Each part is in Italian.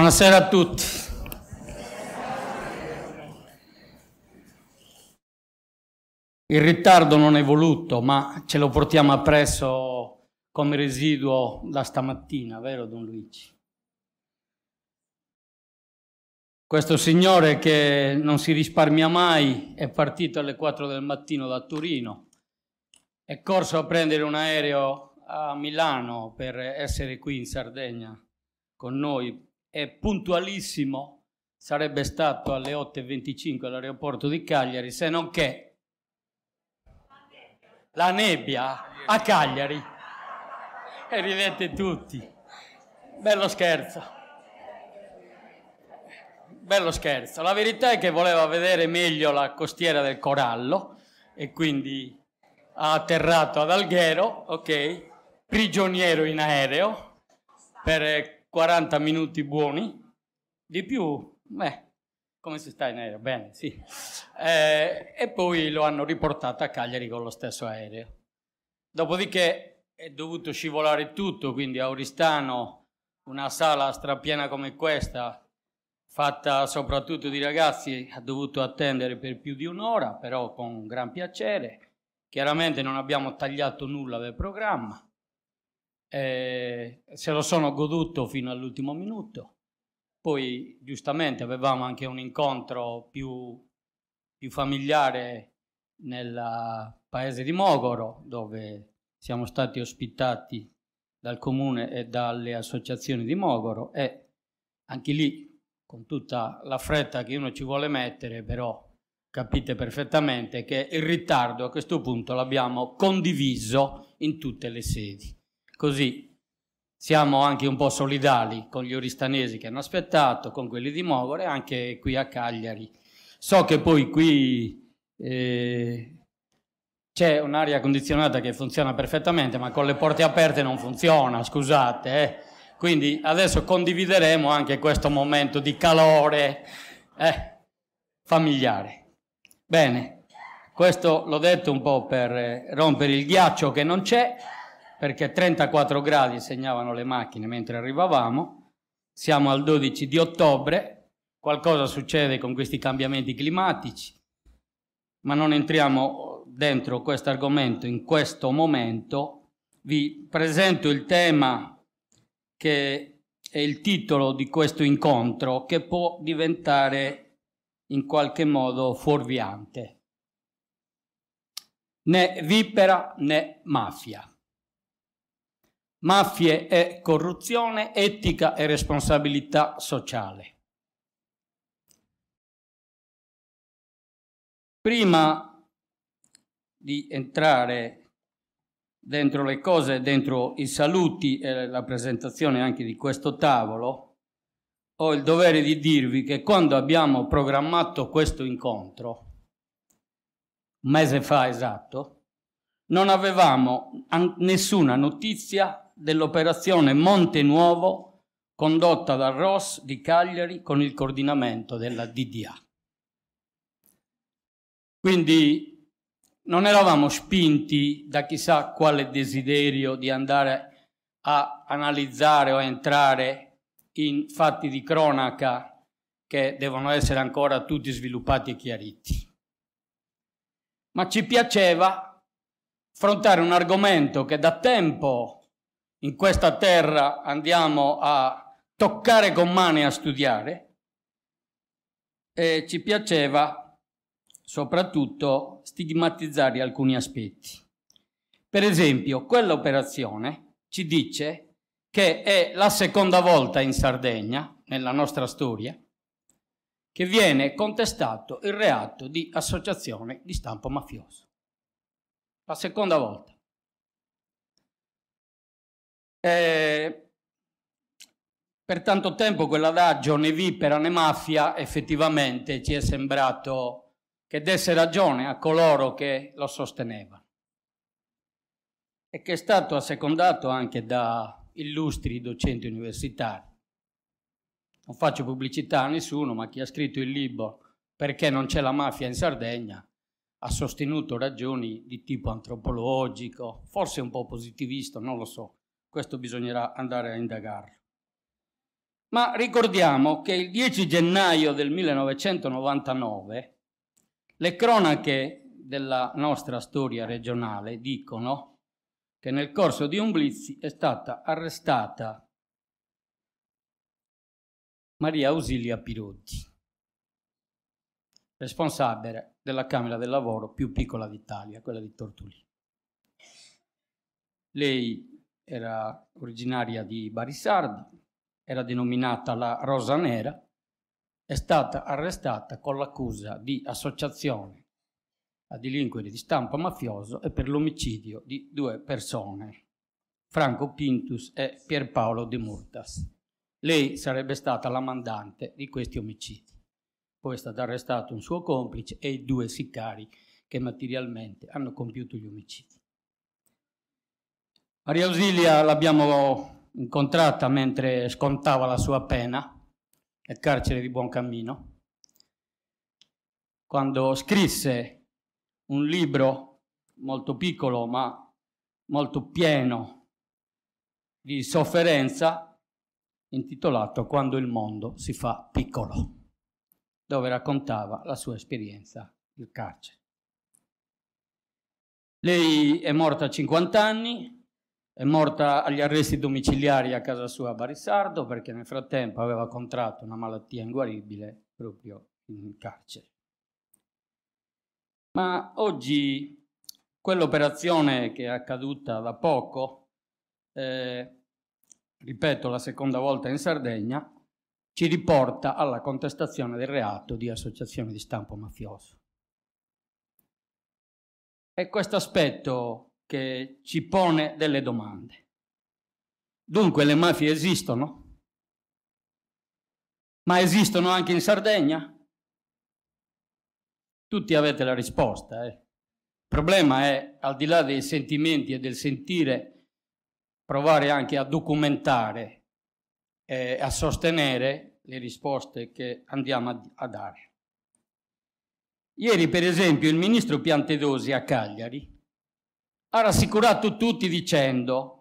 Buonasera a tutti. Il ritardo non è voluto, ma ce lo portiamo appresso come residuo da stamattina, vero Don Luigi? Questo signore che non si risparmia mai è partito alle 4 del mattino da Turino, è corso a prendere un aereo a Milano per essere qui in Sardegna con noi e puntualissimo sarebbe stato alle 8.25 all'aeroporto di Cagliari, se non che la nebbia a Cagliari. E ridete tutti. Bello scherzo. Bello scherzo. La verità è che voleva vedere meglio la costiera del Corallo e quindi ha atterrato ad Alghero, ok, prigioniero in aereo per 40 minuti buoni, di più, beh, come si sta in aereo? Bene, sì. Eh, e poi lo hanno riportato a Cagliari con lo stesso aereo. Dopodiché è dovuto scivolare tutto, quindi a Oristano, una sala strapiena come questa, fatta soprattutto di ragazzi, ha dovuto attendere per più di un'ora, però con gran piacere. Chiaramente non abbiamo tagliato nulla del programma eh, se lo sono goduto fino all'ultimo minuto. Poi giustamente avevamo anche un incontro più, più familiare nel paese di Mogoro, dove siamo stati ospitati dal comune e dalle associazioni di Mogoro e anche lì con tutta la fretta che uno ci vuole mettere, però capite perfettamente che il ritardo a questo punto l'abbiamo condiviso in tutte le sedi. Così siamo anche un po' solidali con gli oristanesi che hanno aspettato, con quelli di Mogore, anche qui a Cagliari. So che poi qui eh, c'è un'aria condizionata che funziona perfettamente, ma con le porte aperte non funziona, scusate. Eh. Quindi adesso condivideremo anche questo momento di calore eh, familiare. Bene, questo l'ho detto un po' per rompere il ghiaccio che non c'è perché 34 gradi segnavano le macchine mentre arrivavamo, siamo al 12 di ottobre, qualcosa succede con questi cambiamenti climatici, ma non entriamo dentro questo argomento in questo momento, vi presento il tema che è il titolo di questo incontro che può diventare in qualche modo fuorviante. Né vipera né mafia. Mafie e corruzione, etica e responsabilità sociale. Prima di entrare dentro le cose, dentro i saluti e la presentazione anche di questo tavolo, ho il dovere di dirvi che quando abbiamo programmato questo incontro, un mese fa esatto, non avevamo nessuna notizia dell'operazione Monte Nuovo condotta da Ross di Cagliari con il coordinamento della DDA. Quindi non eravamo spinti da chissà quale desiderio di andare a analizzare o a entrare in fatti di cronaca che devono essere ancora tutti sviluppati e chiariti. Ma ci piaceva affrontare un argomento che da tempo in questa terra andiamo a toccare con mani a studiare e ci piaceva soprattutto stigmatizzare alcuni aspetti. Per esempio, quell'operazione ci dice che è la seconda volta in Sardegna, nella nostra storia, che viene contestato il reato di associazione di stampo mafioso. La seconda volta. Eh, per tanto tempo quell'adagio né vipera né mafia effettivamente ci è sembrato che desse ragione a coloro che lo sostenevano e che è stato assecondato anche da illustri docenti universitari. Non faccio pubblicità a nessuno, ma chi ha scritto il libro Perché non c'è la mafia in Sardegna ha sostenuto ragioni di tipo antropologico, forse un po' positivista, non lo so, questo bisognerà andare a indagarlo. Ma ricordiamo che il 10 gennaio del 1999 le cronache della nostra storia regionale dicono che nel corso di un blitz è stata arrestata Maria Ausilia Pirotti, responsabile della Camera del Lavoro più piccola d'Italia, quella di Tortolì. Lei era originaria di Barisardi, era denominata la Rosa Nera, è stata arrestata con l'accusa di associazione a delinquere di stampo mafioso e per l'omicidio di due persone, Franco Pintus e Pierpaolo De Murtas. Lei sarebbe stata la mandante di questi omicidi. Poi è stato arrestato un suo complice e i due sicari che materialmente hanno compiuto gli omicidi. Maria Ausilia l'abbiamo incontrata mentre scontava la sua pena nel carcere di Buon Cammino, quando scrisse un libro molto piccolo ma molto pieno di sofferenza intitolato Quando il mondo si fa piccolo, dove raccontava la sua esperienza nel carcere. Lei è morta a 50 anni, è morta agli arresti domiciliari a casa sua a Barisardo perché nel frattempo aveva contratto una malattia inguaribile proprio in carcere. Ma oggi quell'operazione che è accaduta da poco, eh, ripeto la seconda volta in Sardegna, ci riporta alla contestazione del reato di associazione di stampo mafioso. E questo aspetto che ci pone delle domande. Dunque le mafie esistono? Ma esistono anche in Sardegna? Tutti avete la risposta. Eh. Il problema è, al di là dei sentimenti e del sentire, provare anche a documentare e eh, a sostenere le risposte che andiamo a dare. Ieri, per esempio, il ministro Piantedosi a Cagliari ha rassicurato tutti dicendo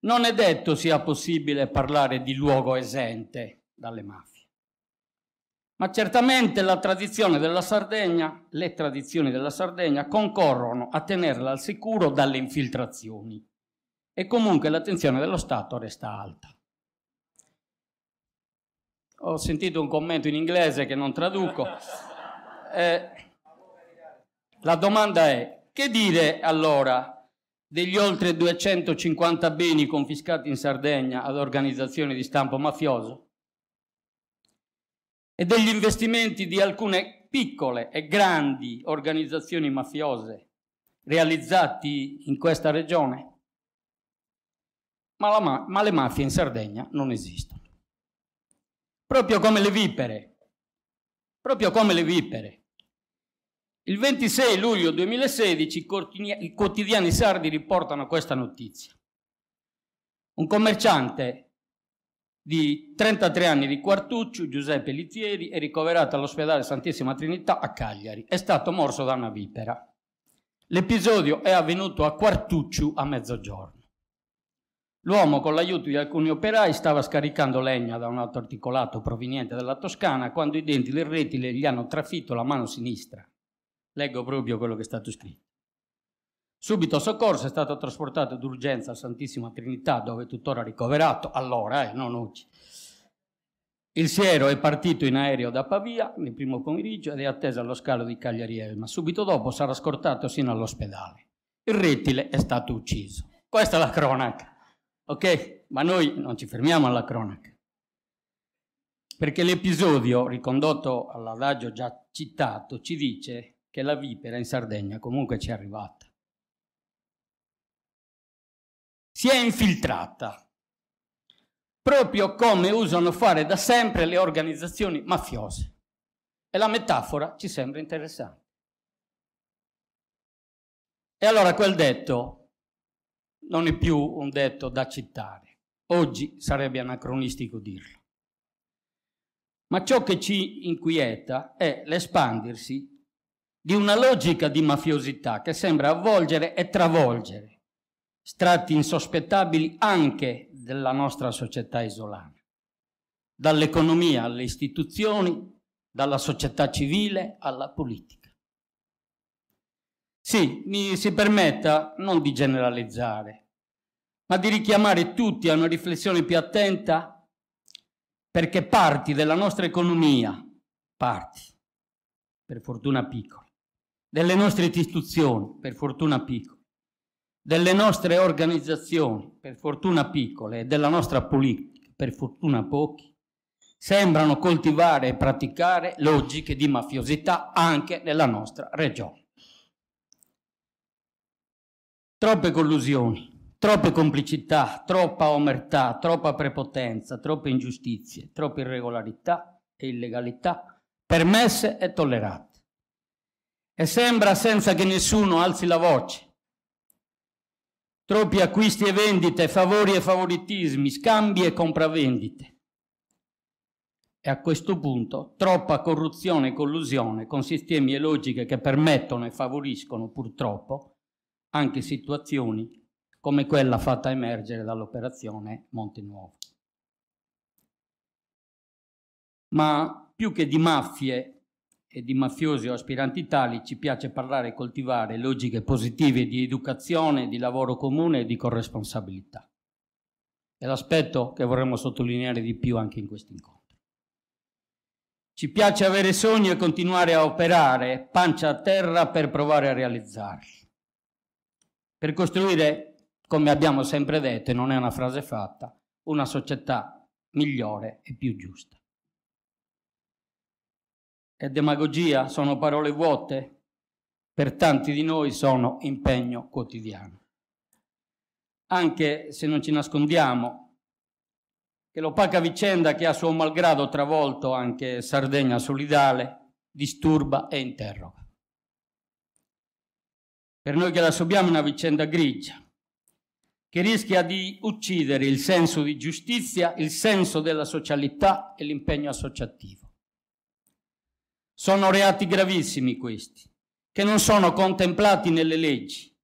non è detto sia possibile parlare di luogo esente dalle mafie, ma certamente la tradizione della Sardegna, le tradizioni della Sardegna concorrono a tenerla al sicuro dalle infiltrazioni e comunque l'attenzione dello Stato resta alta. Ho sentito un commento in inglese che non traduco. Eh, la domanda è, che dire allora degli oltre 250 beni confiscati in Sardegna ad organizzazioni di stampo mafioso e degli investimenti di alcune piccole e grandi organizzazioni mafiose realizzati in questa regione? Ma, la, ma le mafie in Sardegna non esistono. Proprio come le vipere, proprio come le vipere. Il 26 luglio 2016 i quotidiani sardi riportano questa notizia. Un commerciante di 33 anni di Quartuccio, Giuseppe Littieri, è ricoverato all'ospedale Santissima Trinità a Cagliari. È stato morso da una vipera. L'episodio è avvenuto a Quartuccio a mezzogiorno. L'uomo, con l'aiuto di alcuni operai, stava scaricando legna da un altro articolato proveniente dalla Toscana quando i denti del retile gli hanno trafitto la mano sinistra. Leggo proprio quello che è stato scritto. Subito soccorso è stato trasportato d'urgenza al Santissima Trinità, dove è tuttora ricoverato, allora, eh, non oggi. Il siero è partito in aereo da Pavia nel primo pomeriggio ed è atteso allo scalo di Cagliari Elma. Subito dopo sarà scortato sino all'ospedale. Il rettile è stato ucciso. Questa è la cronaca, ok? Ma noi non ci fermiamo alla cronaca. Perché l'episodio, ricondotto all'adagio già citato, ci dice che la vipera in Sardegna comunque ci è arrivata. Si è infiltrata, proprio come usano fare da sempre le organizzazioni mafiose. E la metafora ci sembra interessante. E allora quel detto non è più un detto da citare. Oggi sarebbe anacronistico dirlo. Ma ciò che ci inquieta è l'espandirsi di una logica di mafiosità che sembra avvolgere e travolgere strati insospettabili anche della nostra società isolana, dall'economia alle istituzioni, dalla società civile alla politica. Sì, mi si permetta non di generalizzare, ma di richiamare tutti a una riflessione più attenta perché parti della nostra economia, parti, per fortuna piccole, delle nostre istituzioni, per fortuna piccole, delle nostre organizzazioni, per fortuna piccole, e della nostra politica, per fortuna pochi, sembrano coltivare e praticare logiche di mafiosità anche nella nostra regione. Troppe collusioni, troppe complicità, troppa omertà, troppa prepotenza, troppe ingiustizie, troppe irregolarità e illegalità permesse e tollerate e sembra senza che nessuno alzi la voce. Troppi acquisti e vendite, favori e favoritismi, scambi e compravendite. E a questo punto troppa corruzione e collusione con sistemi e logiche che permettono e favoriscono purtroppo anche situazioni come quella fatta emergere dall'operazione Montenuovo. Ma più che di mafie e di mafiosi o aspiranti tali ci piace parlare e coltivare logiche positive di educazione, di lavoro comune e di corresponsabilità. È l'aspetto che vorremmo sottolineare di più anche in questo incontro. Ci piace avere sogni e continuare a operare pancia a terra per provare a realizzarli. Per costruire, come abbiamo sempre detto, e non è una frase fatta, una società migliore e più giusta e demagogia, sono parole vuote, per tanti di noi sono impegno quotidiano. Anche se non ci nascondiamo che l'opaca vicenda che a suo malgrado travolto anche Sardegna solidale disturba e interroga. Per noi che la subiamo è una vicenda grigia, che rischia di uccidere il senso di giustizia, il senso della socialità e l'impegno associativo. Sono reati gravissimi questi, che non sono contemplati nelle leggi,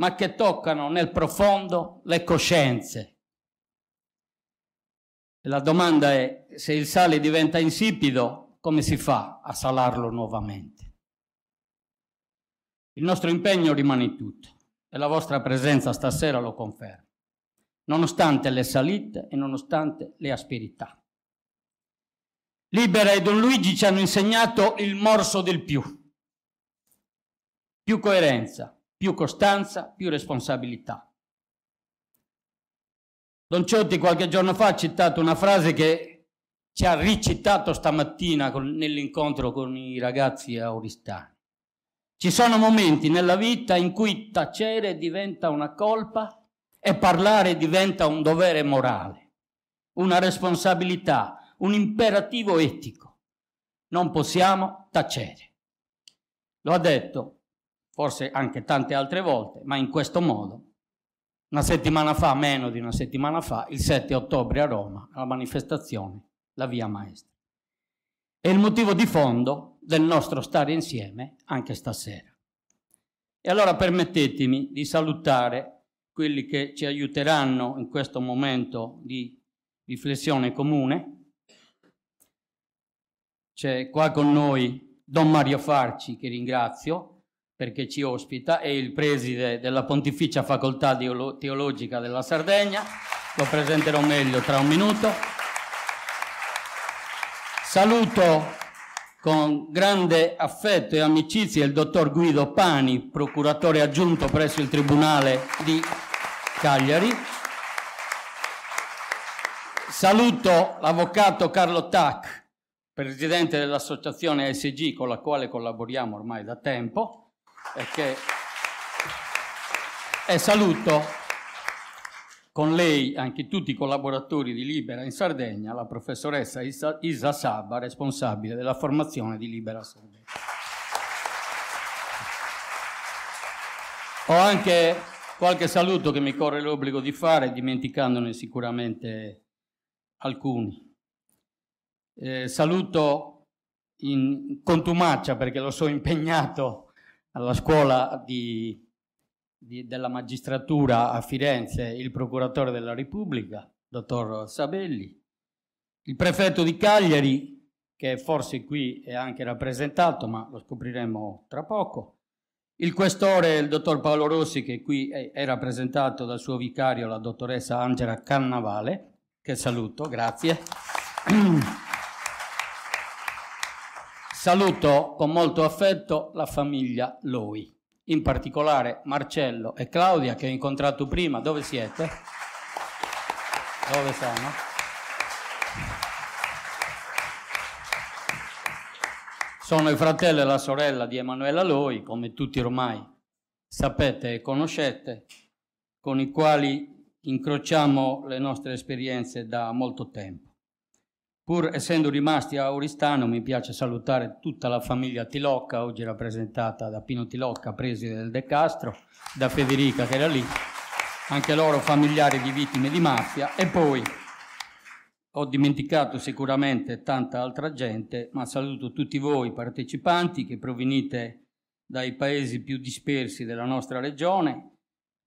ma che toccano nel profondo le coscienze. E la domanda è, se il sale diventa insipido, come si fa a salarlo nuovamente? Il nostro impegno rimane tutto e la vostra presenza stasera lo conferma, nonostante le salite e nonostante le asperità. Libera e Don Luigi ci hanno insegnato il morso del più. Più coerenza, più costanza, più responsabilità. Don Ciotti qualche giorno fa ha citato una frase che ci ha ricitato stamattina nell'incontro con i ragazzi auristani. Ci sono momenti nella vita in cui tacere diventa una colpa e parlare diventa un dovere morale, una responsabilità, un imperativo etico. Non possiamo tacere. Lo ha detto, forse anche tante altre volte, ma in questo modo. Una settimana fa, meno di una settimana fa, il 7 ottobre a Roma, alla manifestazione La Via Maestra. È il motivo di fondo del nostro stare insieme anche stasera. E allora permettetemi di salutare quelli che ci aiuteranno in questo momento di riflessione comune, c'è qua con noi Don Mario Farci, che ringrazio perché ci ospita, è il preside della Pontificia Facoltà Teologica della Sardegna, lo presenterò meglio tra un minuto. Saluto con grande affetto e amicizia il dottor Guido Pani, procuratore aggiunto presso il Tribunale di Cagliari. Saluto l'avvocato Carlo Tac, presidente dell'associazione SG con la quale collaboriamo ormai da tempo e, che... e saluto con lei anche tutti i collaboratori di Libera in Sardegna, la professoressa Isa, Isa Sabba, responsabile della formazione di Libera Sardegna. Ho anche qualche saluto che mi corre l'obbligo di fare, dimenticandone sicuramente alcuni eh, saluto in contumacia perché lo so impegnato alla scuola di, di, della magistratura a Firenze, il procuratore della Repubblica, dottor Sabelli, il prefetto di Cagliari, che forse qui è anche rappresentato, ma lo scopriremo tra poco. Il questore, il dottor Paolo Rossi, che qui è, è rappresentato dal suo vicario, la dottoressa Angela Cannavale, che saluto, grazie. Saluto con molto affetto la famiglia Loi, in particolare Marcello e Claudia che ho incontrato prima. Dove siete? Dove sono? Sono il fratello e la sorella di Emanuela Loi, come tutti ormai sapete e conoscete, con i quali incrociamo le nostre esperienze da molto tempo. Pur essendo rimasti a Oristano, mi piace salutare tutta la famiglia Tilocca, oggi rappresentata da Pino Tilocca, preside del De Castro, da Federica che era lì, anche loro familiari di vittime di mafia, e poi ho dimenticato sicuramente tanta altra gente, ma saluto tutti voi partecipanti che provenite dai paesi più dispersi della nostra regione.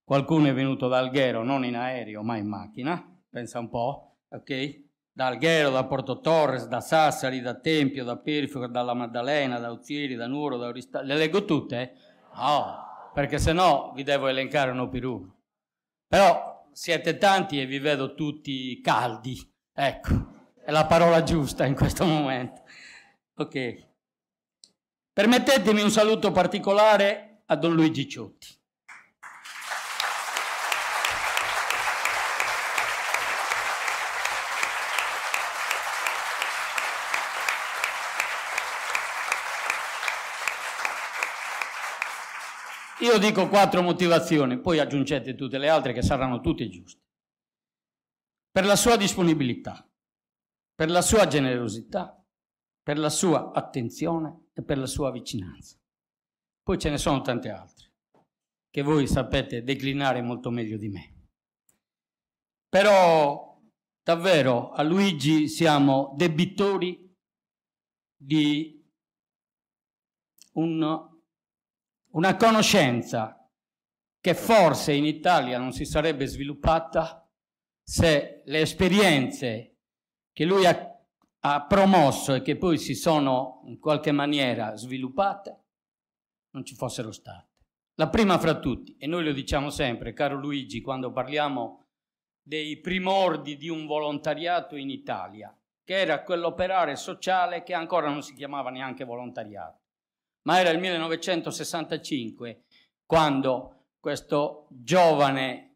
Qualcuno è venuto da Alghero, non in aereo, ma in macchina, pensa un po', ok? da Alghero, da Porto Torres, da Sassari, da Tempio, da Periforo, dalla Maddalena, da Uzzieri, da Nuro, da Oristano. Le leggo tutte? Eh? No, perché se no vi devo elencare uno per uno. Però siete tanti e vi vedo tutti caldi. Ecco, è la parola giusta in questo momento. Ok. Permettetemi un saluto particolare a Don Luigi Ciotti. Io dico quattro motivazioni, poi aggiungete tutte le altre che saranno tutte giuste. Per la sua disponibilità, per la sua generosità, per la sua attenzione e per la sua vicinanza. Poi ce ne sono tante altre che voi sapete declinare molto meglio di me. Però davvero a Luigi siamo debitori di un una conoscenza che forse in Italia non si sarebbe sviluppata se le esperienze che lui ha, ha promosso e che poi si sono in qualche maniera sviluppate non ci fossero state. La prima fra tutti, e noi lo diciamo sempre, caro Luigi, quando parliamo dei primordi di un volontariato in Italia, che era quell'operare sociale che ancora non si chiamava neanche volontariato ma era il 1965 quando questo giovane,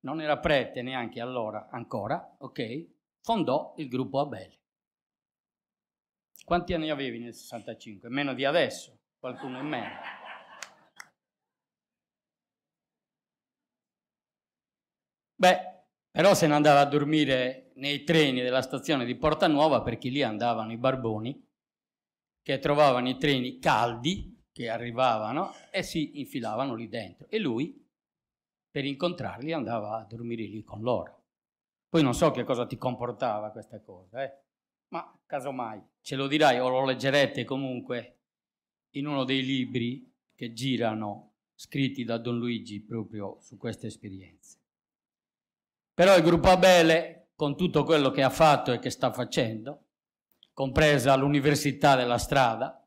non era prete neanche allora ancora, ok, fondò il gruppo Abele. Quanti anni avevi nel 65? Meno di adesso, qualcuno in meno. Beh, però se ne andava a dormire nei treni della stazione di Porta Nuova perché lì andavano i barboni che trovavano i treni caldi che arrivavano e si infilavano lì dentro. E lui, per incontrarli, andava a dormire lì con loro. Poi non so che cosa ti comportava questa cosa, eh? ma casomai ce lo dirai o lo leggerete comunque in uno dei libri che girano scritti da Don Luigi proprio su queste esperienze. Però il gruppo Abele, con tutto quello che ha fatto e che sta facendo, compresa l'Università della Strada,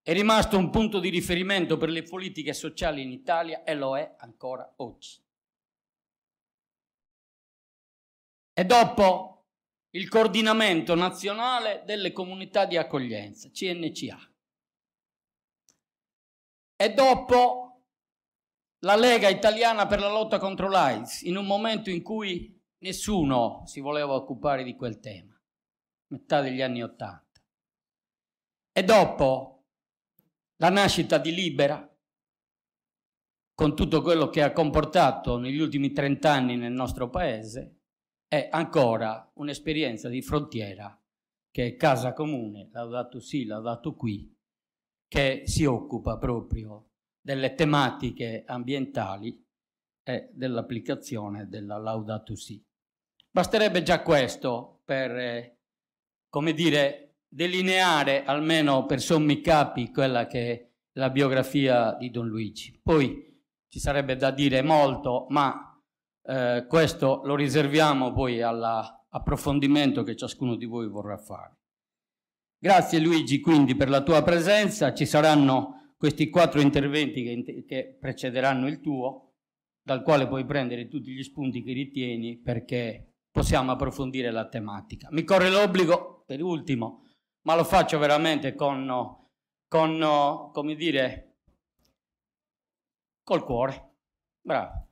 è rimasto un punto di riferimento per le politiche sociali in Italia e lo è ancora oggi. E dopo il coordinamento nazionale delle comunità di accoglienza, CNCA. E dopo la Lega italiana per la lotta contro l'AIDS, in un momento in cui nessuno si voleva occupare di quel tema metà degli anni Ottanta. E dopo la nascita di Libera, con tutto quello che ha comportato negli ultimi trent'anni nel nostro paese, è ancora un'esperienza di frontiera che è casa comune, laudato sì, laudato qui, che si occupa proprio delle tematiche ambientali e dell'applicazione della laudato sì. Basterebbe già questo per eh, come dire, delineare almeno per sommi capi quella che è la biografia di Don Luigi. Poi ci sarebbe da dire molto, ma eh, questo lo riserviamo poi all'approfondimento che ciascuno di voi vorrà fare. Grazie Luigi quindi per la tua presenza, ci saranno questi quattro interventi che, che precederanno il tuo, dal quale puoi prendere tutti gli spunti che ritieni perché possiamo approfondire la tematica. Mi corre l'obbligo per ultimo, ma lo faccio veramente con, con come dire, col cuore. Bravo.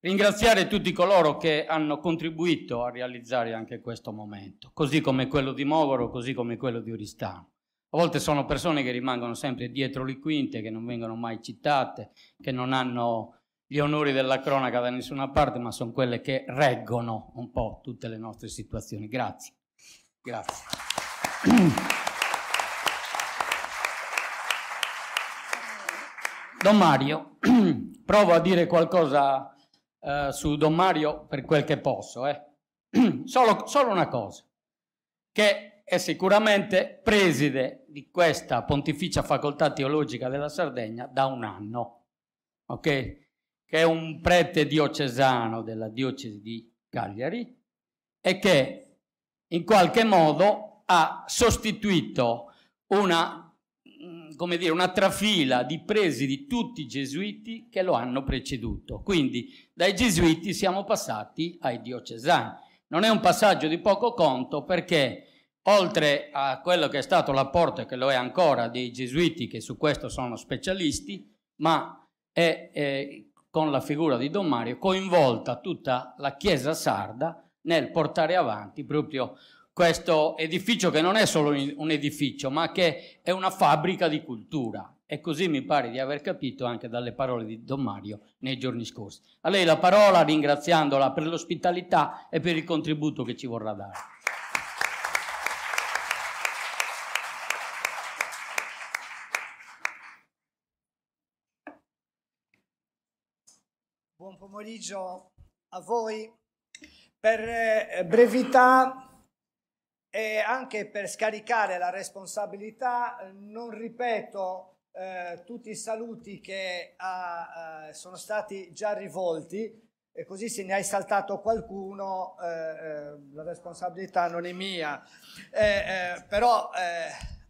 Ringraziare tutti coloro che hanno contribuito a realizzare anche questo momento, così come quello di Mogoro, così come quello di Oristano. A volte sono persone che rimangono sempre dietro le quinte, che non vengono mai citate, che non hanno gli onori della cronaca da nessuna parte, ma sono quelle che reggono un po' tutte le nostre situazioni. Grazie. Grazie. Don Mario, provo a dire qualcosa eh, su Don Mario per quel che posso. Eh. Solo, solo una cosa, che è sicuramente preside di questa Pontificia Facoltà Teologica della Sardegna da un anno, ok? Che è un prete diocesano della diocesi di Cagliari e che in qualche modo ha sostituito una, dire, una trafila di presi di tutti i gesuiti che lo hanno preceduto. Quindi dai gesuiti siamo passati ai diocesani. Non è un passaggio di poco conto perché oltre a quello che è stato l'apporto, e che lo è ancora, dei gesuiti che su questo sono specialisti, ma è, è eh, con la figura di Don Mario coinvolta tutta la Chiesa sarda nel portare avanti proprio questo edificio che non è solo un edificio, ma che è una fabbrica di cultura. E così mi pare di aver capito anche dalle parole di Don Mario nei giorni scorsi. A lei la parola ringraziandola per l'ospitalità e per il contributo che ci vorrà dare. Buon pomeriggio a voi per eh, brevità e anche per scaricare la responsabilità non ripeto eh, tutti i saluti che ha, ah, eh, sono stati già rivolti e così se ne hai saltato qualcuno eh, eh la responsabilità non è mia eh, però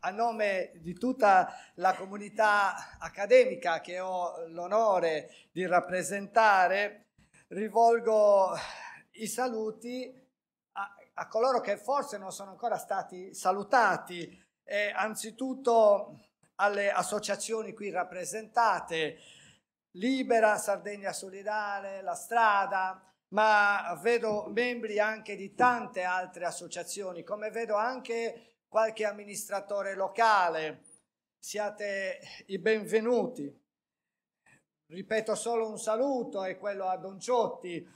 a nome di tutta la comunità accademica che ho l'onore di rappresentare rivolgo i saluti a, a coloro che forse non sono ancora stati salutati, eh, anzitutto alle associazioni qui rappresentate, Libera, Sardegna Solidale, La Strada, ma vedo membri anche di tante altre associazioni, come vedo anche qualche amministratore locale. Siate i benvenuti. Ripeto solo un saluto e quello a Don Ciotti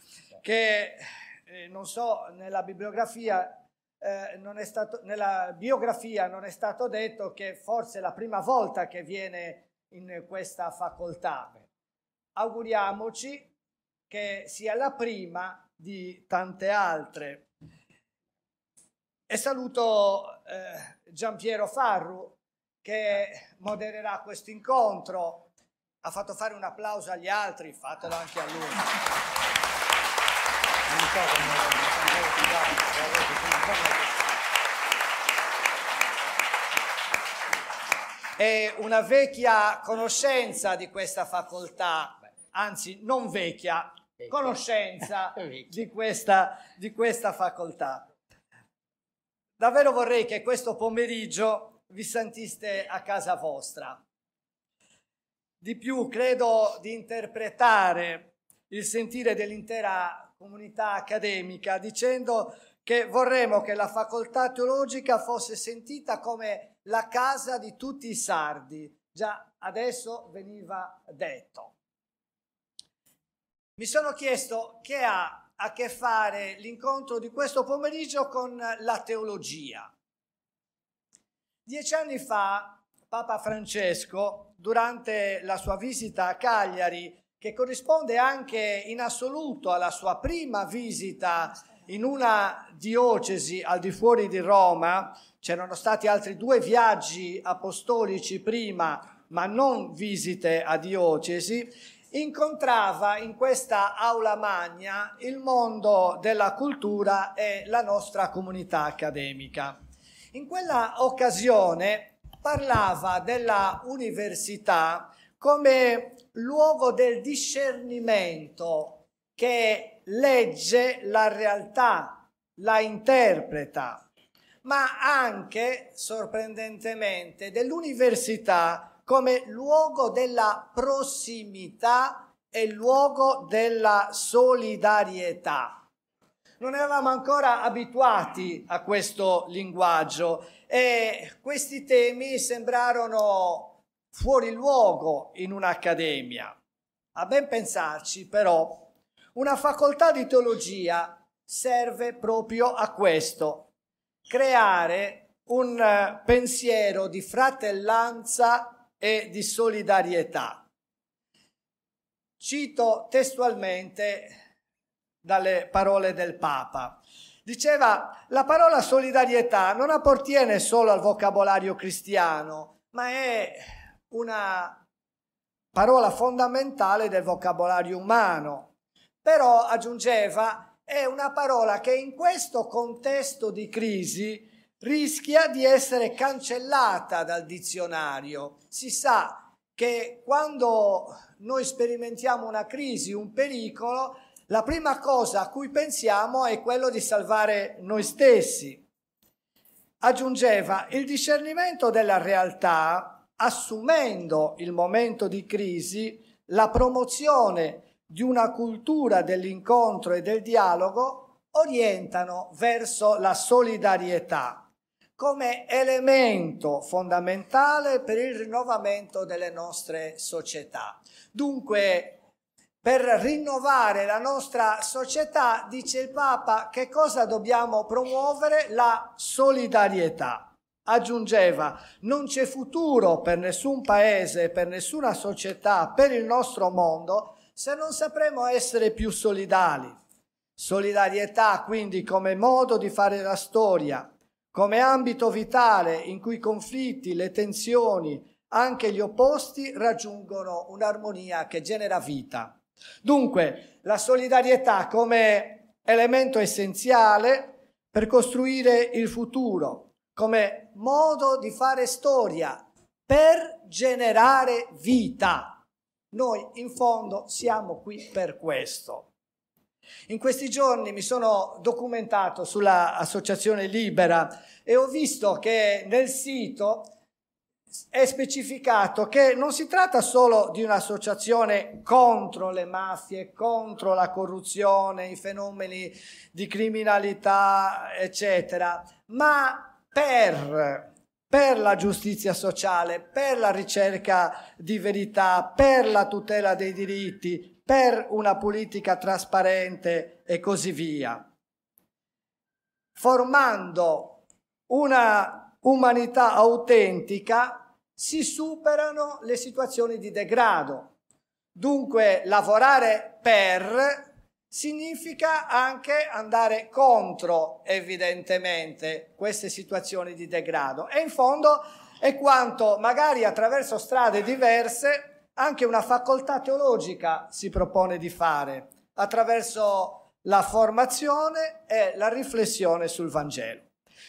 che eh, non so, nella bibliografia eh, non è stato, nella biografia non è stato detto che forse è la prima volta che viene in questa facoltà. Auguriamoci che sia la prima di tante altre. E saluto eh, Giampiero Farru che modererà questo incontro. Ha fatto fare un applauso agli altri, fatelo anche a lui. È una vecchia conoscenza di questa facoltà, anzi non vecchia, conoscenza di questa, di questa facoltà. Davvero vorrei che questo pomeriggio vi sentiste a casa vostra. Di più, credo di interpretare il sentire dell'intera comunità accademica dicendo che vorremmo che la facoltà teologica fosse sentita come la casa di tutti i sardi. Già adesso veniva detto. Mi sono chiesto che ha a che fare l'incontro di questo pomeriggio con la teologia. Dieci anni fa Papa Francesco, durante la sua visita a Cagliari, che corrisponde anche in assoluto alla sua prima visita in una diocesi al di fuori di Roma. C'erano stati altri due viaggi apostolici prima, ma non visite a diocesi. Incontrava in questa aula magna il mondo della cultura e la nostra comunità accademica. In quella occasione parlava della università come luogo del discernimento che legge la realtà, la interpreta, ma anche, sorprendentemente, dell'università come luogo della prossimità e luogo della solidarietà non eravamo ancora abituati a questo linguaggio e questi temi sembrarono fuori luogo in un'accademia. A ben pensarci, però, una facoltà di teologia serve proprio a questo, creare un eh, pensiero di fratellanza e di solidarietà. Cito testualmente dalle parole del Papa. Diceva, la parola solidarietà non appartiene solo al vocabolario cristiano, ma è una parola fondamentale del vocabolario umano, però aggiungeva è una parola che in questo contesto di crisi rischia di essere cancellata dal dizionario. Si sa che quando noi sperimentiamo una crisi, un pericolo, la prima cosa a cui pensiamo è quello di salvare noi stessi. Aggiungeva, il discernimento della realtà assumendo il momento di crisi, la promozione di una cultura dell'incontro e del dialogo orientano verso la solidarietà come elemento fondamentale per il rinnovamento delle nostre società. Dunque, per rinnovare la nostra società, dice il Papa, che cosa dobbiamo promuovere? La solidarietà. Aggiungeva, non c'è futuro per nessun paese, per nessuna società, per il nostro mondo, se non sapremo essere più solidali. Solidarietà quindi come modo di fare la storia, come ambito vitale in cui i conflitti, le tensioni, anche gli opposti raggiungono un'armonia che genera vita. Dunque, la solidarietà come elemento essenziale per costruire il futuro, come modo di fare storia per generare vita. Noi in fondo siamo qui per questo. In questi giorni mi sono documentato sull'associazione Libera e ho visto che nel sito è specificato che non si tratta solo di un'associazione contro le mafie, contro la corruzione, i fenomeni di criminalità, eccetera, ma per per la giustizia sociale, per la ricerca di verità, per la tutela dei diritti, per una politica trasparente e così via, formando una umanità autentica si superano le situazioni di degrado. Dunque lavorare per significa anche andare contro evidentemente queste situazioni di degrado e in fondo è quanto magari attraverso strade diverse anche una facoltà teologica si propone di fare attraverso la formazione e la riflessione sul Vangelo.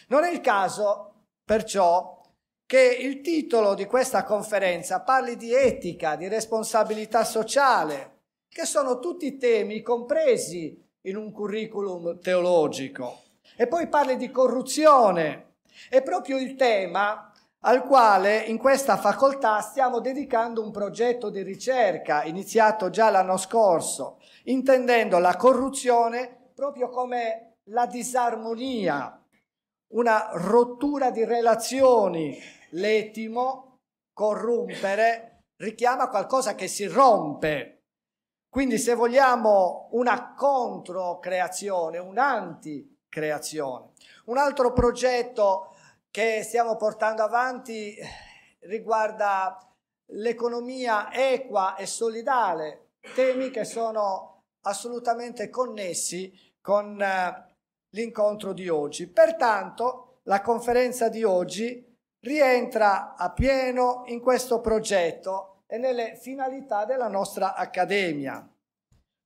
Non è il caso perciò che il titolo di questa conferenza parli di etica, di responsabilità sociale, che sono tutti temi compresi in un curriculum teologico. E poi parli di corruzione. È proprio il tema al quale in questa facoltà stiamo dedicando un progetto di ricerca iniziato già l'anno scorso, intendendo la corruzione proprio come la disarmonia, una rottura di relazioni. L'etimo, corrompere, richiama qualcosa che si rompe, quindi se vogliamo una controcreazione, un'anticreazione. Un altro progetto che stiamo portando avanti eh, riguarda l'economia equa e solidale, temi che sono assolutamente connessi con eh, l'incontro di oggi. Pertanto la conferenza di oggi rientra a pieno in questo progetto e nelle finalità della nostra accademia.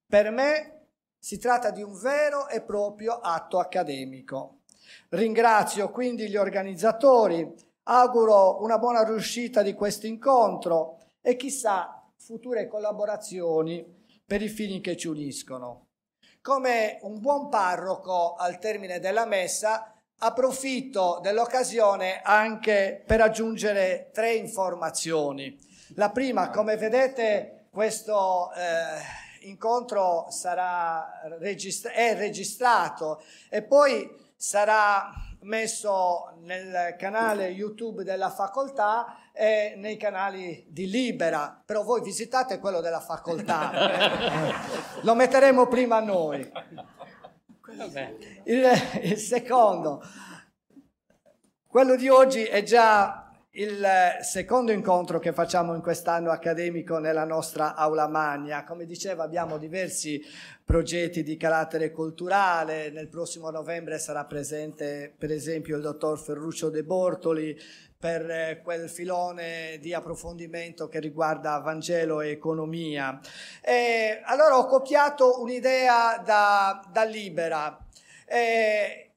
Per me si tratta di un vero e proprio atto accademico. Ringrazio quindi gli organizzatori, auguro una buona riuscita di questo incontro e chissà future collaborazioni per i fini che ci uniscono. Come un buon parroco al termine della messa, approfitto dell'occasione anche per aggiungere tre informazioni. La prima, come vedete, questo eh, incontro registra- è registrato e poi sarà messo nel canale YouTube della facoltà e nei canali di Libera, però voi visitate quello della facoltà, eh. lo metteremo prima noi. Il, il secondo, quello di oggi è già il secondo incontro che facciamo in quest'anno accademico nella nostra aula magna. Come dicevo abbiamo diversi progetti di carattere culturale, nel prossimo novembre sarà presente per esempio il dottor Ferruccio De Bortoli per eh, quel filone di approfondimento che riguarda Vangelo e economia. E allora ho copiato un'idea da, da Libera. E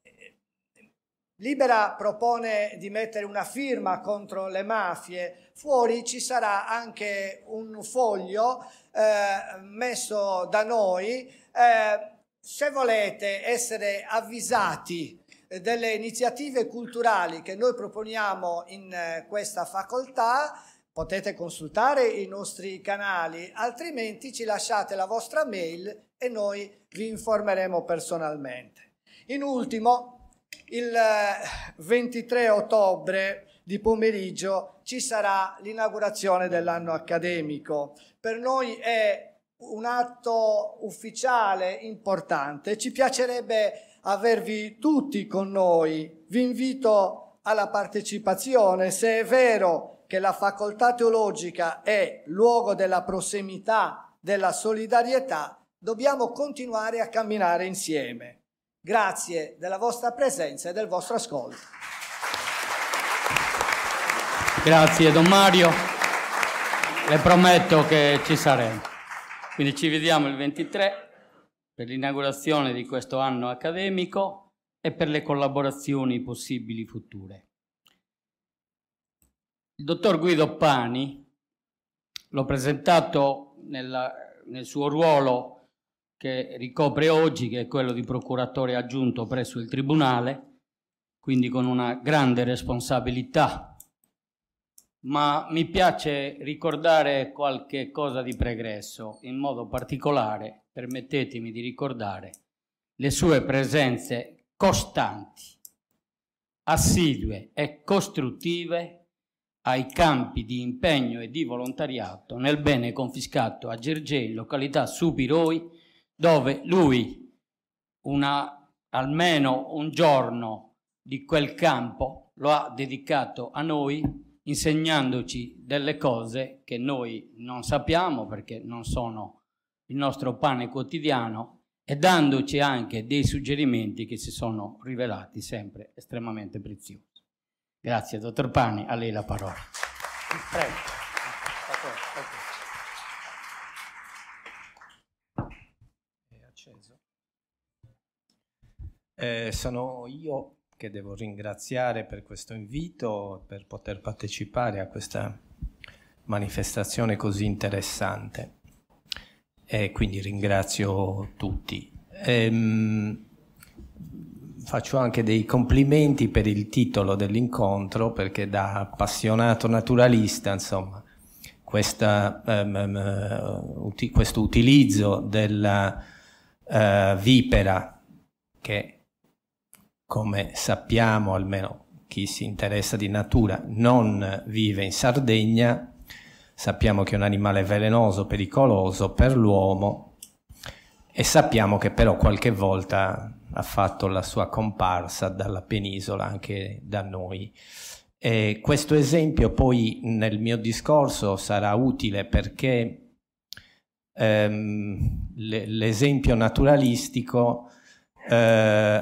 Libera propone di mettere una firma contro le mafie, fuori ci sarà anche un foglio eh, messo da noi. Eh, se volete essere avvisati delle iniziative culturali che noi proponiamo in eh, questa facoltà, potete consultare i nostri canali, altrimenti ci lasciate la vostra mail e noi vi informeremo personalmente. In ultimo, il 23 eh, ottobre di pomeriggio ci sarà l'inaugurazione dell'anno accademico. Per noi è un atto ufficiale importante. Ci piacerebbe avervi tutti con noi. Vi invito alla partecipazione. Se è vero che la facoltà teologica è luogo della prossimità, della solidarietà, dobbiamo continuare a camminare insieme. Grazie della vostra presenza e del vostro ascolto. Grazie Don Mario, le prometto che ci saremo. Quindi ci vediamo il 23 per l'inaugurazione di questo anno accademico e per le collaborazioni possibili future. Il dottor Guido Pani l'ho presentato nella, nel suo ruolo che ricopre oggi, che è quello di procuratore aggiunto presso il Tribunale, quindi con una grande responsabilità. Ma mi piace ricordare qualche cosa di pregresso, in modo particolare, permettetemi di ricordare, le sue presenze costanti, assidue e costruttive ai campi di impegno e di volontariato nel bene confiscato a Gergè in località Supiroi dove lui una, almeno un giorno di quel campo lo ha dedicato a noi insegnandoci delle cose che noi non sappiamo perché non sono il nostro pane quotidiano e dandoci anche dei suggerimenti che si sono rivelati sempre estremamente preziosi. Grazie, dottor Pani, a lei la parola. Prego. Eh, sono io che devo ringraziare per questo invito, per poter partecipare a questa manifestazione così interessante. E quindi ringrazio tutti. Ehm, faccio anche dei complimenti per il titolo dell'incontro perché da appassionato naturalista, insomma, questa, um, uti questo utilizzo della uh, vipera che come sappiamo, almeno chi si interessa di natura, non vive in Sardegna, sappiamo che è un animale velenoso, pericoloso per l'uomo e sappiamo che però qualche volta ha fatto la sua comparsa dalla penisola anche da noi. E questo esempio poi nel mio discorso sarà utile perché ehm, l'esempio naturalistico eh,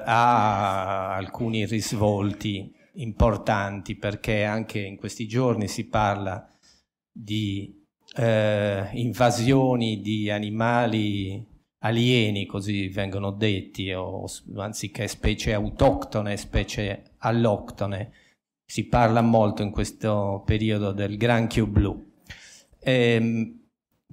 ha alcuni risvolti importanti perché anche in questi giorni si parla di eh, invasioni di animali alieni, così vengono detti, o, anziché specie autoctone, specie alloctone. Si parla molto in questo periodo del granchio blu. E, ehm,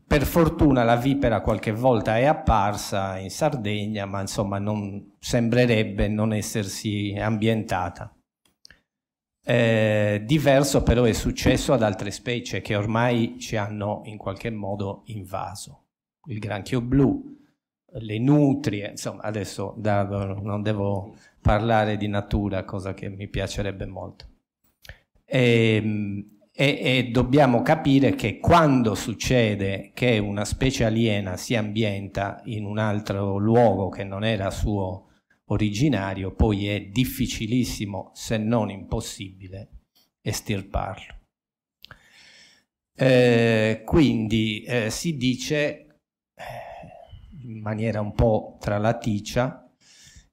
per fortuna la vipera qualche volta è apparsa in Sardegna, ma insomma non sembrerebbe non essersi ambientata. Eh, diverso però è successo ad altre specie che ormai ci hanno in qualche modo invaso. Il granchio blu, le nutrie, insomma adesso da, non devo parlare di natura, cosa che mi piacerebbe molto. E, ehm, e, e, dobbiamo capire che quando succede che una specie aliena si ambienta in un altro luogo che non era suo originario, poi è difficilissimo, se non impossibile, estirparlo. Eh, quindi eh, si dice eh, in maniera un po' tralaticcia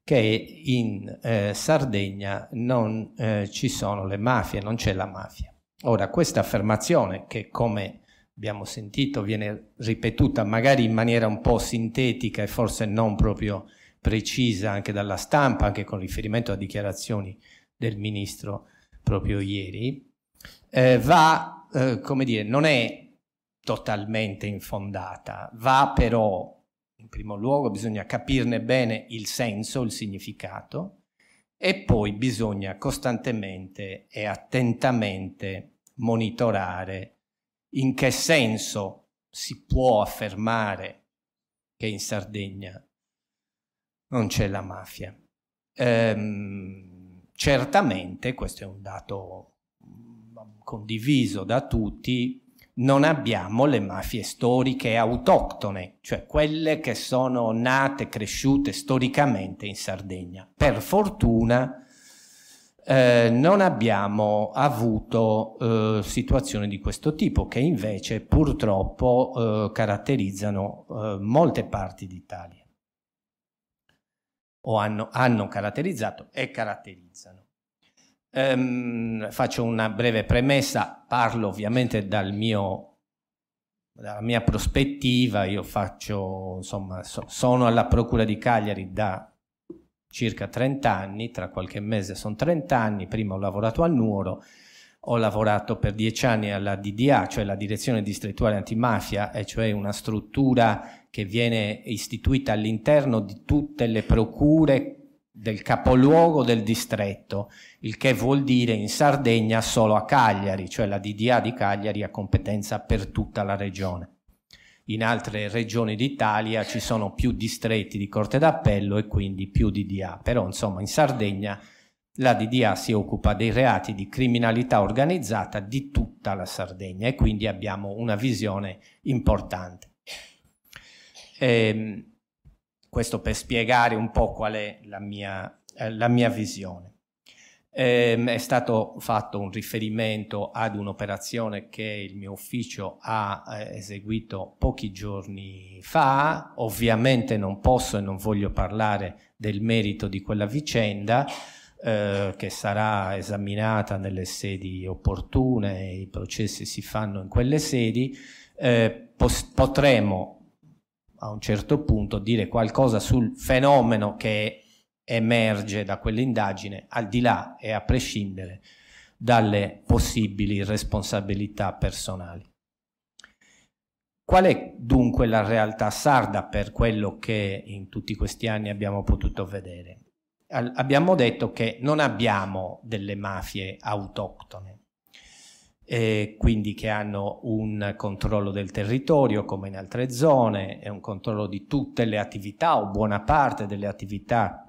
che in eh, Sardegna non eh, ci sono le mafie, non c'è la mafia. Ora, questa affermazione, che come abbiamo sentito viene ripetuta magari in maniera un po' sintetica e forse non proprio precisa anche dalla stampa, anche con riferimento a dichiarazioni del ministro proprio ieri, eh, va, eh, come dire, non è totalmente infondata, va però, in primo luogo, bisogna capirne bene il senso, il significato, e poi bisogna costantemente e attentamente monitorare in che senso si può affermare che in Sardegna non c'è la mafia. Ehm, certamente, questo è un dato mm, condiviso da tutti, non abbiamo le mafie storiche autoctone, cioè quelle che sono nate, cresciute storicamente in Sardegna. Per fortuna eh, non abbiamo avuto eh, situazioni di questo tipo che invece purtroppo eh, caratterizzano eh, molte parti d'Italia o hanno, hanno, caratterizzato e caratterizzano. Ehm, faccio una breve premessa, parlo ovviamente dal mio dalla mia prospettiva, io faccio, insomma, so, sono alla Procura di Cagliari da circa 30 anni, tra qualche mese sono 30 anni, prima ho lavorato al Nuoro, ho lavorato per 10 anni alla DDA, cioè la Direzione Distrettuale Antimafia, e cioè una struttura che viene istituita all'interno di tutte le procure del capoluogo del distretto, il che vuol dire in Sardegna solo a Cagliari, cioè la DDA di Cagliari ha competenza per tutta la regione in altre regioni d'Italia ci sono più distretti di corte d'appello e quindi più DDA, però insomma in Sardegna la DDA si occupa dei reati di criminalità organizzata di tutta la Sardegna e quindi abbiamo una visione importante. E, ehm, questo per spiegare un po' qual è la mia, eh, la mia visione. Ehm, è stato fatto un riferimento ad un'operazione che il mio ufficio ha eh, eseguito pochi giorni fa, ovviamente non posso e non voglio parlare del merito di quella vicenda, eh, che sarà esaminata nelle sedi opportune, i processi si fanno in quelle sedi, eh, potremo a un certo punto dire qualcosa sul fenomeno che emerge da quell'indagine, al di là e a prescindere dalle possibili responsabilità personali. Qual è dunque la realtà sarda per quello che in tutti questi anni abbiamo potuto vedere? Al abbiamo detto che non abbiamo delle mafie autoctone, quindi che hanno un controllo del territorio come in altre zone è un controllo di tutte le attività o buona parte delle attività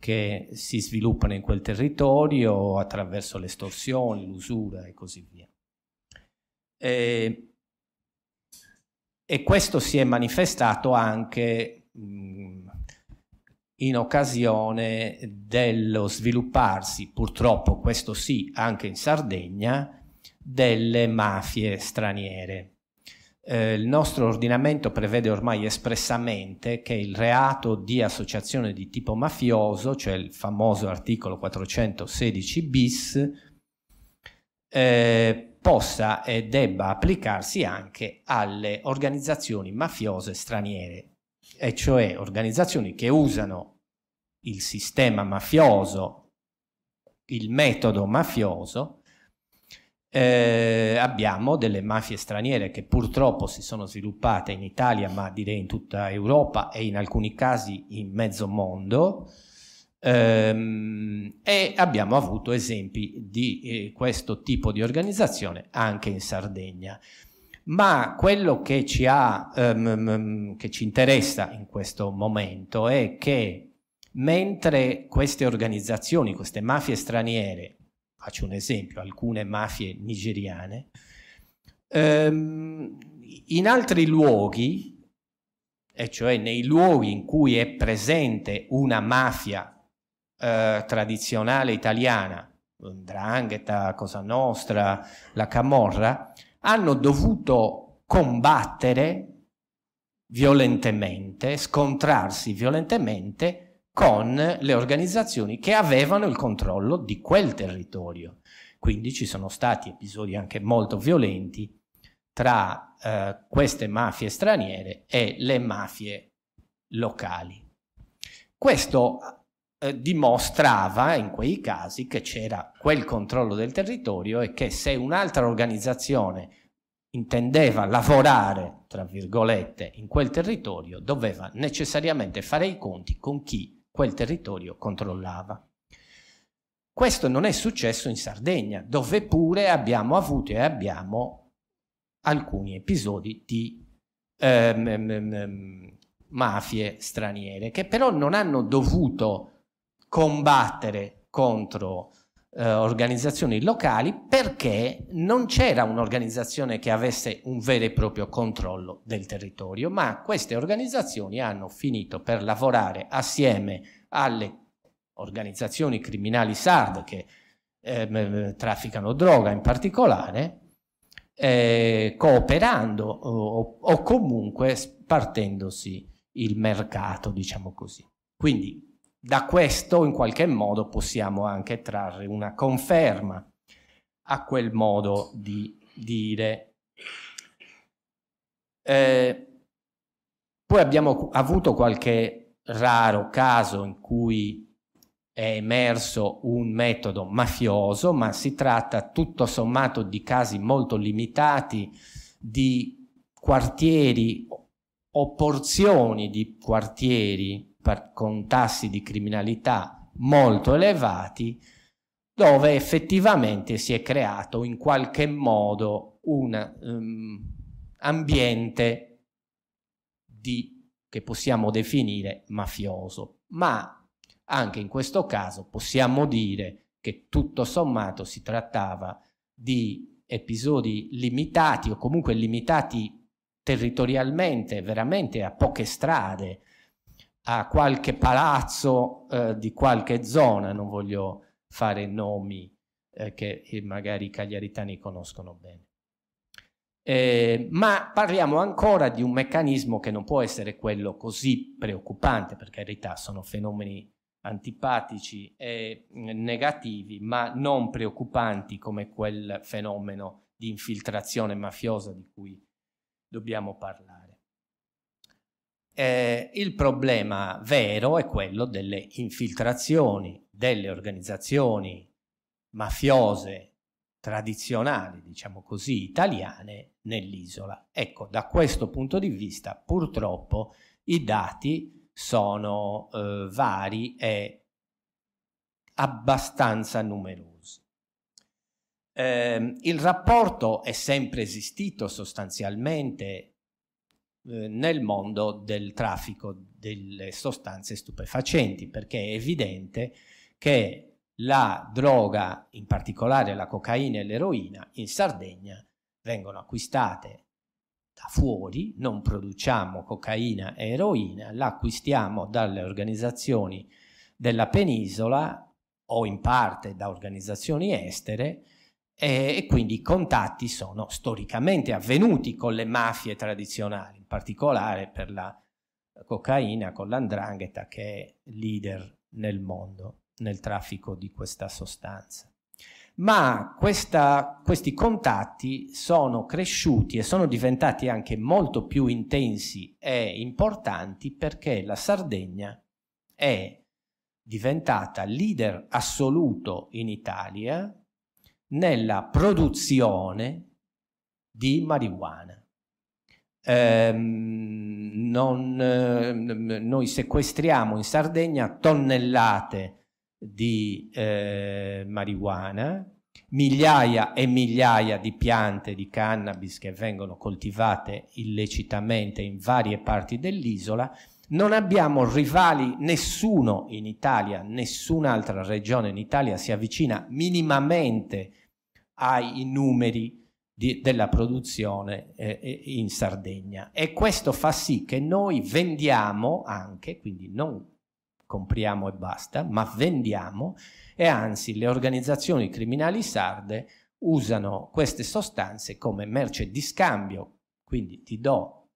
che si sviluppano in quel territorio attraverso le estorsioni, l'usura e così via. E, e, questo si è manifestato anche mh, in occasione dello svilupparsi, purtroppo questo sì, anche in Sardegna, delle mafie straniere. Eh, il nostro ordinamento prevede ormai espressamente che il reato di associazione di tipo mafioso, cioè il famoso articolo 416 bis, eh, possa e debba applicarsi anche alle organizzazioni mafiose straniere, e cioè organizzazioni che usano il sistema mafioso, il metodo mafioso, eh, abbiamo delle mafie straniere che purtroppo si sono sviluppate in Italia, ma direi in tutta Europa e in alcuni casi in mezzo mondo. Ehm, e abbiamo avuto esempi di eh, questo tipo di organizzazione anche in Sardegna. Ma quello che ci, ha, ehm, che ci interessa in questo momento è che mentre queste organizzazioni, queste mafie straniere faccio un esempio, alcune mafie nigeriane, ehm, in altri luoghi, e cioè nei luoghi in cui è presente una mafia eh, tradizionale italiana, Drangheta, Cosa Nostra, la Camorra, hanno dovuto combattere violentemente, scontrarsi violentemente con le organizzazioni che avevano il controllo di quel territorio. Quindi ci sono stati episodi anche molto violenti tra eh, queste mafie straniere e le mafie locali. Questo eh, dimostrava in quei casi che c'era quel controllo del territorio e che se un'altra organizzazione intendeva lavorare, tra virgolette, in quel territorio, doveva necessariamente fare i conti con chi quel territorio controllava. Questo non è successo in Sardegna, dove pure abbiamo avuto e abbiamo alcuni episodi di ehm, ehm, ehm, ehm mafie straniere, che però non hanno dovuto combattere contro eh, organizzazioni locali perché non c'era un'organizzazione che avesse un vero e proprio controllo del territorio, ma queste organizzazioni hanno finito per lavorare assieme alle organizzazioni criminali sarde che eh, trafficano droga in particolare, eh, cooperando o, o comunque spartendosi il mercato, diciamo così. Quindi da questo in qualche modo possiamo anche trarre una conferma a quel modo di dire. Eh, poi abbiamo avuto qualche raro caso in cui è emerso un metodo mafioso, ma si tratta tutto sommato di casi molto limitati di quartieri o porzioni di quartieri con tassi di criminalità molto elevati, dove effettivamente si è creato in qualche modo un um, ambiente di, che possiamo definire mafioso. Ma anche in questo caso possiamo dire che tutto sommato si trattava di episodi limitati o comunque limitati territorialmente, veramente a poche strade, a qualche palazzo eh, di qualche zona, non voglio fare nomi eh, che eh, magari i cagliaritani conoscono bene. Eh, ma parliamo ancora di un meccanismo che non può essere quello così preoccupante, perché in realtà sono fenomeni antipatici e mm, negativi, ma non preoccupanti come quel fenomeno di infiltrazione mafiosa di cui dobbiamo parlare eh, il problema vero è quello delle infiltrazioni delle organizzazioni mafiose tradizionali, diciamo così, italiane nell'isola. Ecco, da questo punto di vista purtroppo i dati sono eh, vari e abbastanza numerosi. Eh, il rapporto è sempre esistito sostanzialmente eh, nel mondo del traffico delle sostanze stupefacenti, perché è evidente che la droga, in particolare la cocaina e l'eroina, in Sardegna vengono acquistate da fuori, non produciamo cocaina e eroina, la acquistiamo dalle organizzazioni della penisola o in parte da organizzazioni estere e, e quindi i contatti sono storicamente avvenuti con le mafie tradizionali particolare per la cocaina con l'andrangheta che è leader nel mondo nel traffico di questa sostanza. Ma questa, questi contatti sono cresciuti e sono diventati anche molto più intensi e importanti perché la Sardegna è diventata leader assoluto in Italia nella produzione di marijuana eh, non, eh, noi sequestriamo in Sardegna tonnellate di eh, marijuana, migliaia e migliaia di piante di cannabis che vengono coltivate illecitamente in varie parti dell'isola. Non abbiamo rivali, nessuno in Italia, nessun'altra regione in Italia si avvicina minimamente ai numeri di, della produzione eh, eh, in Sardegna. E questo fa sì che noi vendiamo anche, quindi non compriamo e basta, ma vendiamo e anzi le organizzazioni criminali sarde usano queste sostanze come merce di scambio, quindi ti do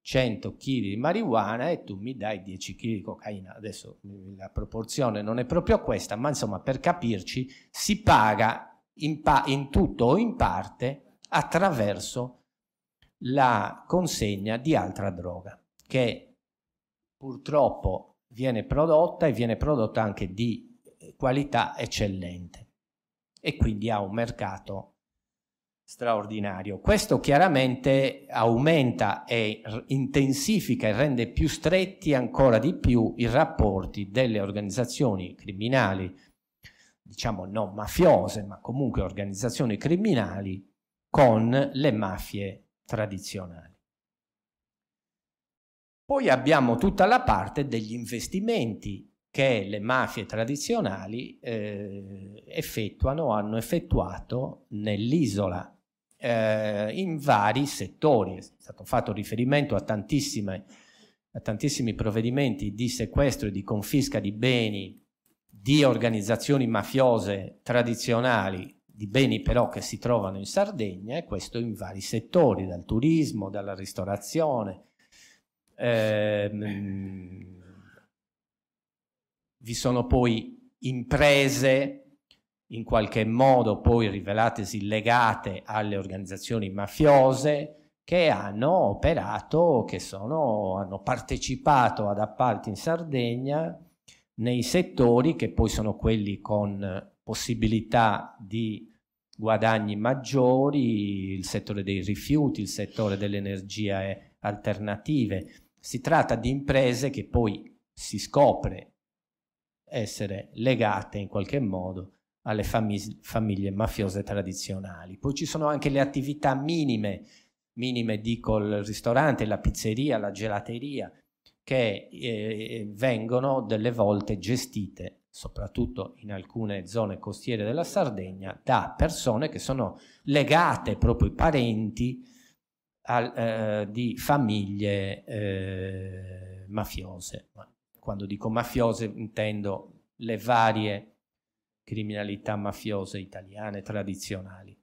100 kg di marijuana e tu mi dai 10 kg di cocaina. Adesso la proporzione non è proprio questa, ma insomma per capirci si paga in, pa- in tutto o in parte attraverso la consegna di altra droga che purtroppo viene prodotta e viene prodotta anche di eh, qualità eccellente e quindi ha un mercato straordinario. Questo chiaramente aumenta e intensifica e rende più stretti ancora di più i rapporti delle organizzazioni criminali, diciamo non mafiose, ma comunque organizzazioni criminali con le mafie tradizionali. Poi abbiamo tutta la parte degli investimenti che le mafie tradizionali eh, effettuano, hanno effettuato nell'isola eh, in vari settori. È stato fatto riferimento a, a tantissimi provvedimenti di sequestro e di confisca di beni di organizzazioni mafiose tradizionali di beni però che si trovano in Sardegna e questo in vari settori, dal turismo, dalla ristorazione. Eh, vi sono poi imprese in qualche modo poi rivelatesi legate alle organizzazioni mafiose che hanno operato, che sono, hanno partecipato ad appalti in Sardegna nei settori che poi sono quelli con possibilità di guadagni maggiori, il settore dei rifiuti, il settore delle energie alternative. Si tratta di imprese che poi si scopre essere legate in qualche modo alle famig- famiglie mafiose tradizionali. Poi ci sono anche le attività minime, minime dico il ristorante, la pizzeria, la gelateria, che eh, vengono delle volte gestite soprattutto in alcune zone costiere della Sardegna, da persone che sono legate proprio ai parenti al, eh, di famiglie eh, mafiose. Quando dico mafiose intendo le varie criminalità mafiose italiane tradizionali.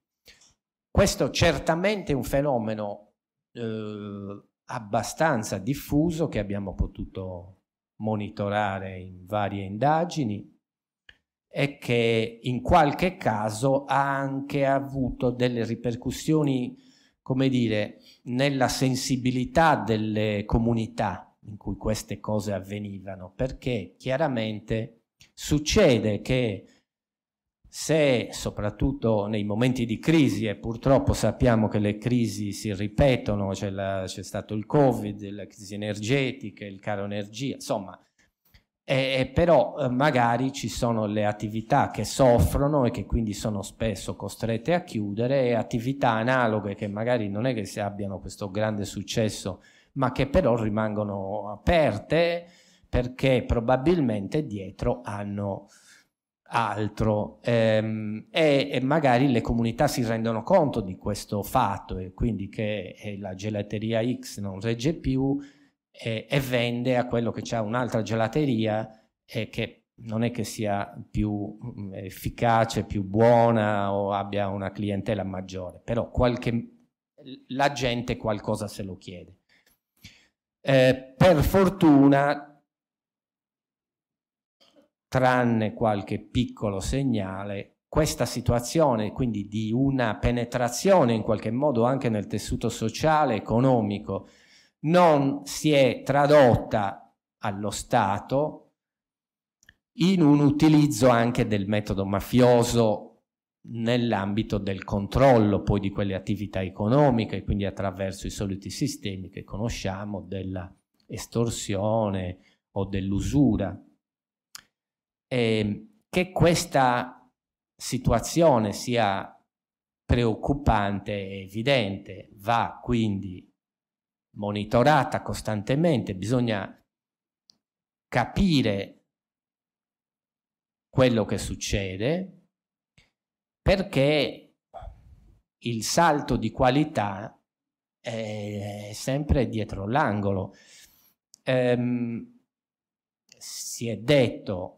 Questo certamente è un fenomeno eh, abbastanza diffuso che abbiamo potuto monitorare in varie indagini e che in qualche caso ha anche avuto delle ripercussioni, come dire, nella sensibilità delle comunità in cui queste cose avvenivano, perché chiaramente succede che se soprattutto nei momenti di crisi, e purtroppo sappiamo che le crisi si ripetono, c'è, la, c'è stato il Covid, la crisi energetica, il caro energia, insomma, e, però eh, magari ci sono le attività che soffrono e che quindi sono spesso costrette a chiudere e attività analoghe che magari non è che si abbiano questo grande successo, ma che però rimangono aperte perché probabilmente dietro hanno altro ehm, e, e, magari le comunità si rendono conto di questo fatto e quindi che eh, la gelateria X non regge più e, e vende a quello che c'è un'altra gelateria e che non è che sia più mm, efficace, più buona o abbia una clientela maggiore, però qualche, la gente qualcosa se lo chiede. Eh, per fortuna tranne qualche piccolo segnale, questa situazione quindi di una penetrazione in qualche modo anche nel tessuto sociale, economico, non si è tradotta allo Stato in un utilizzo anche del metodo mafioso nell'ambito del controllo poi di quelle attività economiche, quindi attraverso i soliti sistemi che conosciamo della estorsione o dell'usura eh, che questa situazione sia preoccupante è evidente, va quindi monitorata costantemente, bisogna capire quello che succede perché il salto di qualità eh, è sempre dietro l'angolo. Ehm, si è detto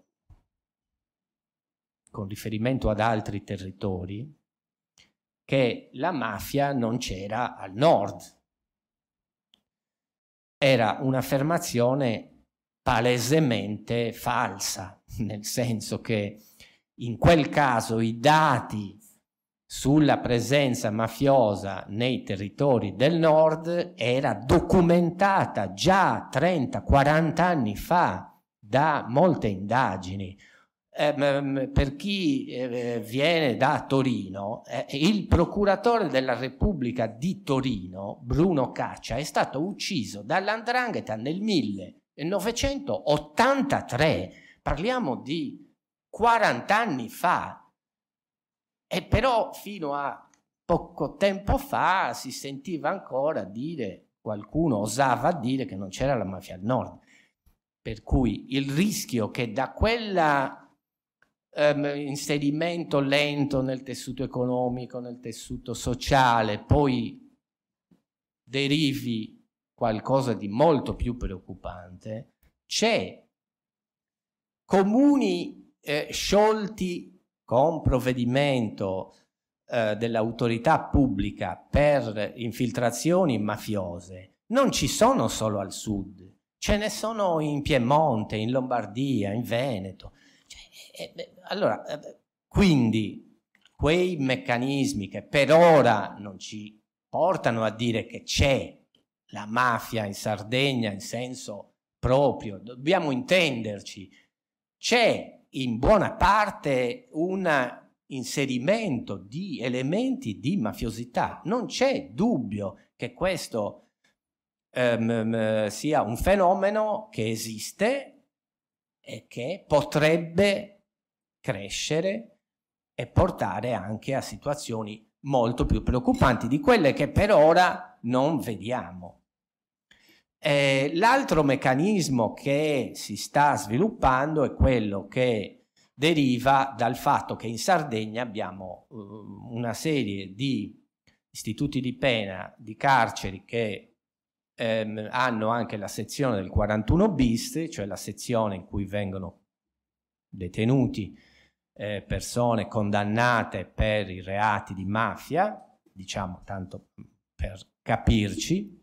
con riferimento ad altri territori, che la mafia non c'era al nord. Era un'affermazione palesemente falsa, nel senso che in quel caso i dati sulla presenza mafiosa nei territori del nord era documentata già 30-40 anni fa da molte indagini. Eh, mm, per chi eh, viene da Torino, eh, il procuratore della Repubblica di Torino, Bruno Caccia, è stato ucciso dall'Andrangheta nel 1983. Parliamo di 40 anni fa. E però fino a poco tempo fa si sentiva ancora dire, qualcuno osava dire che non c'era la mafia al nord. Per cui il rischio che da quella ehm, inserimento lento nel tessuto economico, nel tessuto sociale, poi derivi qualcosa di molto più preoccupante, c'è comuni eh, sciolti con provvedimento eh, dell'autorità pubblica per infiltrazioni mafiose non ci sono solo al sud, ce ne sono in Piemonte, in Lombardia, in Veneto. Cioè, eh, eh allora, eh, quindi quei meccanismi che per ora non ci portano a dire che c'è la mafia in Sardegna in senso proprio, dobbiamo intenderci, c'è in buona parte un inserimento di elementi di mafiosità, non c'è dubbio che questo ehm, ehm sia un fenomeno che esiste e che potrebbe crescere e portare anche a situazioni molto più preoccupanti di quelle che per ora non vediamo. Eh, l'altro meccanismo che si sta sviluppando è quello che deriva dal fatto che in Sardegna abbiamo eh, una serie di istituti di pena, di carceri che ehm, hanno anche la sezione del 41 bis, cioè la sezione in cui vengono detenuti eh, persone condannate per i reati di mafia, diciamo tanto per capirci.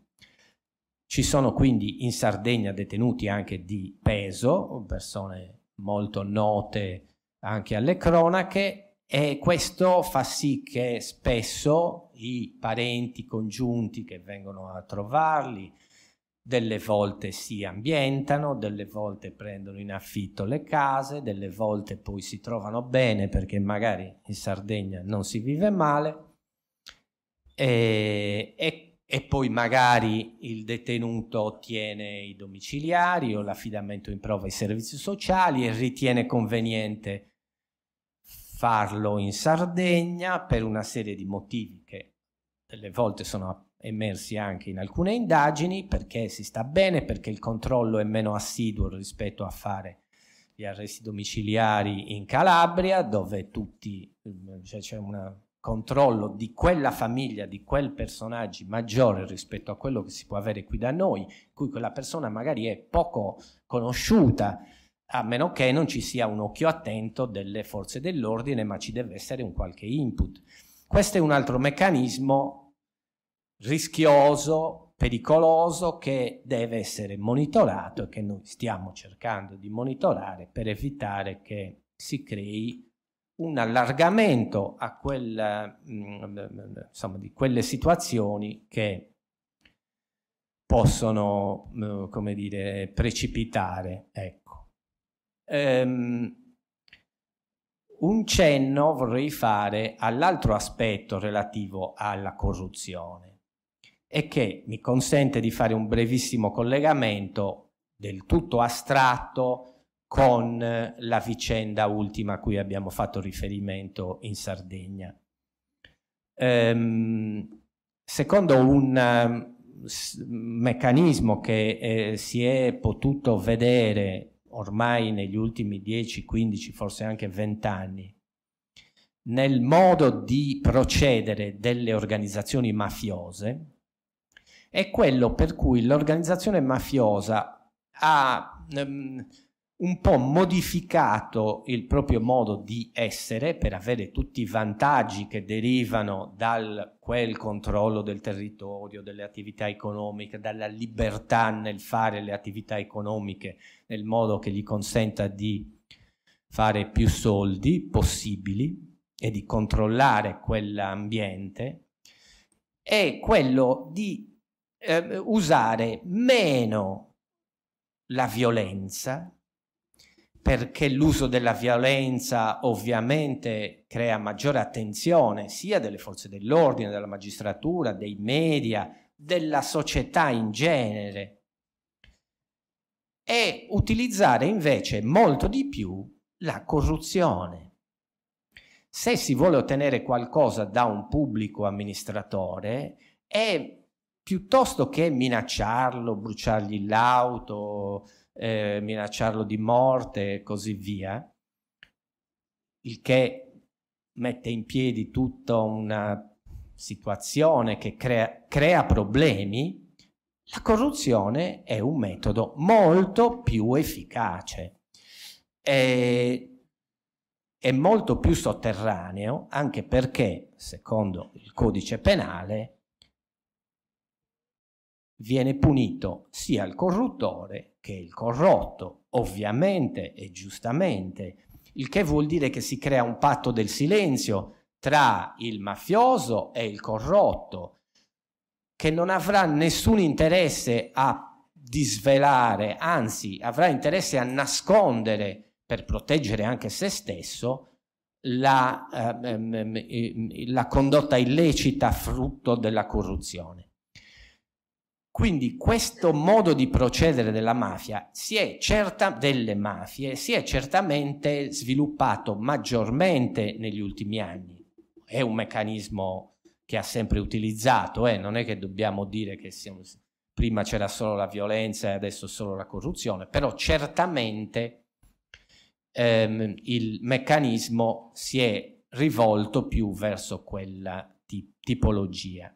Ci sono quindi in Sardegna detenuti anche di peso, persone molto note anche alle cronache e questo fa sì che spesso i parenti congiunti che vengono a trovarli, delle volte si ambientano, delle volte prendono in affitto le case, delle volte poi si trovano bene perché magari in Sardegna non si vive male e, e, e poi magari il detenuto ottiene i domiciliari o l'affidamento in prova ai servizi sociali e ritiene conveniente farlo in Sardegna per una serie di motivi che delle volte sono emersi anche in alcune indagini perché si sta bene, perché il controllo è meno assiduo rispetto a fare gli arresti domiciliari in Calabria, dove tutti cioè c'è un controllo di quella famiglia, di quel personaggio maggiore rispetto a quello che si può avere qui da noi, cui quella persona magari è poco conosciuta, a meno che non ci sia un occhio attento delle forze dell'ordine, ma ci deve essere un qualche input. Questo è un altro meccanismo rischioso, pericoloso che deve essere monitorato e che noi stiamo cercando di monitorare per evitare che si crei un allargamento a quel, mm, insomma, di quelle situazioni che possono, mm, come dire, precipitare. Ecco. Ehm, un cenno vorrei fare all'altro aspetto relativo alla corruzione e che mi consente di fare un brevissimo collegamento del tutto astratto con eh, la vicenda ultima a cui abbiamo fatto riferimento in Sardegna. Ehm, secondo un ehm, meccanismo che eh, si è potuto vedere ormai negli ultimi 10, 15, forse anche 20 anni, nel modo di procedere delle organizzazioni mafiose, è quello per cui l'organizzazione mafiosa ha um, un po' modificato il proprio modo di essere per avere tutti i vantaggi che derivano dal quel controllo del territorio, delle attività economiche, dalla libertà nel fare le attività economiche nel modo che gli consenta di fare più soldi possibili e di controllare quell'ambiente, è quello di eh, usare meno la violenza, perché l'uso della violenza ovviamente crea maggiore attenzione sia delle forze dell'ordine, della magistratura, dei media, della società in genere, e utilizzare invece molto di più la corruzione. Se si vuole ottenere qualcosa da un pubblico amministratore, è piuttosto che minacciarlo, bruciargli l'auto, eh, minacciarlo di morte e così via, il che mette in piedi tutta una situazione che crea, crea problemi, la corruzione è un metodo molto più efficace. E è molto più sotterraneo anche perché, secondo il codice penale, viene punito sia il corruttore che il corrotto, ovviamente e giustamente, il che vuol dire che si crea un patto del silenzio tra il mafioso e il corrotto, che non avrà nessun interesse a disvelare, anzi avrà interesse a nascondere per proteggere anche se stesso la, eh, ehm, ehm la condotta illecita frutto della corruzione. Quindi questo modo di procedere della mafia certa, delle mafie si è certamente sviluppato maggiormente negli ultimi anni. È un meccanismo che ha sempre utilizzato, eh? non è che dobbiamo dire che siamo, prima c'era solo la violenza e adesso solo la corruzione, però certamente ehm, il meccanismo si è rivolto più verso quella tip- tipologia.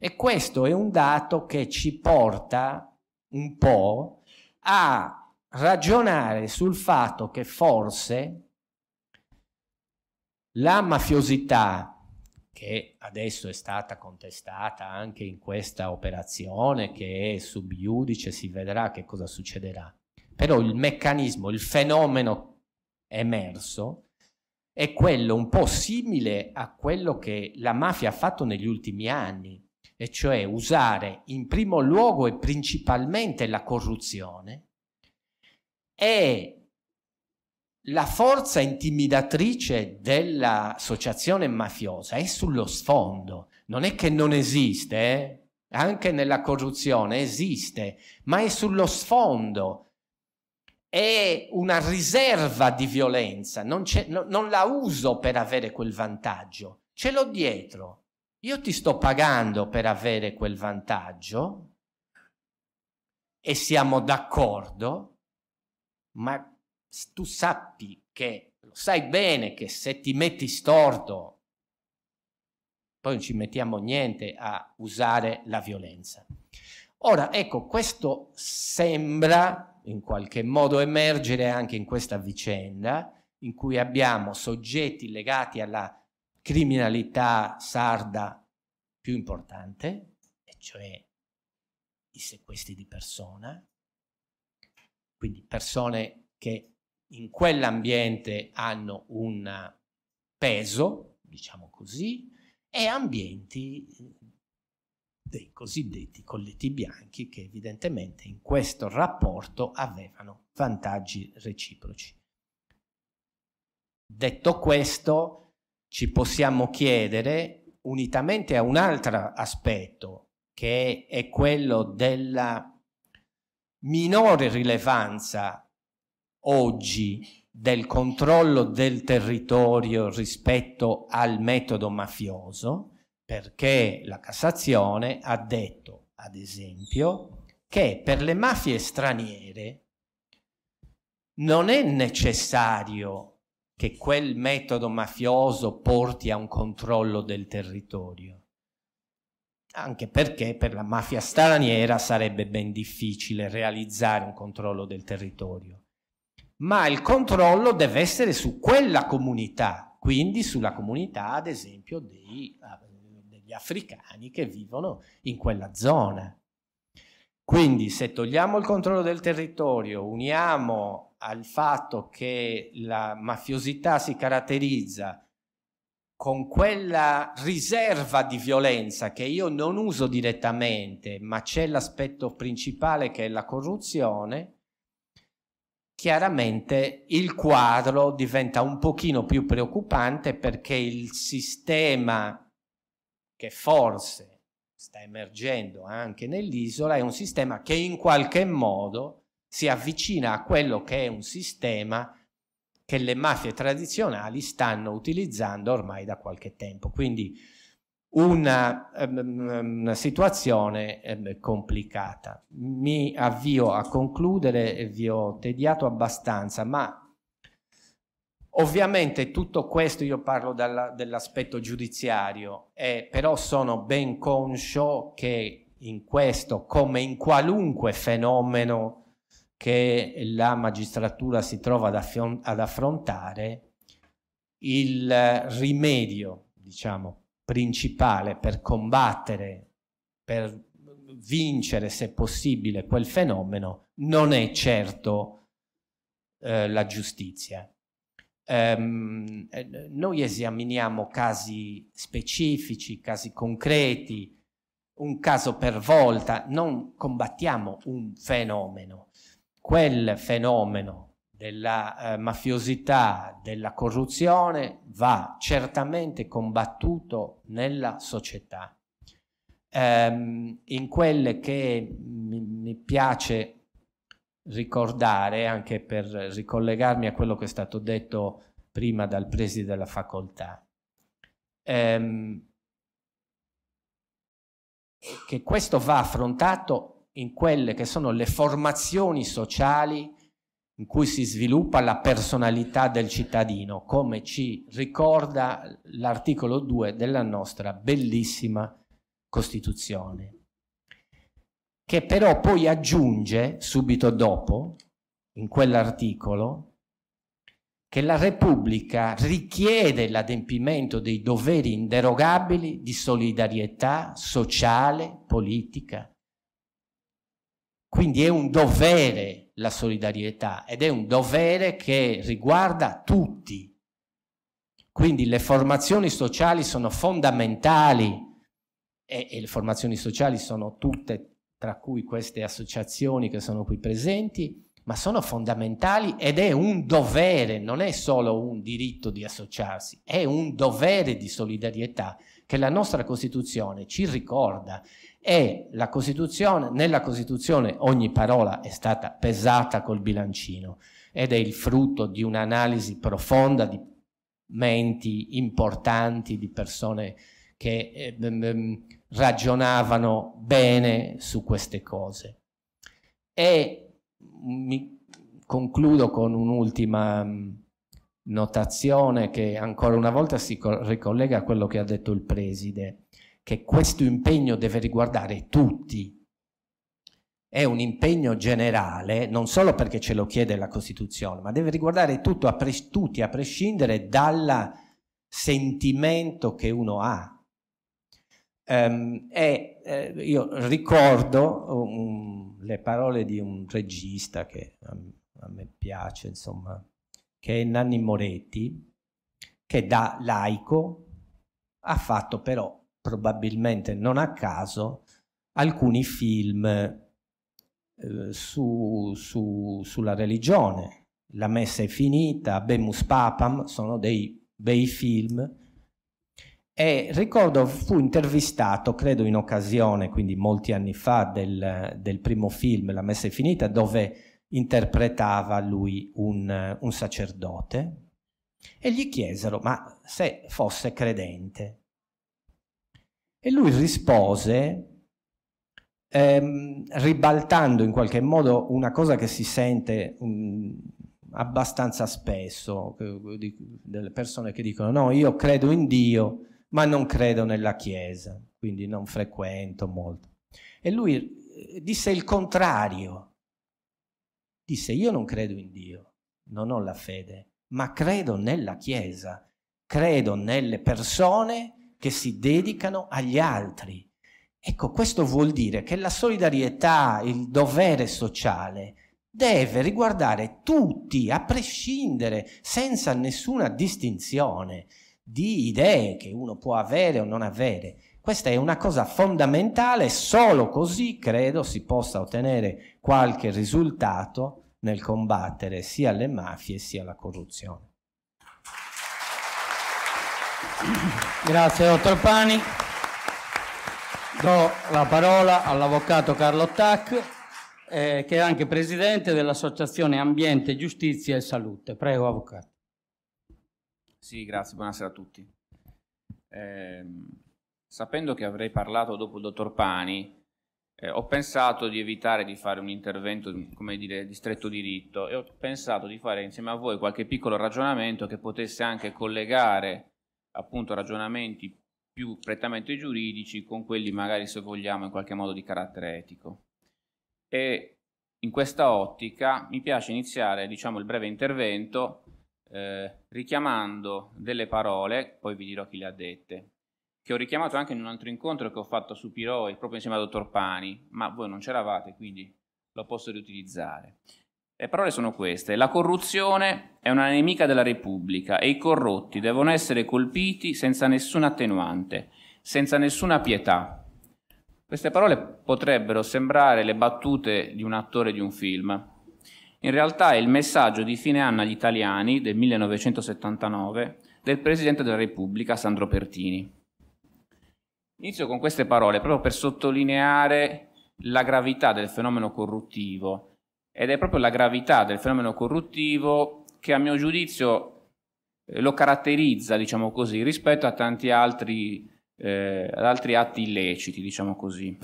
E questo è un dato che ci porta un po' a ragionare sul fatto che forse la mafiosità, che adesso è stata contestata anche in questa operazione, che è subiudice, si vedrà che cosa succederà, però il meccanismo, il fenomeno emerso è quello un po' simile a quello che la mafia ha fatto negli ultimi anni, e cioè usare in primo luogo e principalmente la corruzione, è la forza intimidatrice dell'associazione mafiosa è sullo sfondo, non è che non esiste, eh? anche nella corruzione esiste, ma è sullo sfondo, è una riserva di violenza, non, no, non la uso per avere quel vantaggio, ce l'ho dietro. Io ti sto pagando per avere quel vantaggio e siamo d'accordo, ma tu sappi che lo sai bene che se ti metti storto, poi non ci mettiamo niente a usare la violenza. Ora, ecco, questo sembra in qualche modo emergere anche in questa vicenda in cui abbiamo soggetti legati alla criminalità sarda più importante, e cioè i sequestri di persona, quindi persone che in quell'ambiente hanno un peso, diciamo così, e ambienti eh, dei cosiddetti colletti bianchi che evidentemente in questo rapporto avevano vantaggi reciproci. Detto questo, ci possiamo chiedere, unitamente a un altro aspetto, che è quello della minore rilevanza oggi del controllo del territorio rispetto al metodo mafioso, perché la Cassazione ha detto, ad esempio, che per le mafie straniere non è necessario che quel metodo mafioso porti a un controllo del territorio. Anche perché per la mafia straniera sarebbe ben difficile realizzare un controllo del territorio. Ma il controllo deve essere su quella comunità, quindi sulla comunità ad esempio dei, eh, degli africani che vivono in quella zona. Quindi se togliamo il controllo del territorio, uniamo al fatto che la mafiosità si caratterizza con quella riserva di violenza che io non uso direttamente, ma c'è l'aspetto principale che è la corruzione, chiaramente il quadro diventa un pochino più preoccupante perché il sistema che forse sta emergendo anche nell'isola è un sistema che in qualche modo si avvicina a quello che è un sistema che le mafie tradizionali stanno utilizzando ormai da qualche tempo. Quindi una, um, una situazione um, complicata. Mi avvio a concludere, vi ho tediato abbastanza, ma Ovviamente tutto questo io parlo dell'aspetto giudiziario, eh, però sono ben conscio che in questo, come in qualunque fenomeno che la magistratura si trova ad, affrontare, il rimedio, diciamo, principale per combattere, per vincere, se possibile, quel fenomeno, non è certo eh, la giustizia. Um, noi esaminiamo casi specifici, casi concreti, un caso per volta, non combattiamo un fenomeno quel fenomeno della eh, mafiosità, della corruzione va certamente combattuto nella società. Ehm, in quelle che mi, mi piace ricordare, anche per ricollegarmi a quello che è stato detto prima dal preside della facoltà, ehm, che questo va affrontato in quelle che sono le formazioni sociali in cui si sviluppa la personalità del cittadino, come ci ricorda l'articolo 2 della nostra bellissima Costituzione, che però poi aggiunge subito dopo, in quell'articolo, che la Repubblica richiede l'adempimento dei doveri inderogabili di solidarietà sociale, politica, quindi è un dovere la solidarietà ed è un dovere che riguarda tutti. Quindi le formazioni sociali sono fondamentali e, e le formazioni sociali sono tutte, tra cui queste associazioni che sono qui presenti, ma sono fondamentali ed è un dovere, non è solo un diritto di associarsi, è un dovere di solidarietà che la nostra Costituzione ci ricorda e Costituzione, nella Costituzione ogni parola è stata pesata col bilancino ed è il frutto di un'analisi profonda di menti importanti, di persone che eh, eh, ragionavano bene su queste cose. E mm, mi concludo con un'ultima mm, notazione che ancora una volta si ricollega a quello che ha detto il preside che questo impegno deve riguardare tutti. È un impegno generale, non solo perché ce lo chiede la Costituzione, ma deve riguardare tutto, a pres- tutti, a prescindere dal sentimento che uno ha. Um, ehm, e eh, io ricordo um, le parole di un regista che a, a me piace, insomma, che è Nanni Moretti, che da laico ha fatto però probabilmente non a caso, alcuni film eh, su, su, sulla religione. La messa è finita, Bemus Papam, sono dei bei film. E ricordo fu intervistato, credo in occasione, quindi molti anni fa, del, del primo film La messa è finita, dove interpretava lui un, un sacerdote, e gli chiesero, ma se fosse credente, e lui rispose ehm, ribaltando in qualche modo una cosa che si sente mh, mm, abbastanza spesso di, delle persone che dicono no, io credo in Dio ma non credo nella Chiesa, quindi non frequento molto. E lui eh, disse il contrario, disse io non credo in Dio, non ho la fede, ma credo nella Chiesa, credo nelle persone che si dedicano agli altri. Ecco, questo vuol dire che la solidarietà, il dovere sociale deve riguardare tutti, a prescindere, senza nessuna distinzione di idee che uno può avere o non avere. Questa è una cosa fondamentale, solo così credo si possa ottenere qualche risultato nel combattere sia le mafie sia la corruzione. Grazie dottor Pani. Do la parola all'avvocato Carlo Tac, eh, che è anche presidente dell'Associazione Ambiente, Giustizia e Salute. Prego, avvocato. Sì, grazie, buonasera a tutti. Eh, sapendo che avrei parlato dopo il dottor Pani, eh, ho pensato di evitare di fare un intervento, come dire, di stretto diritto e ho pensato di fare insieme a voi qualche piccolo ragionamento che potesse anche collegare appunto ragionamenti più prettamente giuridici con quelli magari se vogliamo in qualche modo di carattere etico. E in questa ottica mi piace iniziare diciamo il breve intervento eh, richiamando delle parole, poi vi dirò chi le ha dette, che ho richiamato anche in un altro incontro che ho fatto su Piroi proprio insieme al dottor Pani, ma voi non c'eravate quindi lo posso riutilizzare. Le parole sono queste. La corruzione è una nemica della Repubblica e i corrotti devono essere colpiti senza nessun attenuante, senza nessuna pietà. Queste parole potrebbero sembrare le battute di un attore di un film. In realtà è il messaggio di fine anno agli italiani del 1979 del Presidente della Repubblica Sandro Pertini. Inizio con queste parole proprio per sottolineare la gravità del fenomeno corruttivo ed è proprio la gravità del fenomeno corruttivo che a mio giudizio eh, lo caratterizza, diciamo così, rispetto a tanti altri, eh, altri atti illeciti, diciamo così.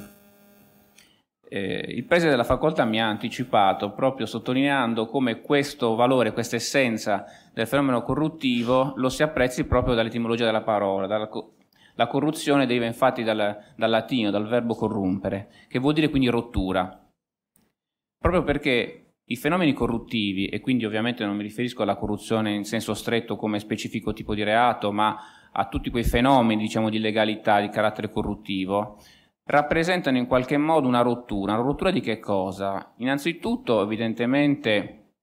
Eh, il preside della facoltà mi ha anticipato proprio sottolineando come questo valore, questa essenza del fenomeno corruttivo lo si apprezzi proprio dall'etimologia della parola. Dalla, la corruzione deriva infatti dal, dal latino, dal verbo corrompere, che vuol dire quindi rottura proprio perché i fenomeni corruttivi, e quindi ovviamente non mi riferisco alla corruzione in senso stretto come specifico tipo di reato, ma a tutti quei fenomeni diciamo, di legalità di carattere corruttivo, rappresentano in qualche modo una rottura. Una rottura di che cosa? Innanzitutto, evidentemente,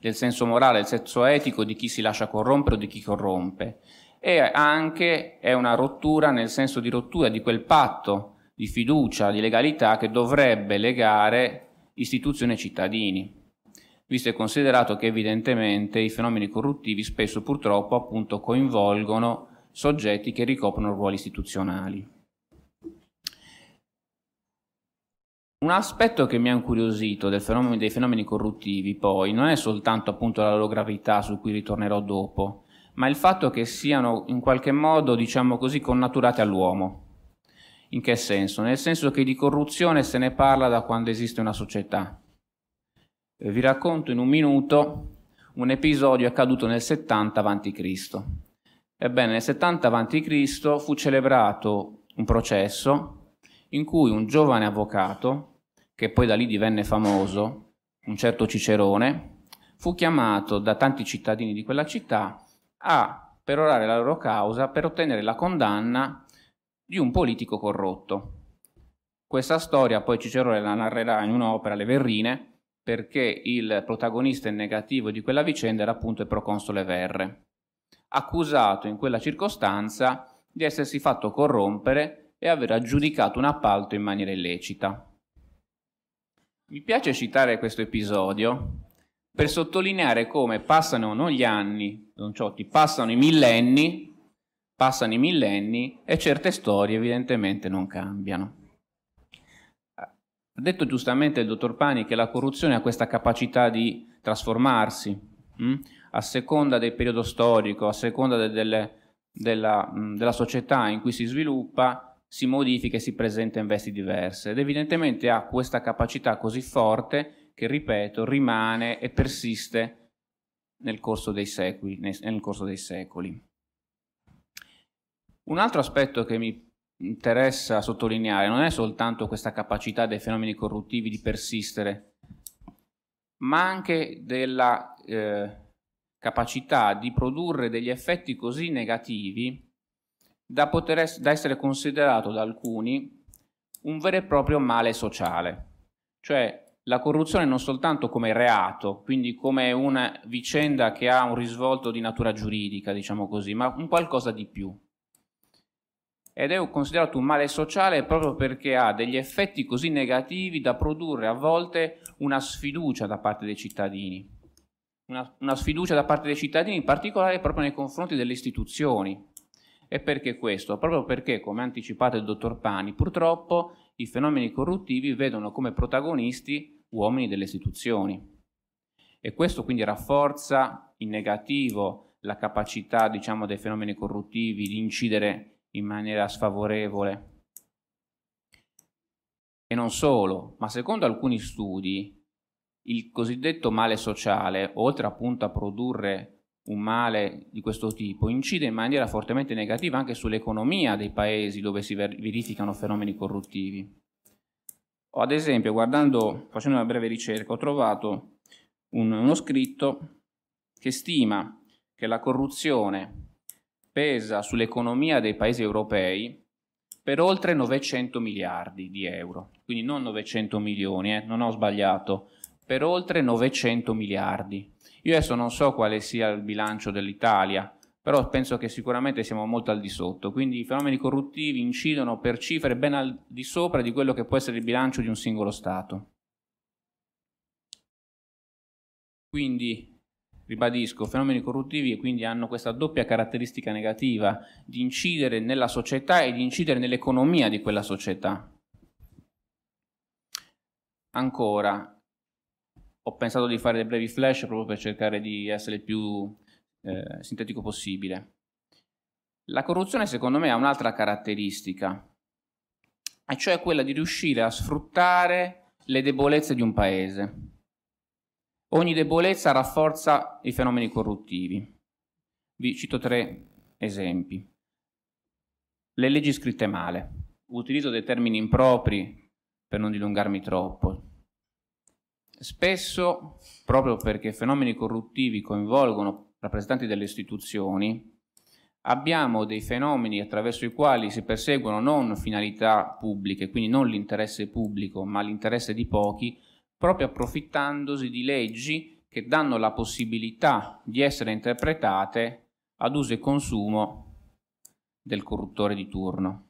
del senso morale, del senso etico di chi si lascia corrompere o di chi corrompe. E anche è una rottura nel senso di rottura di quel patto di fiducia, di legalità che dovrebbe legare istituzioni e cittadini, visto e considerato che evidentemente i fenomeni corruttivi spesso purtroppo appunto coinvolgono soggetti che ricoprono ruoli istituzionali. Un aspetto che mi ha incuriosito fenomeno, dei fenomeni corruttivi poi non è soltanto appunto la loro gravità su cui ritornerò dopo, ma il fatto che siano in qualche modo, diciamo così, connaturati all'uomo. In che senso? Nel senso che di corruzione se ne parla da quando esiste una società. Eh, vi racconto in un minuto un episodio accaduto nel 70 a.C. Ebbene, nel 70 a.C. fu celebrato un processo in cui un giovane avvocato, che poi da lì divenne famoso, un certo Cicerone, fu chiamato da tanti cittadini di quella città a perorare la loro causa per ottenere la condanna di un politico corrotto. Questa storia poi Cicerone la narrerà in un'opera, Le Verrine, perché il protagonista negativo di quella vicenda era appunto il proconsole Verre, accusato in quella circostanza di essersi fatto corrompere e aver aggiudicato un appalto in maniera illecita. Mi piace citare questo episodio per sottolineare come passano non gli anni, non Ciotti, passano i millenni passano i millenni e certe storie evidentemente non cambiano. Ha detto giustamente il dottor Pani che la corruzione ha questa capacità di trasformarsi mh? Mm? a seconda del periodo storico, a seconda de- delle, della, mh, mm, della società in cui si sviluppa, si modifica e si presenta in vesti diverse ed evidentemente ha questa capacità così forte che, ripeto, rimane e persiste nel corso dei secoli. Nel corso dei secoli. Un altro aspetto che mi interessa sottolineare non è soltanto questa capacità dei fenomeni corruttivi di persistere, ma anche della eh, capacità di produrre degli effetti così negativi da, es- da essere considerato da alcuni un vero e proprio male sociale. Cioè la corruzione non soltanto come reato, quindi come una vicenda che ha un risvolto di natura giuridica, diciamo così, ma un qualcosa di più ed è considerato un male sociale proprio perché ha degli effetti così negativi da produrre a volte una sfiducia da parte dei cittadini. Una, una, sfiducia da parte dei cittadini, in particolare proprio nei confronti delle istituzioni. E perché questo? Proprio perché, come ha anticipato il dottor Pani, purtroppo i fenomeni corruttivi vedono come protagonisti uomini delle istituzioni. E questo quindi rafforza in negativo la capacità diciamo, dei fenomeni corruttivi di incidere in maniera sfavorevole. E non solo, ma secondo alcuni studi il cosiddetto male sociale, oltre appunto a produrre un male di questo tipo, incide in maniera fortemente negativa anche sull'economia dei paesi dove si verificano fenomeni corruttivi. Ad esempio, guardando, facendo una breve ricerca, ho trovato un, uno scritto che stima che la corruzione pesa sull'economia dei paesi europei per oltre 900 miliardi di euro, quindi non 900 milioni, eh, non ho sbagliato, per oltre 900 miliardi. Io adesso non so quale sia il bilancio dell'Italia, però penso che sicuramente siamo molto al di sotto, quindi i fenomeni corruttivi incidono per cifre ben al di sopra di quello che può essere il bilancio di un singolo Stato. Quindi ribadisco, fenomeni corruttivi e quindi hanno questa doppia caratteristica negativa di incidere nella società e di incidere nell'economia di quella società. Ancora, ho pensato di fare dei brevi flash proprio per cercare di essere il più eh, sintetico possibile. La corruzione secondo me ha un'altra caratteristica, e cioè quella di riuscire a sfruttare le debolezze di un paese. Ogni debolezza rafforza i fenomeni corruttivi. Vi cito tre esempi. Le leggi scritte male. Utilizzo dei termini impropri per non dilungarmi troppo. Spesso, proprio perché fenomeni corruttivi coinvolgono rappresentanti delle istituzioni, abbiamo dei fenomeni attraverso i quali si perseguono non finalità pubbliche, quindi non l'interesse pubblico, ma l'interesse di pochi, proprio approfittandosi di leggi che danno la possibilità di essere interpretate ad uso e consumo del corruttore di turno.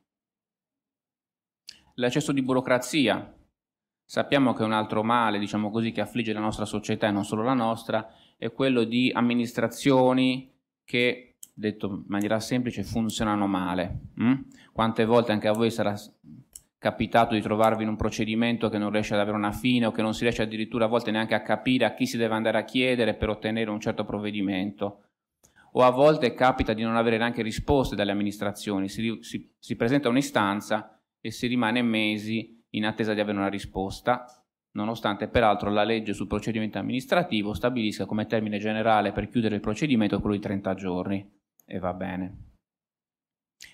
L'eccesso di burocrazia. Sappiamo che un altro male, diciamo così, che affligge la nostra società e non solo la nostra, è quello di amministrazioni che detto in maniera semplice, funzionano male. Mm? Quante volte anche a voi sarà capitato di trovarvi in un procedimento che non riesce ad avere una fine o che non si riesce addirittura a volte neanche a capire a chi si deve andare a chiedere per ottenere un certo provvedimento o a volte capita di non avere neanche risposte dalle amministrazioni, si, si, si, presenta un'istanza e si rimane mesi in attesa di avere una risposta, nonostante peraltro la legge sul procedimento amministrativo stabilisca come termine generale per chiudere il procedimento quello di 30 giorni. E va bene.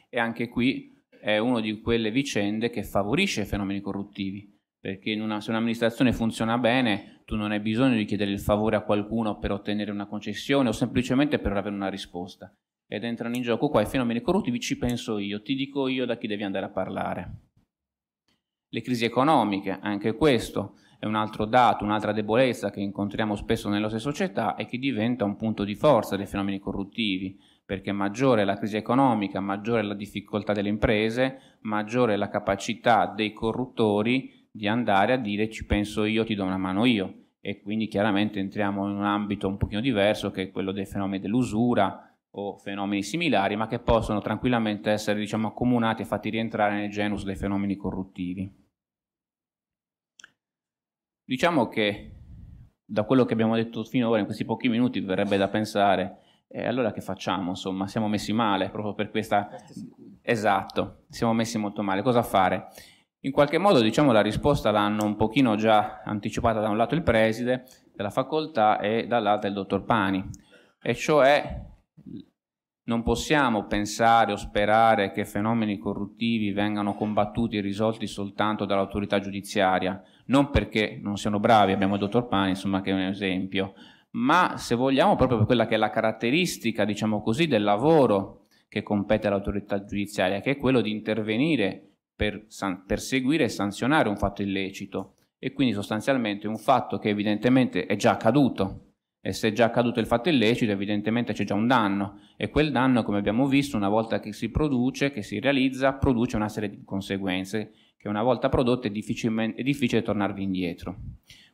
E anche qui è una di quelle vicende che favorisce i fenomeni corruttivi, perché una, se un'amministrazione funziona bene tu non hai bisogno di chiedere il favore a qualcuno per ottenere una concessione o semplicemente per avere una risposta. Ed entrano in gioco qua i fenomeni corruttivi, ci penso io, ti dico io da chi devi andare a parlare. Le crisi economiche, anche questo è un altro dato, un'altra debolezza che incontriamo spesso nelle nostre società e che diventa un punto di forza dei fenomeni corruttivi perché maggiore è la crisi economica, maggiore è la difficoltà delle imprese, maggiore è la capacità dei corruttori di andare a dire ci penso io, ti do una mano io. E quindi chiaramente entriamo in un ambito un pochino diverso che è quello dei fenomeni dell'usura o fenomeni similari, ma che possono tranquillamente essere diciamo, accomunati e fatti rientrare nel genus dei fenomeni corruttivi. Diciamo che da quello che abbiamo detto finora in questi pochi minuti verrebbe da pensare e allora che facciamo? Insomma, siamo messi male proprio per questa... Esatto, siamo messi molto male. Cosa fare? In qualche modo, diciamo, la risposta l'hanno un pochino già anticipata da un lato il preside della facoltà e dall'altro il dottor Pani. E cioè non possiamo pensare o sperare che fenomeni corruttivi vengano combattuti e risolti soltanto dall'autorità giudiziaria, non perché non siano bravi, abbiamo il dottor Pani, insomma, che è un esempio, ma se vogliamo proprio per quella che è la caratteristica, diciamo così, del lavoro che compete all'autorità giudiziaria, che è quello di intervenire per san- perseguire e sanzionare un fatto illecito e quindi sostanzialmente un fatto che evidentemente è già accaduto e se è già accaduto il fatto illecito evidentemente c'è già un danno e quel danno come abbiamo visto una volta che si produce, che si realizza, produce una serie di conseguenze che una volta prodotte è è difficile tornarvi indietro.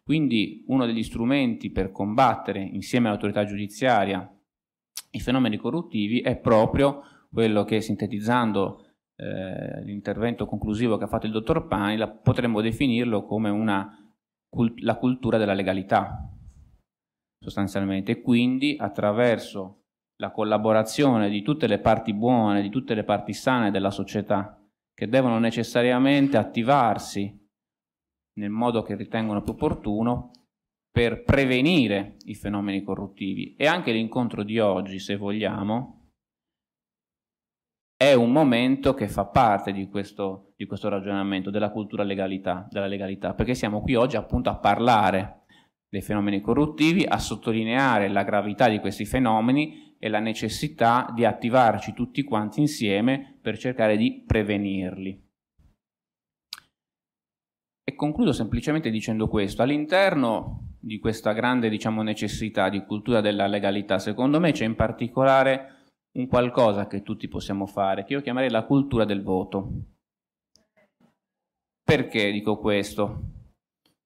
Quindi uno degli strumenti per combattere insieme all'autorità giudiziaria i fenomeni corruttivi è proprio quello che sintetizzando eh, l'intervento conclusivo che ha fatto il dottor Panila potremmo definirlo come una, cult- la cultura della legalità sostanzialmente e quindi attraverso la collaborazione di tutte le parti buone, di tutte le parti sane della società che devono necessariamente attivarsi nel modo che ritengono più opportuno per prevenire i fenomeni corruttivi. E anche l'incontro di oggi, se vogliamo, è un momento che fa parte di questo, di questo ragionamento, della cultura legalità, della legalità, perché siamo qui oggi appunto a parlare dei fenomeni corruttivi, a sottolineare la gravità di questi fenomeni e la necessità di attivarci tutti quanti insieme per cercare di prevenirli. E concludo semplicemente dicendo questo, all'interno di questa grande diciamo, necessità di cultura della legalità, secondo me c'è in particolare un qualcosa che tutti possiamo fare, che io chiamerei la cultura del voto. Perché dico questo?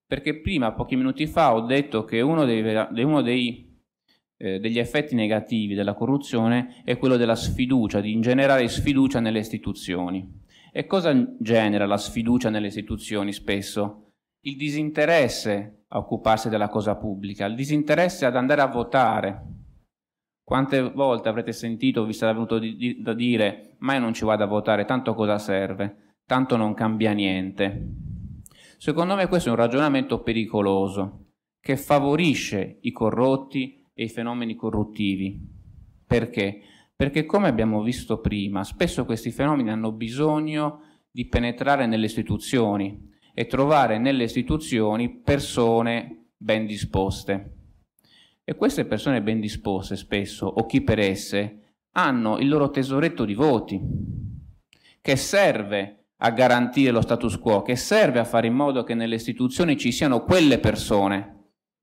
Perché prima, pochi minuti fa, ho detto che uno, dei, uno dei, eh, degli effetti negativi della corruzione è quello della sfiducia, di in sfiducia nelle istituzioni. E cosa genera la sfiducia nelle istituzioni spesso? Il disinteresse a occuparsi della cosa pubblica, il disinteresse ad andare a votare. Quante volte avrete sentito, vi sarà venuto di, di, da dire, mai non ci vado a votare, tanto cosa serve? Tanto non cambia niente. Secondo me questo è un ragionamento pericoloso che favorisce i corrotti e i fenomeni corruttivi. Perché? perché come abbiamo visto prima, spesso questi fenomeni hanno bisogno di penetrare nelle istituzioni e trovare nelle istituzioni persone ben disposte. E queste persone ben disposte spesso, o chi per esse, hanno il loro tesoretto di voti, che serve a garantire lo status quo, che serve a fare in modo che nelle istituzioni ci siano quelle persone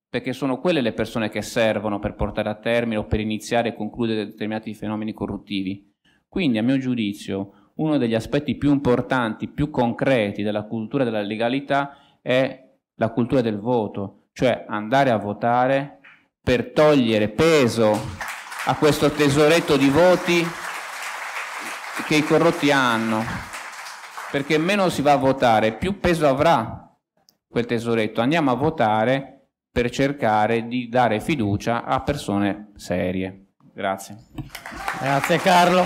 perché sono quelle le persone che servono per portare a termine o per iniziare e concludere determinati fenomeni corruttivi. Quindi, a mio giudizio, uno degli aspetti più importanti, più concreti della cultura della legalità è la cultura del voto, cioè andare a votare per togliere peso a questo tesoretto di voti che i corrotti hanno. Perché meno si va a votare, più peso avrà quel tesoretto. Andiamo a votare per cercare di dare fiducia a persone serie. Grazie. Grazie Carlo.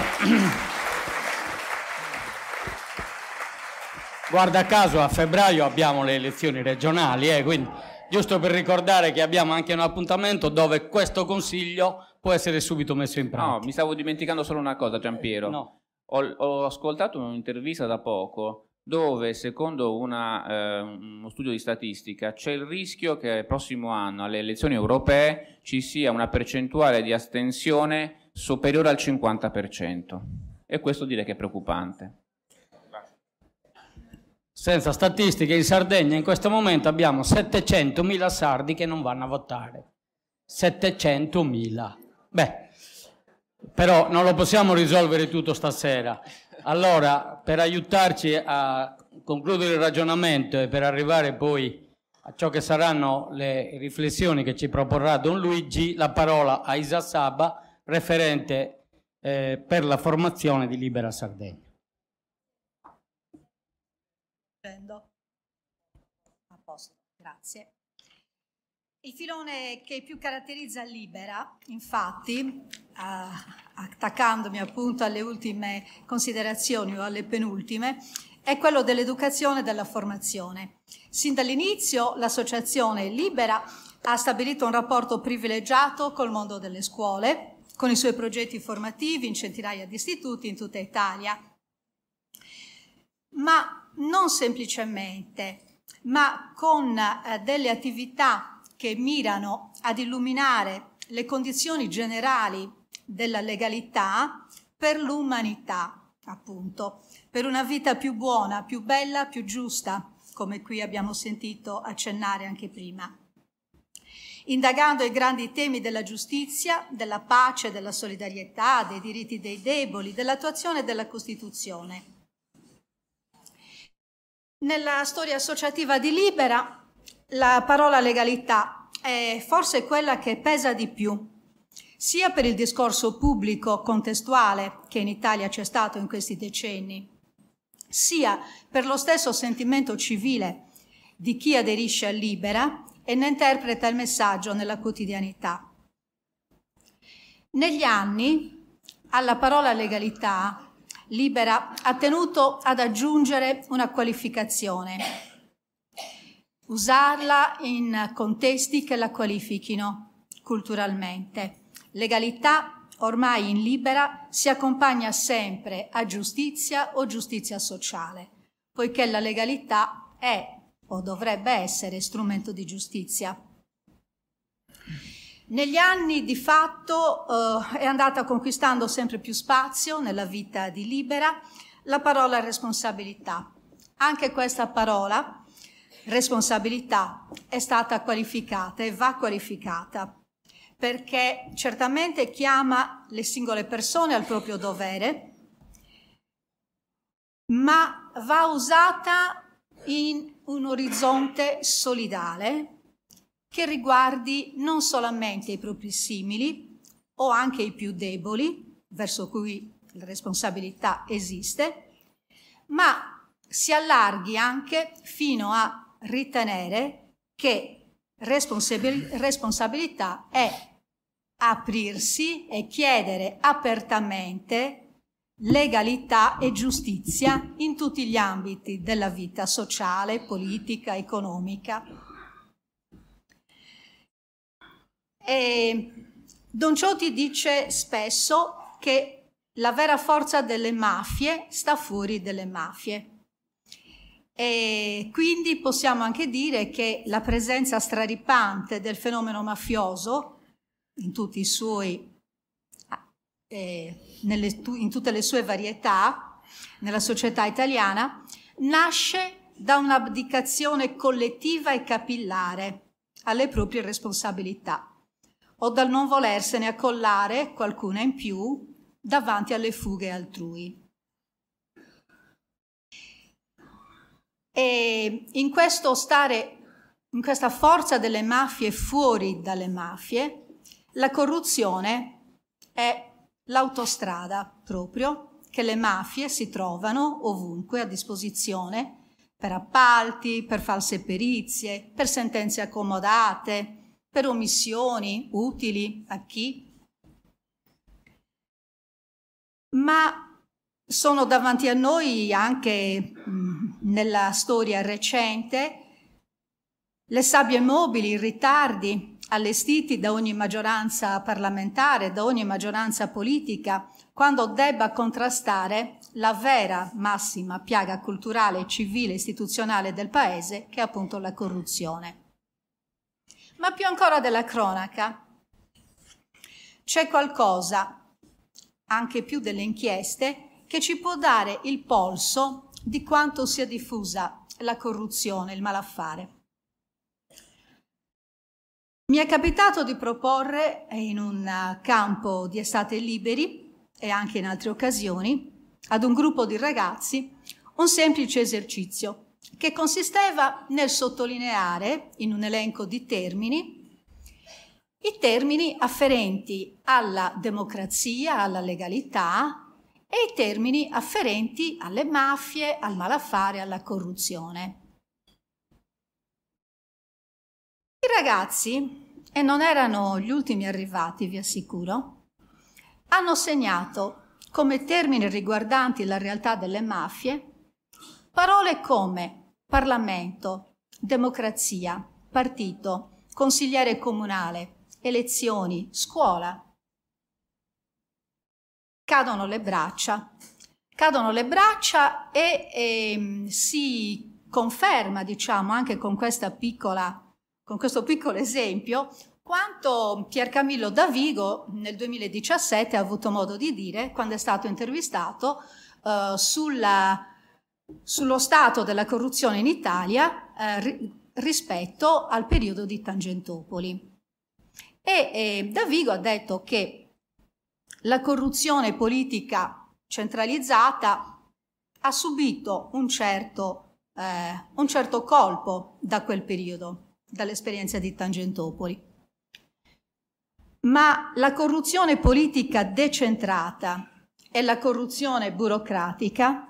Guarda caso a febbraio abbiamo le elezioni regionali, eh, quindi giusto per ricordare che abbiamo anche un appuntamento dove questo consiglio può essere subito messo in pratica. No, mi stavo dimenticando solo una cosa Giampiero. no. Ho, ho ascoltato un'intervista da poco dove secondo una, eh, uno studio di statistica c'è il rischio che il prossimo anno alle elezioni europee ci sia una percentuale di astensione superiore al 50%. E questo direi che è preoccupante. Senza statistiche in Sardegna in questo momento abbiamo 700.000 sardi che non vanno a votare. 700.000. Beh, però non lo possiamo risolvere tutto stasera. Allora, per aiutarci a concludere il ragionamento e per arrivare poi a ciò che saranno le riflessioni che ci proporrà Don Luigi, la parola a Isa Saba, referente eh, per la formazione di Libera Sardegna. Prendo. A posto, grazie. Il filone che più caratterizza Libera, infatti, uh, attaccandomi appunto alle ultime considerazioni o alle penultime, è quello dell'educazione e della formazione. Sin dall'inizio l'associazione Libera ha stabilito un rapporto privilegiato col mondo delle scuole, con i suoi progetti formativi in centinaia di istituti in tutta Italia. Ma non semplicemente, ma con eh, delle attività che mirano ad illuminare le condizioni generali della legalità per l'umanità, appunto, per una vita più buona, più bella, più giusta, come qui abbiamo sentito accennare anche prima. Indagando i grandi temi della giustizia, della pace, della solidarietà, dei diritti dei deboli, dell'attuazione della Costituzione. Nella storia associativa di Libera la parola legalità è forse quella che pesa di più sia per il discorso pubblico contestuale che in Italia c'è stato in questi decenni, sia per lo stesso sentimento civile di chi aderisce a Libera e ne interpreta il messaggio nella quotidianità. Negli anni, alla parola legalità, Libera ha tenuto ad aggiungere una qualificazione, usarla in contesti che la qualifichino culturalmente. Legalità ormai in libera si accompagna sempre a giustizia o giustizia sociale, poiché la legalità è o dovrebbe essere strumento di giustizia. Negli anni di fatto eh, è andata conquistando sempre più spazio nella vita di Libera la parola responsabilità. Anche questa parola, responsabilità, è stata qualificata e va qualificata perché certamente chiama le singole persone al proprio dovere, ma va usata in un orizzonte solidale che riguardi non solamente i propri simili o anche i più deboli, verso cui la responsabilità esiste, ma si allarghi anche fino a ritenere che responsabil- responsabilità è aprirsi e chiedere apertamente legalità e giustizia in tutti gli ambiti della vita sociale, politica, economica. E Don Ciotti dice spesso che la vera forza delle mafie sta fuori delle mafie. E quindi possiamo anche dire che la presenza straripante del fenomeno mafioso in, suoi, ah, eh, nelle, in tutte le sue varietà nella società italiana, nasce da un'abdicazione collettiva e capillare alle proprie responsabilità o dal non volersene accollare qualcuna in più davanti alle fughe altrui. E in questo stare, in questa forza delle mafie fuori dalle mafie, la corruzione è l'autostrada proprio che le mafie si trovano ovunque a disposizione per appalti, per false perizie, per sentenze accomodate, per omissioni utili a chi? Ma sono davanti a noi anche mm, nella storia recente le sabbie mobili, i ritardi, allestiti da ogni maggioranza parlamentare, da ogni maggioranza politica, quando debba contrastare la vera massima piaga culturale, civile, e istituzionale del Paese, che è appunto la corruzione. Ma più ancora della cronaca, c'è qualcosa, anche più delle inchieste, che ci può dare il polso di quanto sia diffusa la corruzione, il malaffare. Mi è capitato di proporre in un eh, campo di estate liberi e anche in altre occasioni ad un gruppo di ragazzi un semplice esercizio che consisteva nel sottolineare in un elenco di termini i termini afferenti alla democrazia, alla legalità e i termini afferenti alle mafie, al malaffare, alla corruzione. I ragazzi, e non erano gli ultimi arrivati, vi assicuro, hanno segnato come termini riguardanti la realtà delle mafie parole come Parlamento, democrazia, partito, consigliere comunale, elezioni, scuola. Cadono le braccia, cadono le braccia e, e ehm, si conferma, diciamo, anche con questa piccola con questo piccolo esempio quanto Pier Camillo Davigo nel 2017 ha avuto modo di dire quando è stato intervistato eh, sulla, sullo stato della corruzione in Italia eh, rispetto al periodo di Tangentopoli. E eh, Davigo ha detto che la corruzione politica centralizzata ha subito un certo, eh, un certo colpo da quel periodo dall'esperienza di Tangentopoli. Ma la corruzione politica decentrata e la corruzione burocratica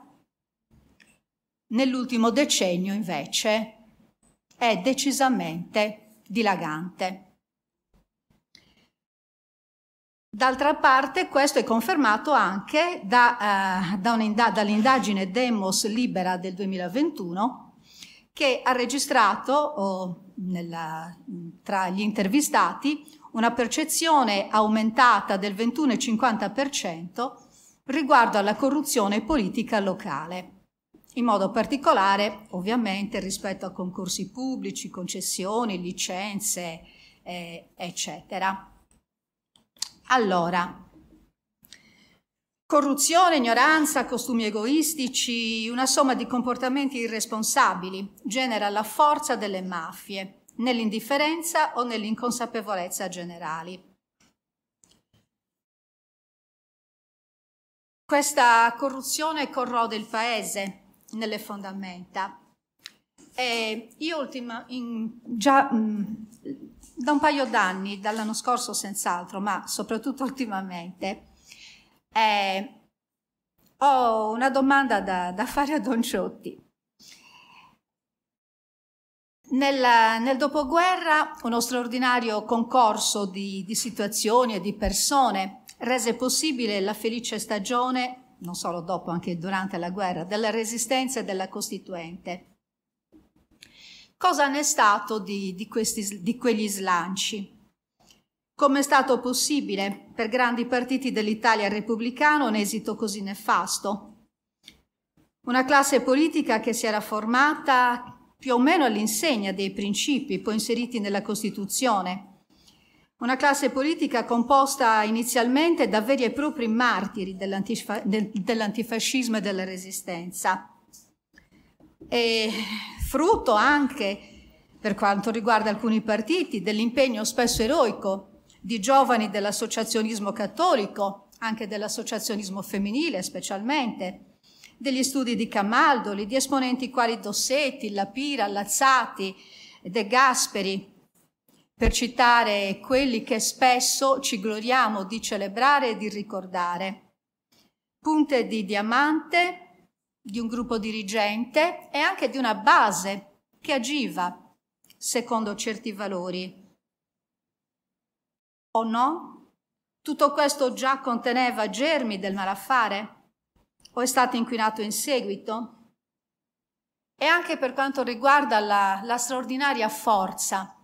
nell'ultimo decennio invece è decisamente dilagante. D'altra parte questo è confermato anche da, eh, da dall'indagine Demos Libera del 2021 che ha registrato oh, nella, tra gli intervistati una percezione aumentata del 21,50% riguardo alla corruzione politica locale, in modo particolare ovviamente rispetto a concorsi pubblici, concessioni, licenze, eh, eccetera. Allora, Corruzione, ignoranza, costumi egoistici, una somma di comportamenti irresponsabili genera la forza delle mafie nell'indifferenza o nell'inconsapevolezza generali. Questa corruzione corrode il paese nelle fondamenta. E io ultima, in, già mh, mm, da un paio d'anni, dall'anno scorso senz'altro, ma soprattutto ultimamente, eh, ho una domanda da, da, fare a Don Ciotti. Nel, nel dopoguerra uno straordinario concorso di, di situazioni e di persone rese possibile la felice stagione, non solo dopo, anche durante la guerra, della resistenza e della Costituente. Cosa ne è stato di, di, questi, di quegli slanci? come è stato possibile per grandi partiti dell'Italia repubblicano un esito così nefasto. Una classe politica che si era formata più o meno all'insegna dei principi poi inseriti nella Costituzione. Una classe politica composta inizialmente da veri e propri martiri dell'antifascismo e della resistenza. E frutto anche, per quanto riguarda alcuni partiti, dell'impegno spesso eroico di giovani dell'associazionismo cattolico, anche dell'associazionismo femminile specialmente, degli studi di Camaldoli, di esponenti quali Dossetti, Lapira, Lazzati, De Gasperi, per citare quelli che spesso ci gloriamo di celebrare e di ricordare. Punte di diamante di un gruppo dirigente e anche di una base che agiva secondo certi valori o no? Tutto questo già conteneva germi del malaffare? O è stato inquinato in seguito? E anche per quanto riguarda la, la straordinaria forza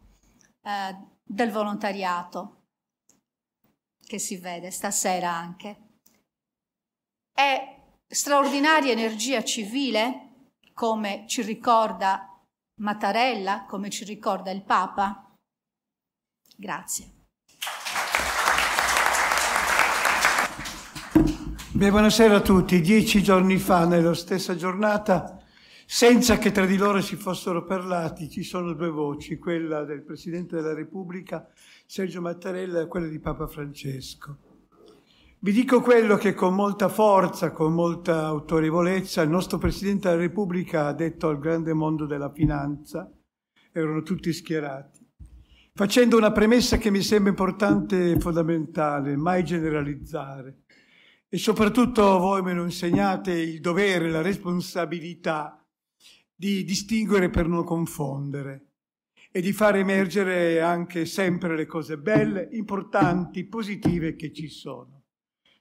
eh, del volontariato, che si vede stasera anche, è straordinaria energia civile, come ci ricorda Mattarella, come ci ricorda il Papa? Grazie. Beh, buonasera a tutti. Dieci giorni fa, nella stessa giornata, senza che tra di loro si fossero parlati, ci sono due voci, quella del Presidente della Repubblica Sergio Mattarella e quella di Papa Francesco. Vi dico quello che con molta forza, con molta autorevolezza, il nostro Presidente della Repubblica ha detto al grande mondo della finanza, erano tutti schierati, facendo una premessa che mi sembra importante e fondamentale, mai generalizzare e soprattutto voi me lo insegnate il dovere, la responsabilità di distinguere per non confondere e di far emergere anche sempre le cose belle, importanti, positive che ci sono.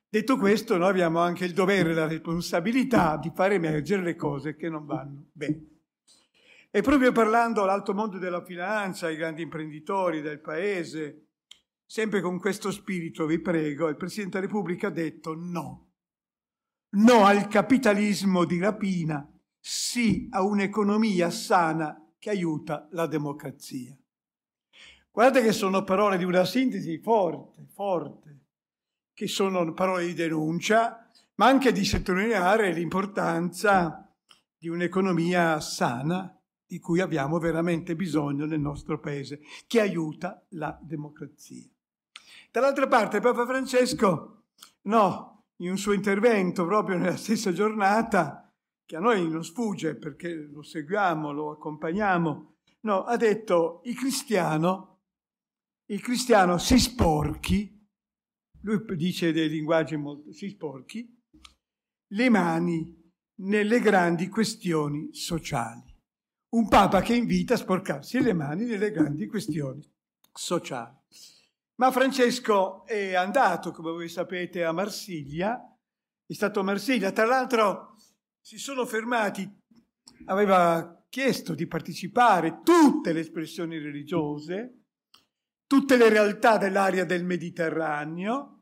Detto questo, noi abbiamo anche il dovere e la responsabilità di far emergere le cose che non vanno bene. E proprio parlando all'alto mondo della finanza, ai grandi imprenditori del paese, Sempre con questo spirito, vi prego, il Presidente della Repubblica ha detto no. No al capitalismo di rapina, sì a un'economia sana che aiuta la democrazia. Guardate che sono parole di una sintesi forte, forte, che sono parole di denuncia, ma anche di sottolineare l'importanza di un'economia sana di cui abbiamo veramente bisogno nel nostro paese, che aiuta la democrazia. Dall'altra parte Papa Francesco, no, in un suo intervento proprio nella stessa giornata, che a noi non sfugge perché lo seguiamo, lo accompagniamo, no, ha detto il cristiano, il cristiano si sporchi, lui dice dei linguaggi molto, si sporchi, le mani nelle grandi questioni sociali. Un papa che invita a sporcarsi le mani nelle grandi questioni sociali. Ma Francesco è andato, come voi sapete, a Marsiglia, è stato a Marsiglia. Tra l'altro si sono fermati, aveva chiesto di partecipare tutte le espressioni religiose, tutte le realtà dell'area del Mediterraneo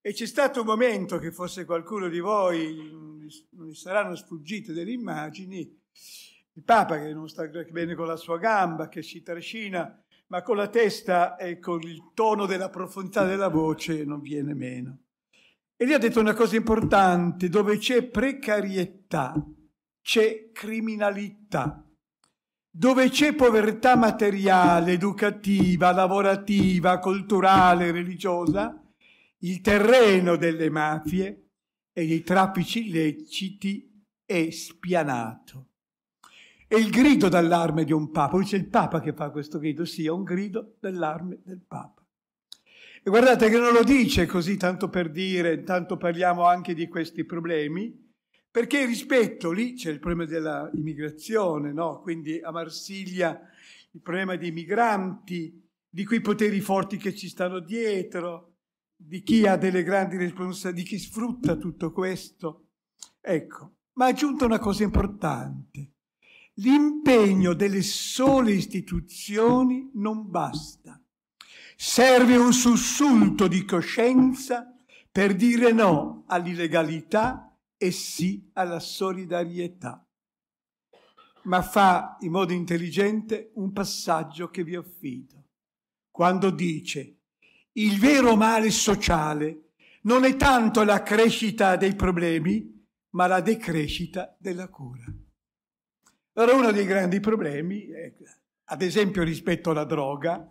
e c'è stato un momento che forse qualcuno di voi non gli saranno sfuggite delle immagini, il Papa che non sta bene con la sua gamba, che si trascina ma con la testa e con il tono della profondità della voce non viene meno. E lì ha detto una cosa importante, dove c'è precarietà, c'è criminalità, dove c'è povertà materiale, educativa, lavorativa, culturale, religiosa, il terreno delle mafie e dei traffici illeciti è spianato. È il grido d'allarme di un Papa. Poi c'è il Papa che fa questo grido, sì, è un grido d'allarme del Papa. E guardate che non lo dice così tanto per dire, intanto parliamo anche di questi problemi, perché rispetto, lì c'è il problema dell'immigrazione, no? quindi a Marsiglia il problema dei migranti, di quei poteri forti che ci stanno dietro, di chi ha delle grandi responsabilità, di chi sfrutta tutto questo. Ecco, ma ha aggiunto una cosa importante, L'impegno delle sole istituzioni non basta. Serve un sussulto di coscienza per dire no all'illegalità e sì alla solidarietà. Ma fa in modo intelligente un passaggio che vi affido, quando dice il vero male sociale non è tanto la crescita dei problemi, ma la decrescita della cura. Allora uno dei grandi problemi, è, ad esempio rispetto alla droga,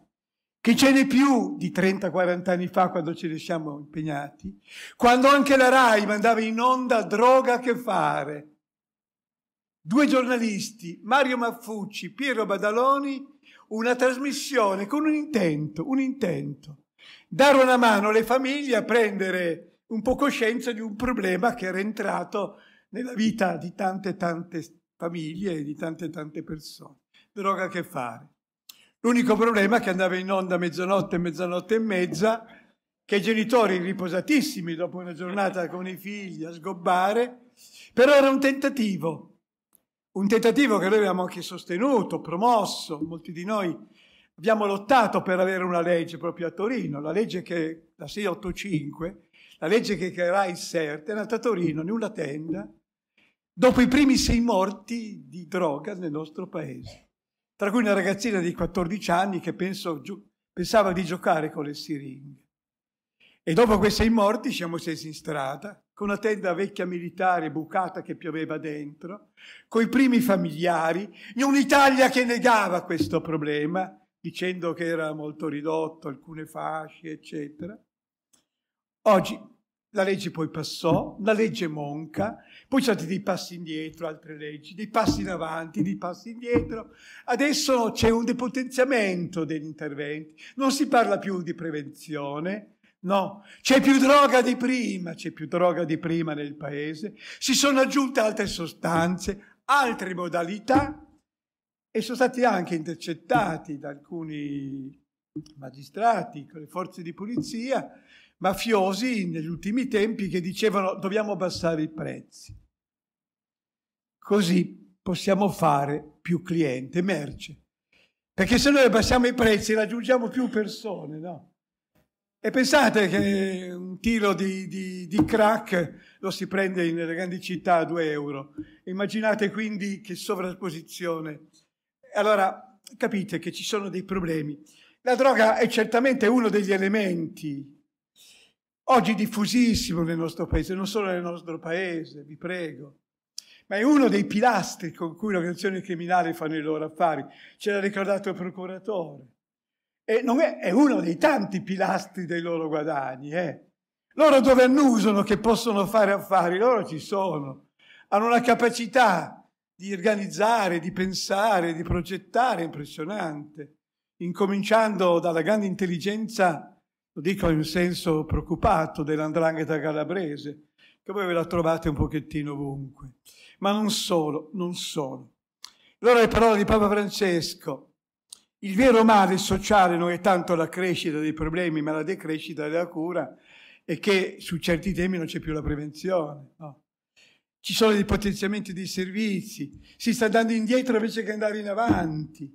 che ce n'è più di 30-40 anni fa quando ce ne siamo impegnati, quando anche la RAI mandava in onda droga che fare. Due giornalisti, Mario Maffucci, Piero Badaloni, una trasmissione con un intento, un intento, dare una mano alle famiglie a prendere un po' coscienza di un problema che era entrato nella vita di tante tante famiglie e di tante tante persone. Droga che fare. L'unico problema è che andava in onda mezzanotte, mezzanotte e mezza, che i genitori riposatissimi dopo una giornata con i figli a sgobbare, però era un tentativo, un tentativo che noi abbiamo anche sostenuto, promosso, molti di noi abbiamo lottato per avere una legge proprio a Torino, la legge che, la 685, la legge che creerà il SERT è nata a Torino in una tenda dopo i primi sei morti di droga nel nostro paese, tra cui una ragazzina di 14 anni che penso, giu, pensava di giocare con le siringhe. E dopo quei sei morti siamo scesi in strada, con una tenda vecchia militare bucata che pioveva dentro, con i primi familiari, in un'Italia che negava questo problema, dicendo che era molto ridotto, alcune fasce, eccetera. Oggi la legge poi passò, la legge monca, poi ci sono stati dei passi indietro, altre leggi, dei passi in avanti, dei passi indietro. Adesso c'è un depotenziamento degli interventi, non si parla più di prevenzione, no, c'è più droga di prima, c'è più droga di prima nel paese, si sono aggiunte altre sostanze, altre modalità e sono stati anche intercettati da alcuni magistrati, con le forze di polizia, mafiosi negli ultimi tempi che dicevano dobbiamo abbassare i prezzi. Così possiamo fare più cliente, merce. Perché se noi abbassiamo i prezzi raggiungiamo più persone, no? E pensate che un tiro di, di, di crack lo si prende nelle grandi città a 2 euro. Immaginate quindi che sovrasposizione. Allora capite che ci sono dei problemi. La droga è certamente uno degli elementi oggi diffusissimo nel nostro paese, non solo nel nostro paese, vi prego, ma è uno dei pilastri con cui l'organizzazione criminale fanno i loro affari, ce l'ha ricordato il procuratore. E è, è, uno dei tanti pilastri dei loro guadagni. Eh. Loro dove annusano che possono fare affari, loro ci sono, hanno una capacità di organizzare, di pensare, di progettare impressionante, incominciando dalla grande intelligenza lo dico in senso preoccupato dell'andrangheta calabrese, che voi ve la trovate un pochettino ovunque. Ma non solo, non solo. Allora le parole di Papa Francesco, il vero male sociale non è tanto la crescita dei problemi, ma la decrescita della cura, e che su certi temi non c'è più la prevenzione. No? Ci sono dei potenziamenti dei servizi, si sta andando indietro invece che andare in avanti.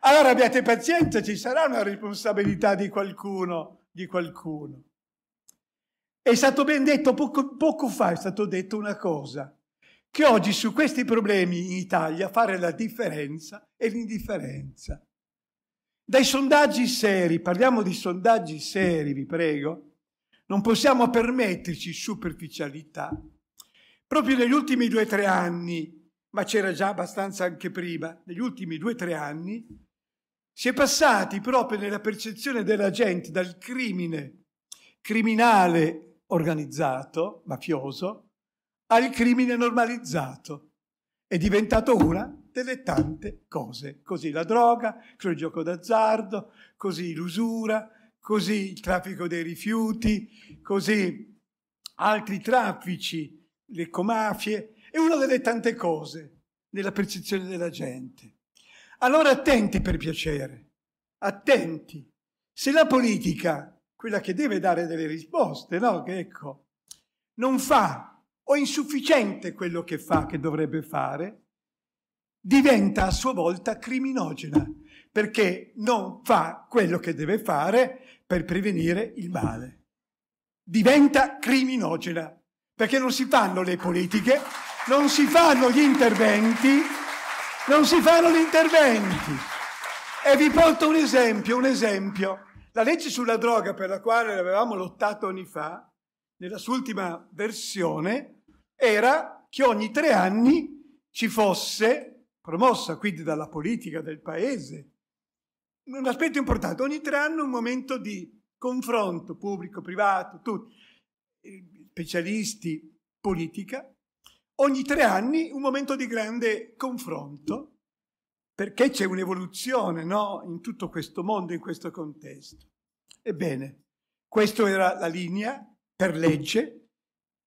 Allora abbiate pazienza, ci sarà una responsabilità di qualcuno di qualcuno. È stato ben detto, poco, poco fa è stato detto una cosa, che oggi su questi problemi in Italia fare la differenza è l'indifferenza. Dai sondaggi seri, parliamo di sondaggi seri, vi prego, non possiamo permetterci superficialità. Proprio negli ultimi due o tre anni, ma c'era già abbastanza anche prima, negli ultimi due o tre anni, si è passati proprio nella percezione della gente dal crimine criminale organizzato, mafioso, al crimine normalizzato. È diventato una delle tante cose. Così la droga, così il gioco d'azzardo, così l'usura, così il traffico dei rifiuti, così altri traffici, le comafie. È una delle tante cose nella percezione della gente. Allora attenti per piacere, attenti. Se la politica, quella che deve dare delle risposte, no? Che ecco, non fa o è insufficiente quello che fa, che dovrebbe fare, diventa a sua volta criminogena, perché non fa quello che deve fare per prevenire il male. Diventa criminogena, perché non si fanno le politiche, non si fanno gli interventi non si fanno gli interventi. E vi porto un esempio, un esempio. La legge sulla droga per la quale avevamo lottato anni fa, nella sua ultima versione, era che ogni tre anni ci fosse, promossa quindi dalla politica del paese, un aspetto importante, ogni tre anni un momento di confronto pubblico, privato, tutti, specialisti, politica, ogni tre anni un momento di grande confronto, perché c'è un'evoluzione no? in tutto questo mondo, in questo contesto. Ebbene, questa era la linea per legge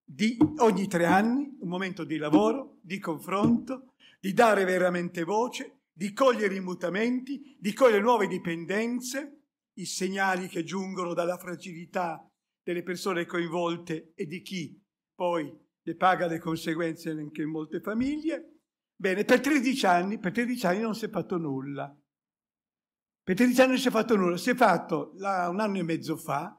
di ogni tre anni un momento di lavoro, di confronto, di dare veramente voce, di cogliere i mutamenti, di cogliere nuove dipendenze, i segnali che giungono dalla fragilità delle persone coinvolte e di chi poi e paga le conseguenze anche in molte famiglie. Bene, per 13 anni, per 13 anni non si è fatto nulla. Per 13 anni non si è fatto nulla. Si è fatto la, un anno e mezzo fa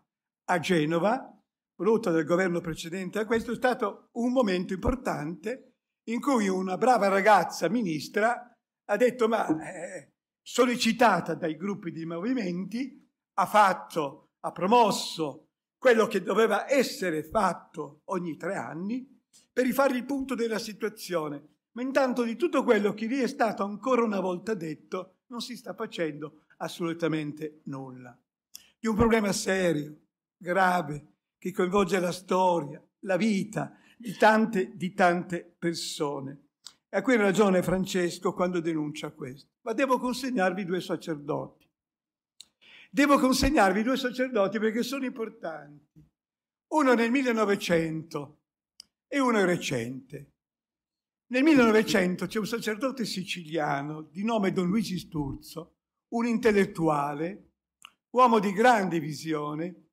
a Genova, voluta dal governo precedente a questo, è stato un momento importante in cui una brava ragazza ministra ha detto, ma eh, sollecitata dai gruppi di movimenti, ha fatto, ha promosso quello che doveva essere fatto ogni tre anni, per rifare il punto della situazione, ma intanto di tutto quello che vi è stato ancora una volta detto non si sta facendo assolutamente nulla. Di un problema serio, grave, che coinvolge la storia, la vita di tante, di tante persone. E a cui ragione Francesco quando denuncia questo. Ma devo consegnarvi due sacerdoti. Devo consegnarvi due sacerdoti perché sono importanti. Uno nel 1900, e uno è recente. Nel 1900 c'è un sacerdote siciliano di nome Don Luigi Sturzo, un intellettuale, uomo di grande visione,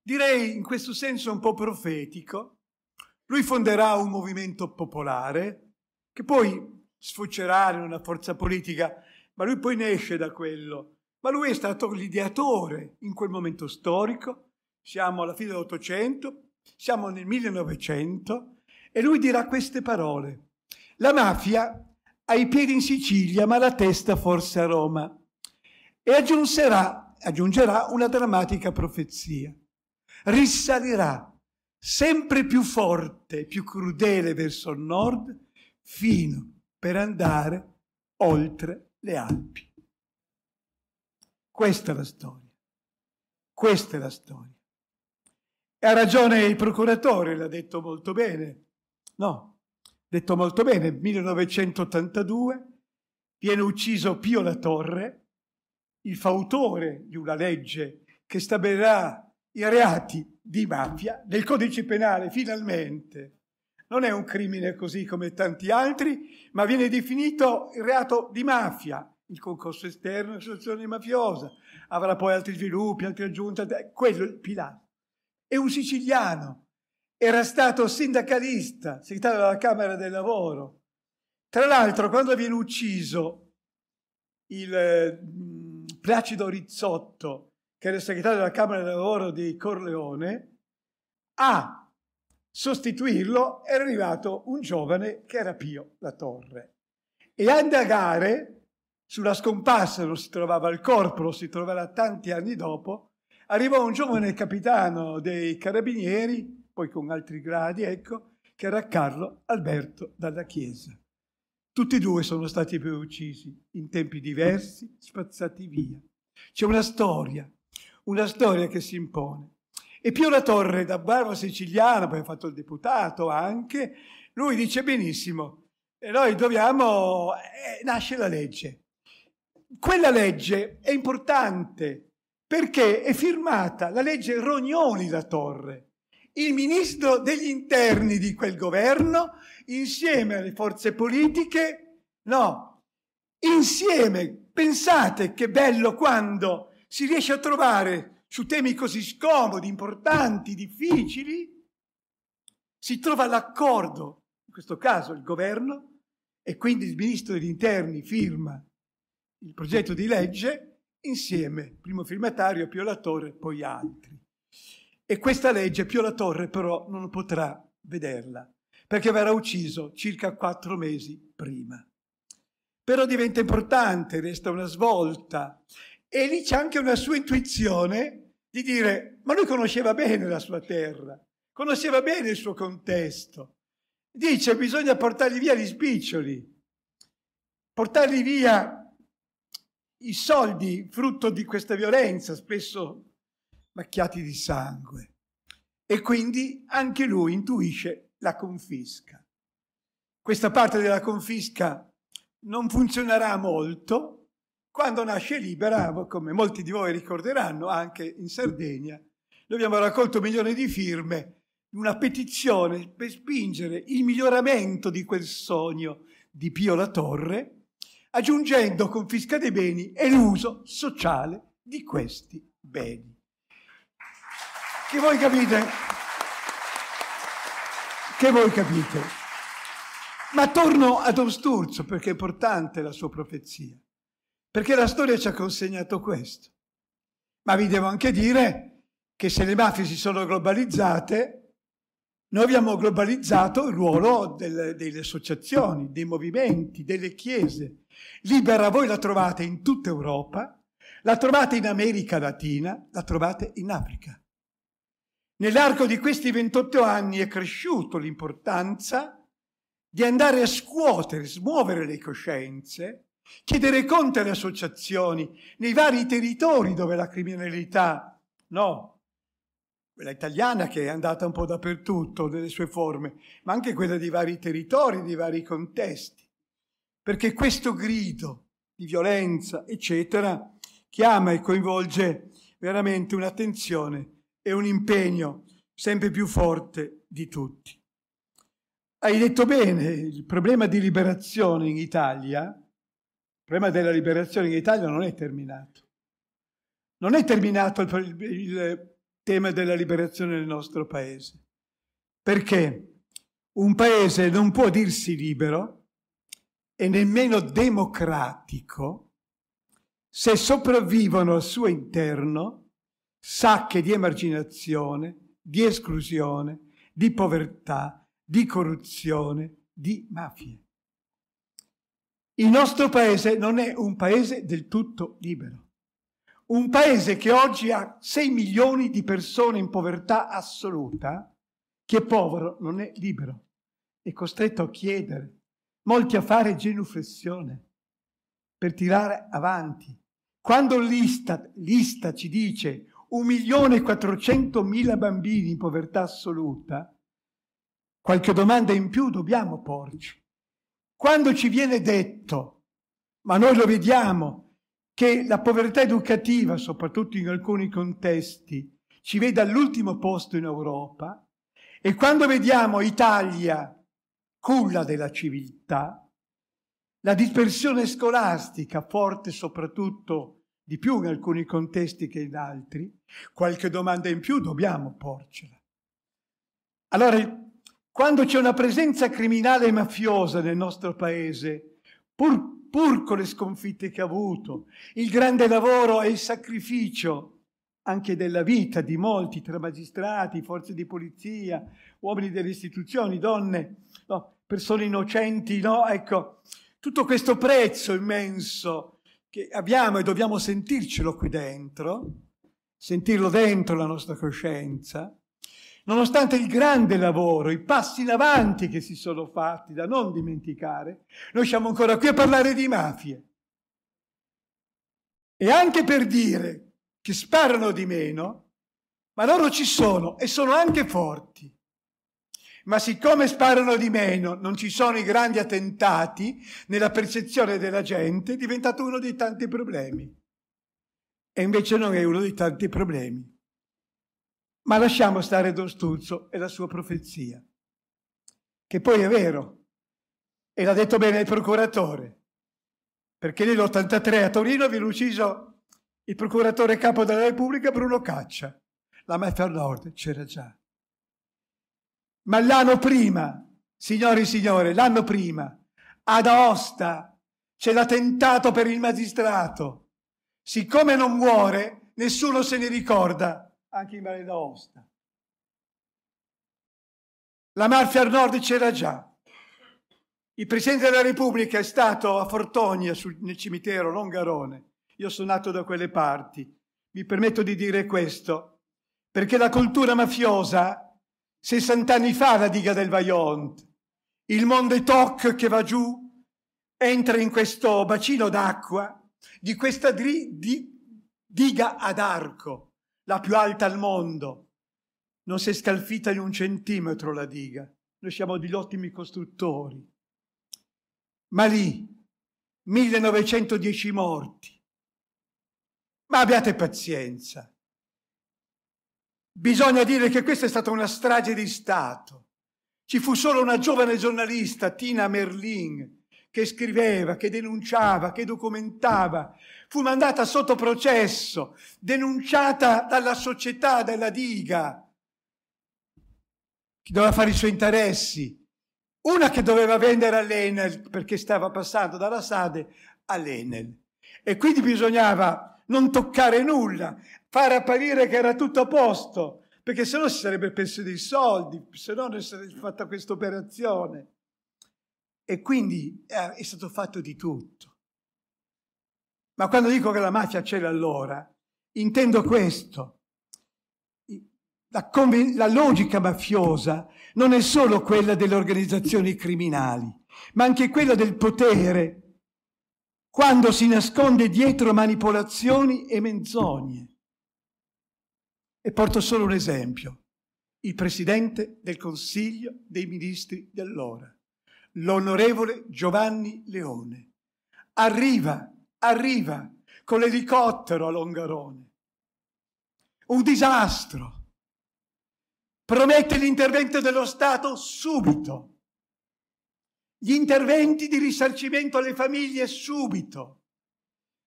direi in questo senso un po' profetico. Lui fonderà un movimento popolare che poi sfocerà in una forza politica, ma lui poi ne esce da quello. Ma lui è stato l'ideatore in quel momento storico. Siamo alla fine dell'Ottocento, siamo nel 1900 e lui dirà queste parole. La mafia ha i piedi in Sicilia, ma la testa forse a Roma. E aggiungerà, aggiungerà una drammatica profezia. Risalirà sempre più forte, più crudele verso il nord, fino per andare oltre le Alpi. Questa è la storia. Questa è la storia. E ha ragione il procuratore, l'ha detto molto bene. No, detto molto bene, 1982 viene ucciso Pio La Torre, il fautore di una legge che stabilirà i reati di mafia nel codice penale, finalmente. Non è un crimine così come tanti altri, ma viene definito il reato di mafia, il concorso esterno, la situazione mafiosa. Avrà poi altri sviluppi, altre aggiunte, quello è il pilastro. È un siciliano era stato sindacalista, segretario della Camera del Lavoro. Tra l'altro, quando viene ucciso il eh, Placido Rizzotto, che era il segretario della Camera del Lavoro di Corleone, a sostituirlo era arrivato un giovane che era Pio La Torre. E a indagare sulla scomparsa, non si trovava il corpo, lo si troverà tanti anni dopo, arrivò un giovane capitano dei carabinieri poi con altri gradi, ecco, che era Carlo Alberto dalla Chiesa. Tutti e due sono stati poi uccisi in tempi diversi, spazzati via. C'è una storia, una storia che si impone. E Pio La Torre, da barba siciliana, poi ha fatto il deputato anche, lui dice benissimo, noi dobbiamo, eh, nasce la legge. Quella legge è importante perché è firmata la legge Rognoni La Torre, il ministro degli interni di quel governo insieme alle forze politiche, no, insieme. Pensate che bello quando si riesce a trovare su temi così scomodi, importanti, difficili, si trova l'accordo, in questo caso il governo, e quindi il ministro degli interni firma il progetto di legge insieme, primo firmatario, Pio Lattore, poi altri. E questa legge Pio La Torre però non potrà vederla, perché verrà ucciso circa quattro mesi prima. Però diventa importante, resta una svolta. E lì c'è anche una sua intuizione di dire, ma lui conosceva bene la sua terra, conosceva bene il suo contesto. Dice, bisogna portargli via gli spiccioli, portargli via i soldi frutto di questa violenza, spesso macchiati di sangue e quindi anche lui intuisce la confisca. Questa parte della confisca non funzionerà molto quando nasce libera, come molti di voi ricorderanno, anche in Sardegna. Noi abbiamo raccolto milioni di firme di una petizione per spingere il miglioramento di quel sogno di Pio La Torre, aggiungendo confisca dei beni e l'uso sociale di questi beni che voi capite, che voi capite. Ma torno ad Osturzo perché è importante la sua profezia, perché la storia ci ha consegnato questo. Ma vi devo anche dire che se le mafie si sono globalizzate, noi abbiamo globalizzato il ruolo delle, delle associazioni, dei movimenti, delle chiese. Libera voi la trovate in tutta Europa, la trovate in America Latina, la trovate in Africa. Nell'arco di questi 28 anni è cresciuto l'importanza di andare a scuotere, smuovere le coscienze, chiedere conto alle associazioni nei vari territori dove la criminalità, no, quella italiana che è andata un po' dappertutto nelle sue forme, ma anche quella di vari territori, di vari contesti, perché questo grido di violenza, eccetera, chiama e coinvolge veramente un'attenzione e un impegno sempre più forte di tutti. Hai detto bene, il problema di liberazione in Italia, il problema della liberazione in Italia non è terminato. Non è terminato il, il tema della liberazione nel nostro paese, perché un paese non può dirsi libero e nemmeno democratico se sopravvivono al suo interno sacche di emarginazione, di esclusione, di povertà, di corruzione, di mafie. Il nostro paese non è un paese del tutto libero. Un paese che oggi ha 6 milioni di persone in povertà assoluta, che è povero non è libero, è costretto a chiedere, molti a fare genuflessione per tirare avanti. Quando l'Istat, l'Istat ci dice 1 milione e 400 bambini in povertà assoluta, qualche domanda in più dobbiamo porci. Quando ci viene detto, ma noi lo vediamo, che la povertà educativa, soprattutto in alcuni contesti, ci vede all'ultimo posto in Europa, e quando vediamo Italia, culla della civiltà, la dispersione scolastica, forte soprattutto in di più in alcuni contesti che in altri, qualche domanda in più dobbiamo porcela. Allora, quando c'è una presenza criminale e mafiosa nel nostro paese, pur, pur con le sconfitte che ha avuto, il grande lavoro e il sacrificio anche della vita di molti, tra magistrati, forze di polizia, uomini delle istituzioni, donne, no, persone innocenti, no? Ecco, tutto questo prezzo immenso che abbiamo e dobbiamo sentircelo qui dentro, sentirlo dentro la nostra coscienza, nonostante il grande lavoro, i passi in avanti che si sono fatti da non dimenticare, noi siamo ancora qui a parlare di mafie. E anche per dire che sparano di meno, ma loro ci sono e sono anche forti ma siccome sparano di meno, non ci sono i grandi attentati nella percezione della gente, è diventato uno dei tanti problemi. E invece non è uno dei tanti problemi. Ma lasciamo stare Don Sturzo e la sua profezia, che poi è vero, e l'ha detto bene il procuratore, perché nell'83 a Torino viene ucciso il procuratore capo della Repubblica Bruno Caccia. La mafia al nord c'era già. Ma l'anno prima, signori e signore, l'anno prima, ad Aosta c'è l'attentato per il magistrato. Siccome non muore, nessuno se ne ricorda, anche in Valle d'Aosta. La mafia al nord c'era già. Il Presidente della Repubblica è stato a Fortogna sul, nel cimitero Longarone. Io sono nato da quelle parti. Mi permetto di dire questo, perché la cultura mafiosa 60 anni fa la diga del Vajont, il Monte Toc che va giù, entra in questo bacino d'acqua di questa dri, di, diga ad arco, la più alta al mondo. Non si è scalfita in un centimetro la diga. Noi siamo degli ottimi costruttori. Ma lì, 1910 morti. Ma abbiate pazienza. Bisogna dire che questa è stata una strage di Stato. Ci fu solo una giovane giornalista, Tina Merlin, che scriveva, che denunciava, che documentava. Fu mandata sotto processo, denunciata dalla società, della diga, che doveva fare i suoi interessi. Una che doveva vendere all'Enel perché stava passando dalla Sade all'Enel. E quindi bisognava non toccare nulla, fare apparire che era tutto a posto, perché se no si sarebbe perso dei soldi, se no non sarebbe fatta questa operazione. E quindi eh, è stato fatto di tutto. Ma quando dico che la mafia c'era allora, intendo questo. La, conven- la, logica mafiosa non è solo quella delle organizzazioni criminali, ma anche quella del potere, quando si nasconde dietro manipolazioni e menzogne. E porto solo un esempio. Il presidente del Consiglio dei Ministri dell'ora, l'onorevole Giovanni Leone, arriva, arriva con l'elicottero a Longarone. Un disastro. Promette l'intervento dello Stato subito. Gli interventi di risarcimento alle famiglie subito.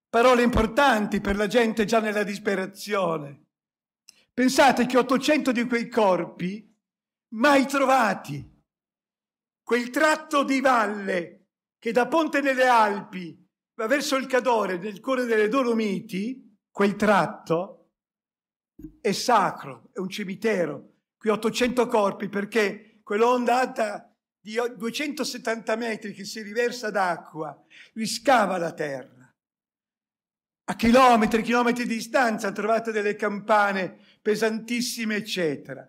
Parole importanti per la gente già nella disperazione Pensate che 800 di quei corpi mai trovati, quel tratto di valle che da Ponte delle Alpi va verso il Cadore, nel cuore delle Dolomiti, quel tratto è sacro, è un cimitero. Qui 800 corpi perché quell'onda alta di 270 metri che si riversa d'acqua riscava la terra. A chilometri e chilometri di distanza trovate delle campane pesantissime, eccetera.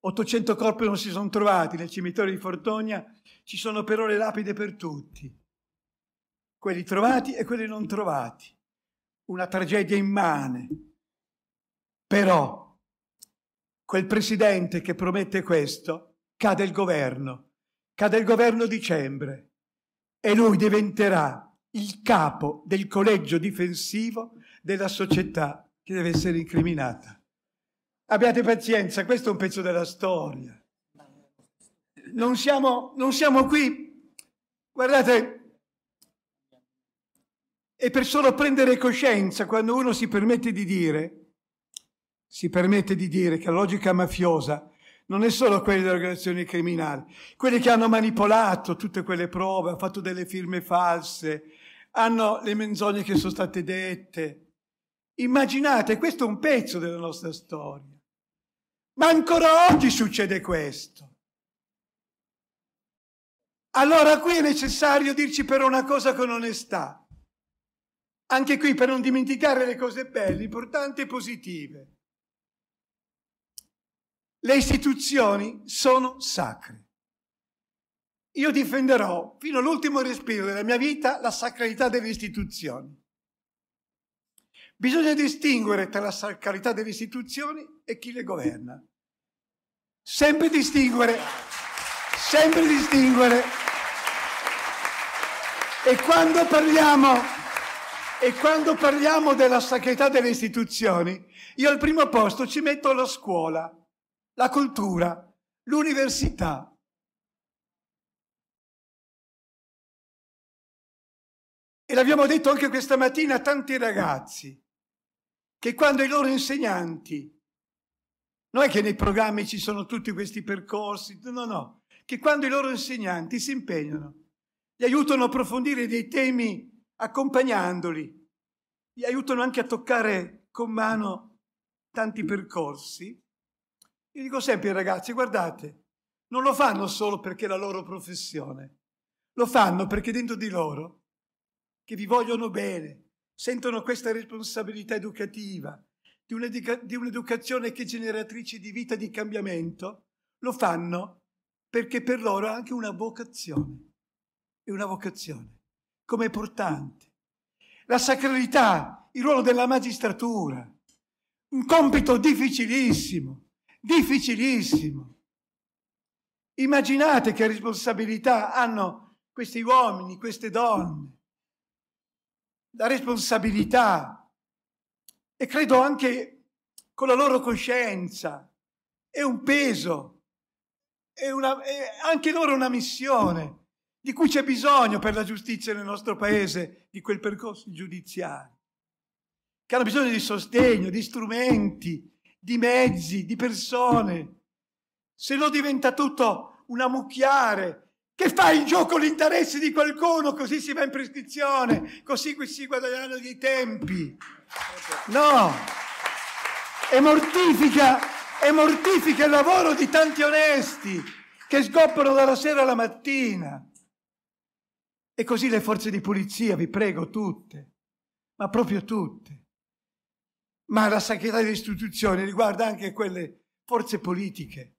800 corpi non si sono trovati nel cimitero di Fortogna, ci sono però le lapide per tutti, quelli trovati e quelli non trovati. Una tragedia immane. Però quel presidente che promette questo cade il governo, cade il governo dicembre e lui diventerà il capo del collegio difensivo della società che deve essere incriminata. Abbiate pazienza, questo è un pezzo della storia. Non siamo, non siamo qui, guardate, è per solo prendere coscienza quando uno si permette di dire, si permette di dire che la logica mafiosa non è solo quella delle organizzazioni criminali, quelli che hanno manipolato tutte quelle prove, hanno fatto delle firme false, hanno le menzogne che sono state dette. Immaginate, questo è un pezzo della nostra storia. Ma ancora oggi succede questo. Allora qui è necessario dirci però una cosa con onestà. Anche qui per non dimenticare le cose belle, importanti e positive. Le istituzioni sono sacre. Io difenderò fino all'ultimo respiro della mia vita la sacralità delle istituzioni. Bisogna distinguere tra la sacralità delle istituzioni e chi le governa. Sempre distinguere, sempre distinguere. E quando parliamo, e quando parliamo della sacralità delle istituzioni, io al primo posto ci metto la scuola, la cultura, l'università, E l'abbiamo detto anche questa mattina a tanti ragazzi che quando i loro insegnanti, non è che nei programmi ci sono tutti questi percorsi, no, no, che quando i loro insegnanti si impegnano, li aiutano a approfondire dei temi accompagnandoli, li aiutano anche a toccare con mano tanti percorsi. Io dico sempre ai ragazzi, guardate, non lo fanno solo perché è la loro professione, lo fanno perché dentro di loro, che vi vogliono bene, sentono questa responsabilità educativa di, un'educa- di un'educazione che è generatrice di vita e di cambiamento, lo fanno perché per loro è anche una vocazione, è una vocazione, come è importante. La sacralità, il ruolo della magistratura, un compito difficilissimo, difficilissimo. Immaginate che responsabilità hanno questi uomini, queste donne la responsabilità e credo anche con la loro coscienza è un peso, è, una, è anche loro una missione di cui c'è bisogno per la giustizia nel nostro paese, di quel percorso giudiziario, che hanno bisogno di sostegno, di strumenti, di mezzi, di persone. Se no diventa tutto un ammucchiare che fa in gioco l'interesse di qualcuno, così si va in prescrizione, così qui si guadagnano dei tempi. No, e mortifica, e mortifica il lavoro di tanti onesti che sgoppano dalla sera alla mattina. E così le forze di polizia, vi prego, tutte, ma proprio tutte. Ma la sacralità delle istituzioni riguarda anche quelle forze politiche.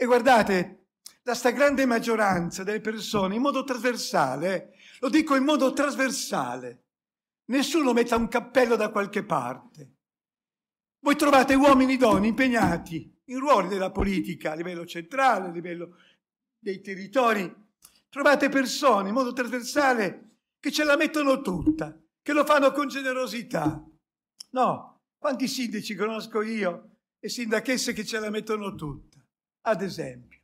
E guardate, la stragrande maggioranza delle persone in modo trasversale, lo dico in modo trasversale, nessuno metta un cappello da qualche parte. Voi trovate uomini e donne impegnati in ruoli della politica a livello centrale, a livello dei territori, trovate persone in modo trasversale che ce la mettono tutta, che lo fanno con generosità. No, quanti sindaci conosco io e sindachesse che ce la mettono tutta, ad esempio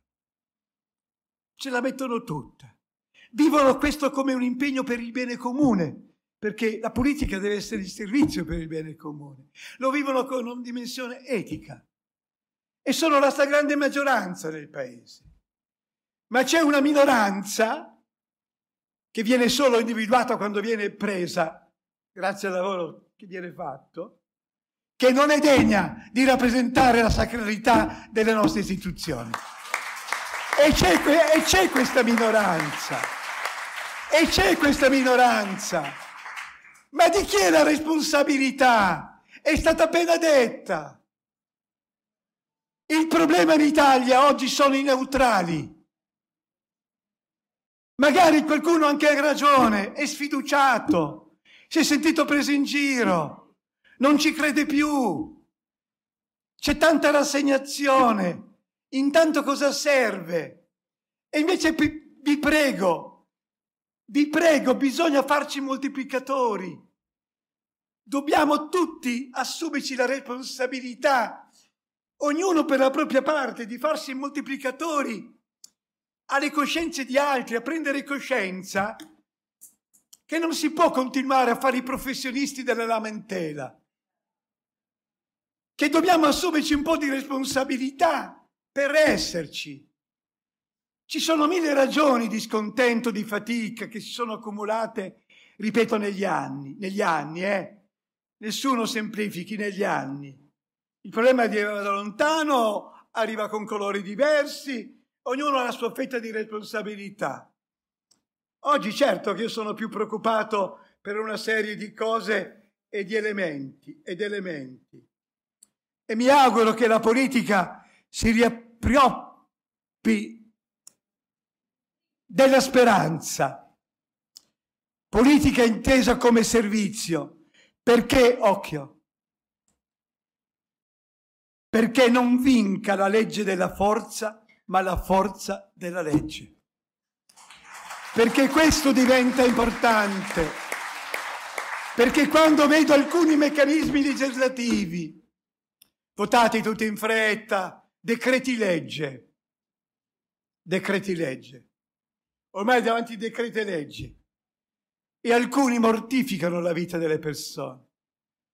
ce la mettono tutta. Vivono questo come un impegno per il bene comune, perché la politica deve essere di servizio per il bene comune. Lo vivono con una dimensione etica e sono la stragrande maggioranza del paese. Ma c'è una minoranza che viene solo individuata quando viene presa, grazie al lavoro che viene fatto, che non è degna di rappresentare la sacralità delle nostre istituzioni. E c'è, e c'è questa minoranza. E c'è questa minoranza. Ma di chi è la responsabilità? È stata appena detta. Il problema in Italia oggi sono i neutrali. Magari qualcuno anche ha ragione, è sfiduciato, si è sentito preso in giro, non ci crede più. C'è tanta rassegnazione, Intanto cosa serve? E invece vi prego, vi prego, bisogna farci moltiplicatori. Dobbiamo tutti assumerci la responsabilità, ognuno per la propria parte, di farsi moltiplicatori alle coscienze di altri, a prendere coscienza che non si può continuare a fare i professionisti della lamentela, che dobbiamo assumerci un po' di responsabilità per esserci. Ci sono mille ragioni di scontento, di fatica che si sono accumulate, ripeto, negli anni, negli anni, eh? Nessuno semplifichi negli anni. Il problema è da lontano, arriva con colori diversi, ognuno ha la sua fetta di responsabilità. Oggi certo che io sono più preoccupato per una serie di cose e di elementi, ed elementi. E mi auguro che la politica si riappropriasse rimproppi della speranza. Politica intesa come servizio, perché, occhio, perché non vinca la legge della forza, ma la forza della legge. Perché questo diventa importante. Perché quando vedo alcuni meccanismi legislativi, votati tutti in fretta, decreti legge, decreti legge. Ormai davanti ai decreti legge, E alcuni mortificano la vita delle persone.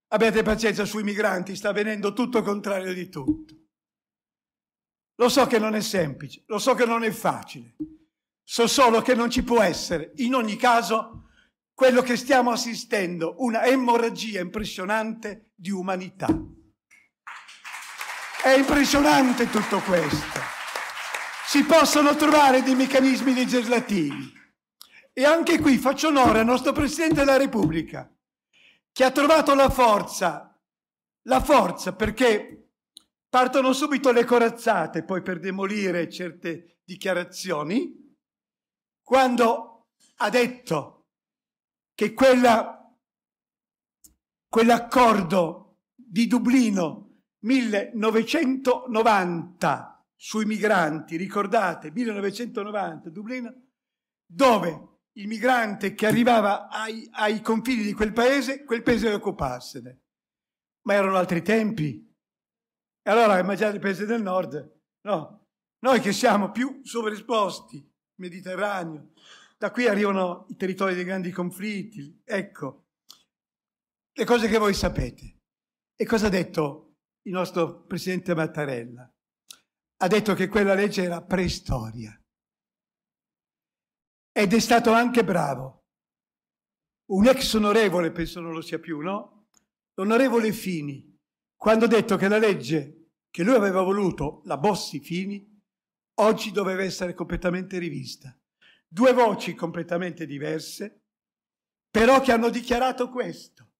Abbiate pazienza sui migranti, sta avvenendo tutto il contrario di tutto. Lo so che non è semplice, lo so che non è facile, so solo che non ci può essere, in ogni caso, quello che stiamo assistendo, una emorragia impressionante di umanità. È impressionante tutto questo. Si possono trovare dei meccanismi legislativi. E anche qui faccio onore al nostro Presidente della Repubblica, che ha trovato la forza, la forza perché partono subito le corazzate poi per demolire certe dichiarazioni, quando ha detto che quella, quell'accordo di Dublino 1990 sui migranti, ricordate, 1990 Dublino, dove il migrante che arrivava ai, ai confini di quel paese, quel paese lo occuparsene. Ma erano altri tempi. E allora immaginate il paese del nord, no? Noi che siamo più sovraesposti, Mediterraneo, da qui arrivano i territori dei grandi conflitti, ecco, le cose che voi sapete. E cosa ha detto il nostro presidente Mattarella, ha detto che quella legge era preistoria. Ed è stato anche bravo. Un ex onorevole, penso non lo sia più, no? L'onorevole Fini, quando ha detto che la legge che lui aveva voluto, la Bossi-Fini, oggi doveva essere completamente rivista. Due voci completamente diverse, però che hanno dichiarato questo.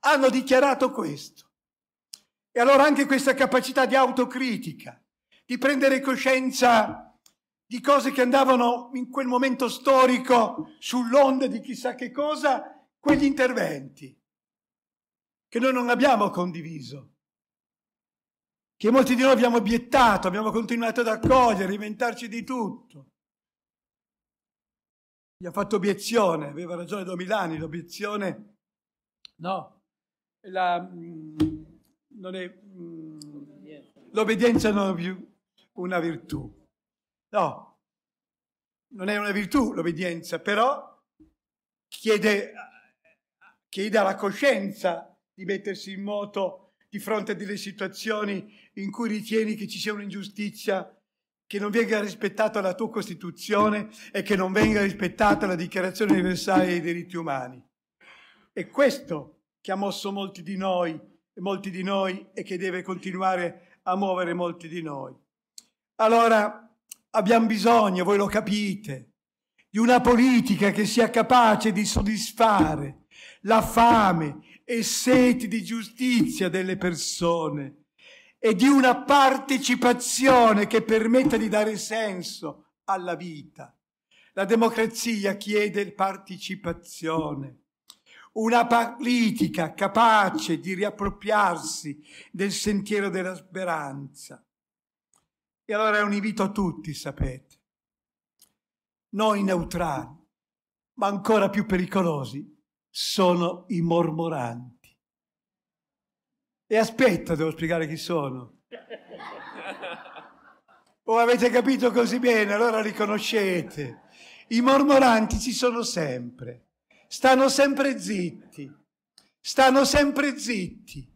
Hanno dichiarato questo. E allora anche questa capacità di autocritica, di prendere coscienza di cose che andavano in quel momento storico sull'onda di chissà che cosa, quegli interventi che noi non abbiamo condiviso, che molti di noi abbiamo obiettato, abbiamo continuato ad accogliere, a inventarci di tutto. Gli ha fatto obiezione, aveva ragione Domilani, l'obiezione, no, la, mm, non è, mm, l'obbedienza non è più una virtù. No, non è una virtù l'obbedienza, però chiede, chiede alla coscienza di mettersi in moto di fronte a delle situazioni in cui ritieni che ci sia un'ingiustizia, che non venga rispettata la tua Costituzione e che non venga rispettata la Dichiarazione universale dei diritti umani. È questo che ha mosso molti di noi molti di noi e che deve continuare a muovere molti di noi. Allora abbiamo bisogno, voi lo capite, di una politica che sia capace di soddisfare la fame e sete di giustizia delle persone e di una partecipazione che permetta di dare senso alla vita. La democrazia chiede partecipazione una politica capace di riappropriarsi del sentiero della speranza. E allora è un invito a tutti, sapete, noi neutrali, ma ancora più pericolosi, sono i mormoranti. E aspetta, devo spiegare chi sono. O oh, avete capito così bene, allora riconoscete. I mormoranti ci sono sempre stanno sempre zitti, stanno sempre zitti,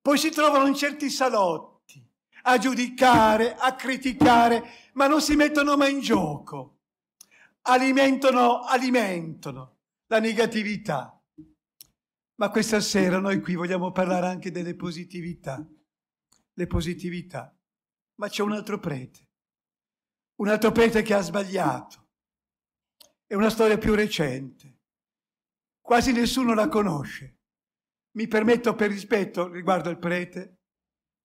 poi si trovano in certi salotti a giudicare, a criticare, ma non si mettono mai in gioco, alimentano, alimentano la negatività. Ma questa sera noi qui vogliamo parlare anche delle positività, le positività. Ma c'è un altro prete, un altro prete che ha sbagliato. È una storia più recente quasi nessuno la conosce. Mi permetto per rispetto riguardo al prete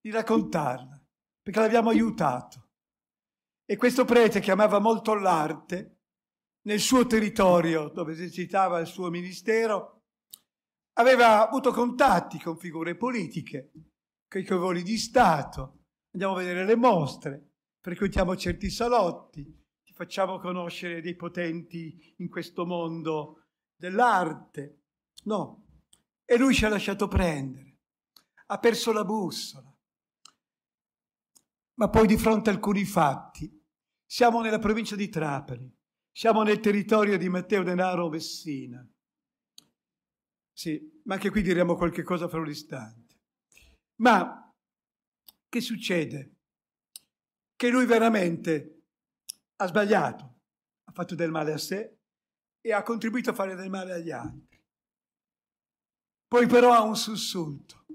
di raccontarla, perché l'abbiamo aiutato. E questo prete che amava molto l'arte, nel suo territorio dove esercitava il suo ministero, aveva avuto contatti con figure politiche, con i cavoli di Stato, andiamo a vedere le mostre, frequentiamo certi salotti, ci facciamo conoscere dei potenti in questo mondo dell'arte. No, e lui ci ha lasciato prendere, ha perso la bussola. Ma poi di fronte a alcuni fatti, siamo nella provincia di Trapani, siamo nel territorio di Matteo Denaro Messina. Sì, ma anche qui diremo qualche cosa fra un istante. Ma che succede? Che lui veramente ha sbagliato, ha fatto del male a sé, e ha contribuito a fare del male agli altri. Poi però ha un sussulto,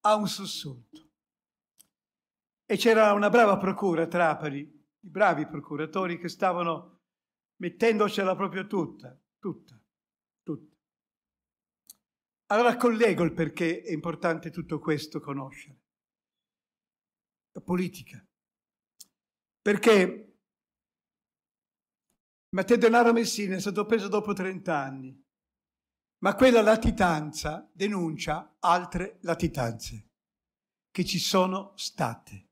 ha un sussulto. E c'era una brava procura a Trapani, i bravi procuratori che stavano mettendocela proprio tutta, tutta, tutta. Allora collego il perché è importante tutto questo conoscere. La politica. Perché Matteo Denaro Messina è stato preso dopo 30 anni, ma quella latitanza denuncia altre latitanze che ci sono state.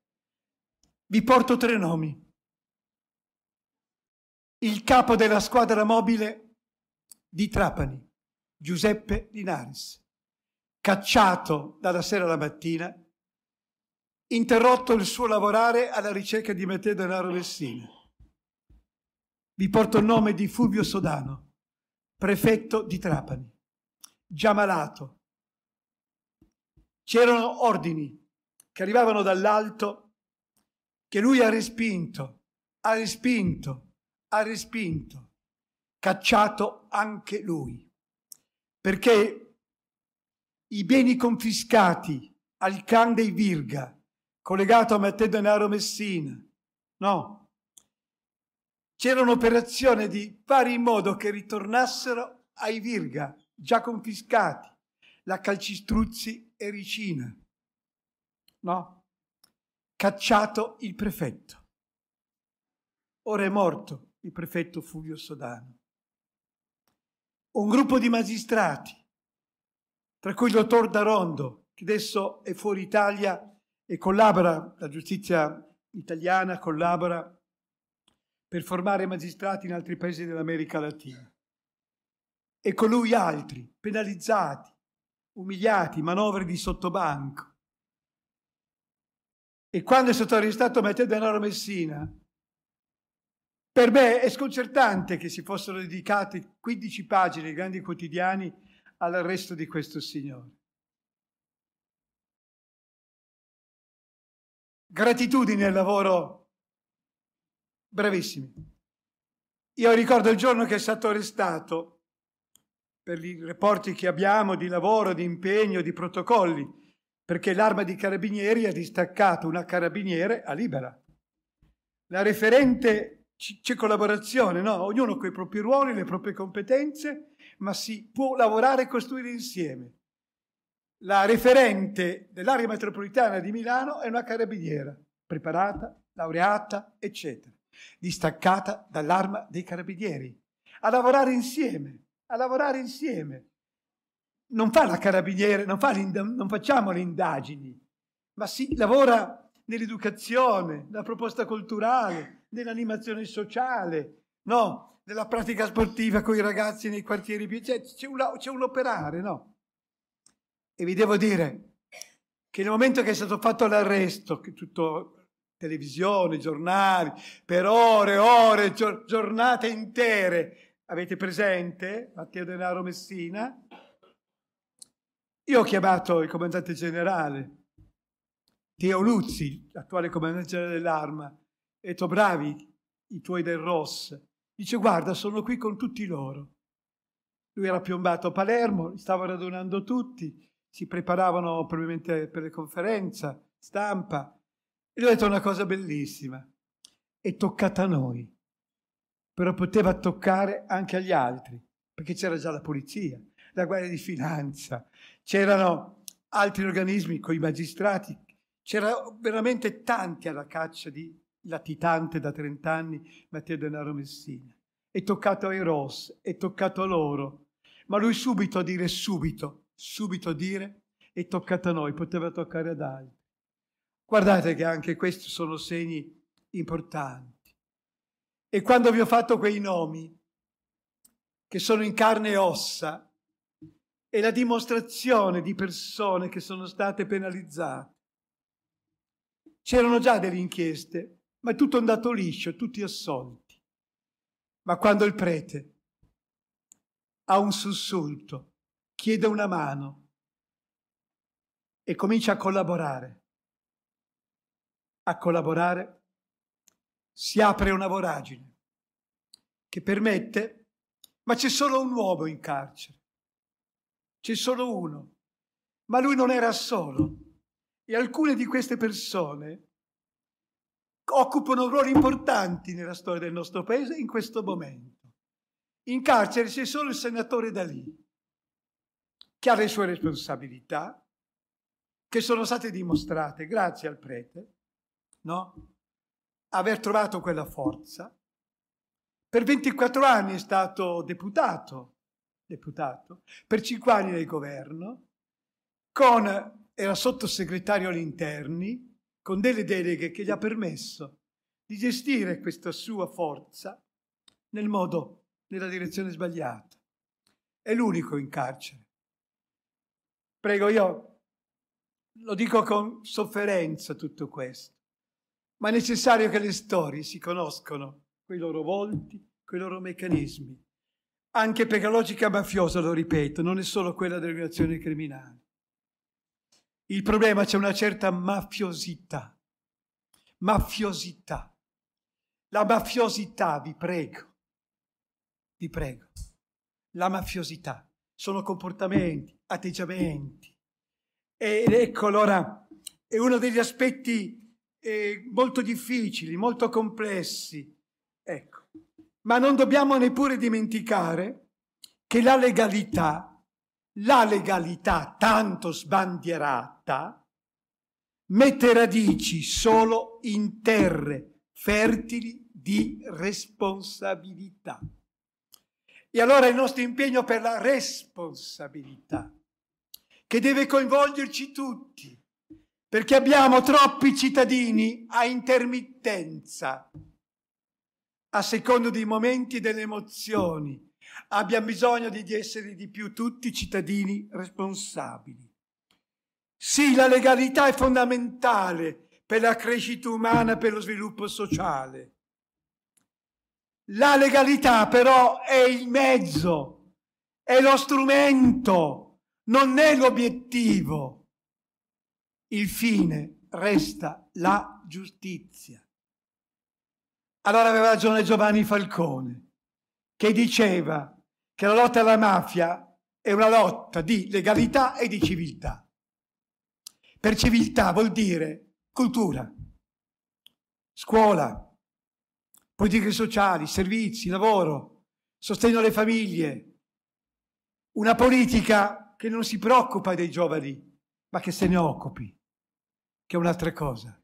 Vi porto tre nomi. Il capo della squadra mobile di Trapani, Giuseppe Linares, cacciato dalla sera alla mattina, interrotto il suo lavorare alla ricerca di Matteo Denaro Messina vi porto il nome di Fulvio Sodano, prefetto di Trapani, già malato. C'erano ordini che arrivavano dall'alto che lui ha respinto, ha respinto, ha respinto, cacciato anche lui, perché i beni confiscati al Can dei Virga, collegato a Matteo Denaro Messina, no, c'era un'operazione di fare in modo che ritornassero ai Virga, già confiscati, la Calcistruzzi e Ricina. No? Cacciato il prefetto. Ora è morto il prefetto Fulvio Sodano. Un gruppo di magistrati, tra cui il dottor Darondo, che adesso è fuori Italia e collabora, la giustizia italiana collabora per formare magistrati in altri paesi dell'America Latina. E con lui altri, penalizzati, umiliati, manovre di sottobanco. E quando è stato arrestato Matteo Denaro Messina, per me è sconcertante che si fossero dedicate 15 pagine ai grandi quotidiani all'arresto di questo signore. Gratitudine al lavoro Bravissimi. Io ricordo il giorno che è stato arrestato per i rapporti che abbiamo di lavoro, di impegno, di protocolli, perché l'arma di carabinieri ha distaccato una carabiniere a Libera. La referente c'è collaborazione, no? Ognuno con i propri ruoli, le proprie competenze, ma si può lavorare e costruire insieme. La referente dell'area metropolitana di Milano è una carabiniera, preparata, laureata, eccetera distaccata dall'arma dei carabinieri, a lavorare insieme, a lavorare insieme. Non fa la carabiniere, non, fa non facciamo le indagini, ma si lavora nell'educazione, nella proposta culturale, nell'animazione sociale, no? nella pratica sportiva con i ragazzi nei quartieri più... C'è, cioè, c'è, un, c'è un operare, no? E vi devo dire che nel momento che è stato fatto l'arresto, che tutto televisione, giornali, per ore, e ore, gior- giornate intere. Avete presente Matteo Denaro Messina? Io ho chiamato il comandante generale, Teo Luzzi, l'attuale comandante generale dell'arma, e ho detto bravi i tuoi del Ross. Dice guarda, sono qui con tutti loro. Lui era piombato a Palermo, stava radunando tutti, si preparavano probabilmente per le conferenze, stampa, e ho detto una cosa bellissima, è toccata a noi, però poteva toccare anche agli altri, perché c'era già la polizia, la guardia di finanza, c'erano altri organismi con i magistrati, c'era veramente tanti alla caccia di latitante da 30 anni Matteo Denaro Messina. È toccato ai Ross, è toccato a loro, ma lui subito a dire subito, subito a dire, è toccato a noi, poteva toccare ad altri. Guardate che anche questi sono segni importanti. E quando vi ho fatto quei nomi, che sono in carne e ossa, è la dimostrazione di persone che sono state penalizzate. C'erano già delle inchieste, ma è tutto andato liscio, tutti assolti. Ma quando il prete ha un sussulto, chiede una mano e comincia a collaborare, a collaborare, si apre una voragine che permette, ma c'è solo un uomo in carcere, c'è solo uno, ma lui non era solo e alcune di queste persone occupano ruoli importanti nella storia del nostro paese in questo momento. In carcere c'è solo il senatore Dalì, che ha le sue responsabilità, che sono state dimostrate grazie al prete, no? Aver trovato quella forza. Per 24 anni è stato deputato, deputato, per 5 anni nel governo, con, era sottosegretario agli interni, con delle deleghe che gli ha permesso di gestire questa sua forza nel modo, nella direzione sbagliata. È l'unico in carcere. Prego, io lo dico con sofferenza tutto questo, ma è necessario che le storie si conoscono, quei loro volti, quei loro meccanismi, anche perché la logica mafiosa, lo ripeto, non è solo quella delle dell'organizzazione criminali. Il problema c'è una certa mafiosità, mafiosità. La mafiosità, vi prego, vi prego, la mafiosità sono comportamenti, atteggiamenti. E ecco allora, è uno degli aspetti eh, molto difficili, molto complessi. Ecco. Ma non dobbiamo neppure dimenticare che la legalità, la legalità tanto sbandierata, mette radici solo in terre fertili di responsabilità. E allora il nostro impegno per la responsabilità, che deve coinvolgerci tutti, perché abbiamo troppi cittadini a intermittenza, a secondo dei momenti e delle emozioni. Abbiamo bisogno di, di essere di più tutti cittadini responsabili. Sì, la legalità è fondamentale per la crescita umana, per lo sviluppo sociale. La legalità però è il mezzo, è lo strumento, non è l'obiettivo il fine resta la giustizia. Allora aveva ragione Giovanni Falcone, che diceva che la lotta alla mafia è una lotta di legalità e di civiltà. Per civiltà vuol dire cultura, scuola, politiche sociali, servizi, lavoro, sostegno alle famiglie, una politica che non si preoccupa dei giovani, ma che se ne occupi che è un'altra cosa,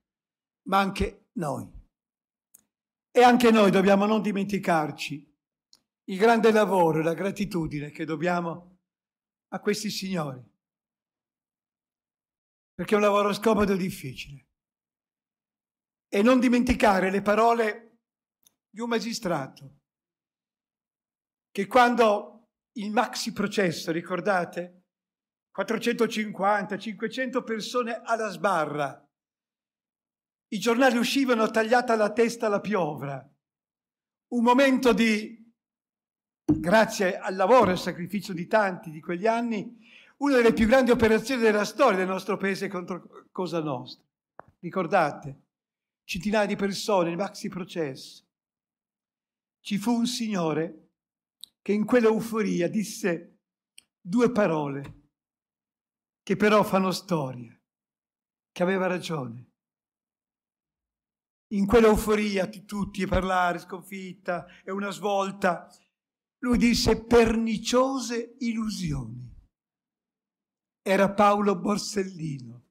ma anche noi. E anche noi dobbiamo non dimenticarci il grande lavoro e la gratitudine che dobbiamo a questi signori, perché è un lavoro scomodo e difficile. E non dimenticare le parole di un magistrato che quando il maxi processo, ricordate, 450, 500 persone alla sbarra. I giornali uscivano tagliata la testa alla piovra. Un momento di, grazie al lavoro e al sacrificio di tanti di quegli anni, una delle più grandi operazioni della storia del nostro paese contro Cosa Nostra. Ricordate? Centinaia di persone, il maxi processo. Ci fu un signore che in quella euforia disse due parole che però fanno storia, che aveva ragione. In quell'euforia di tutti parlare, sconfitta, è una svolta, lui disse perniciose illusioni. Era Paolo Borsellino.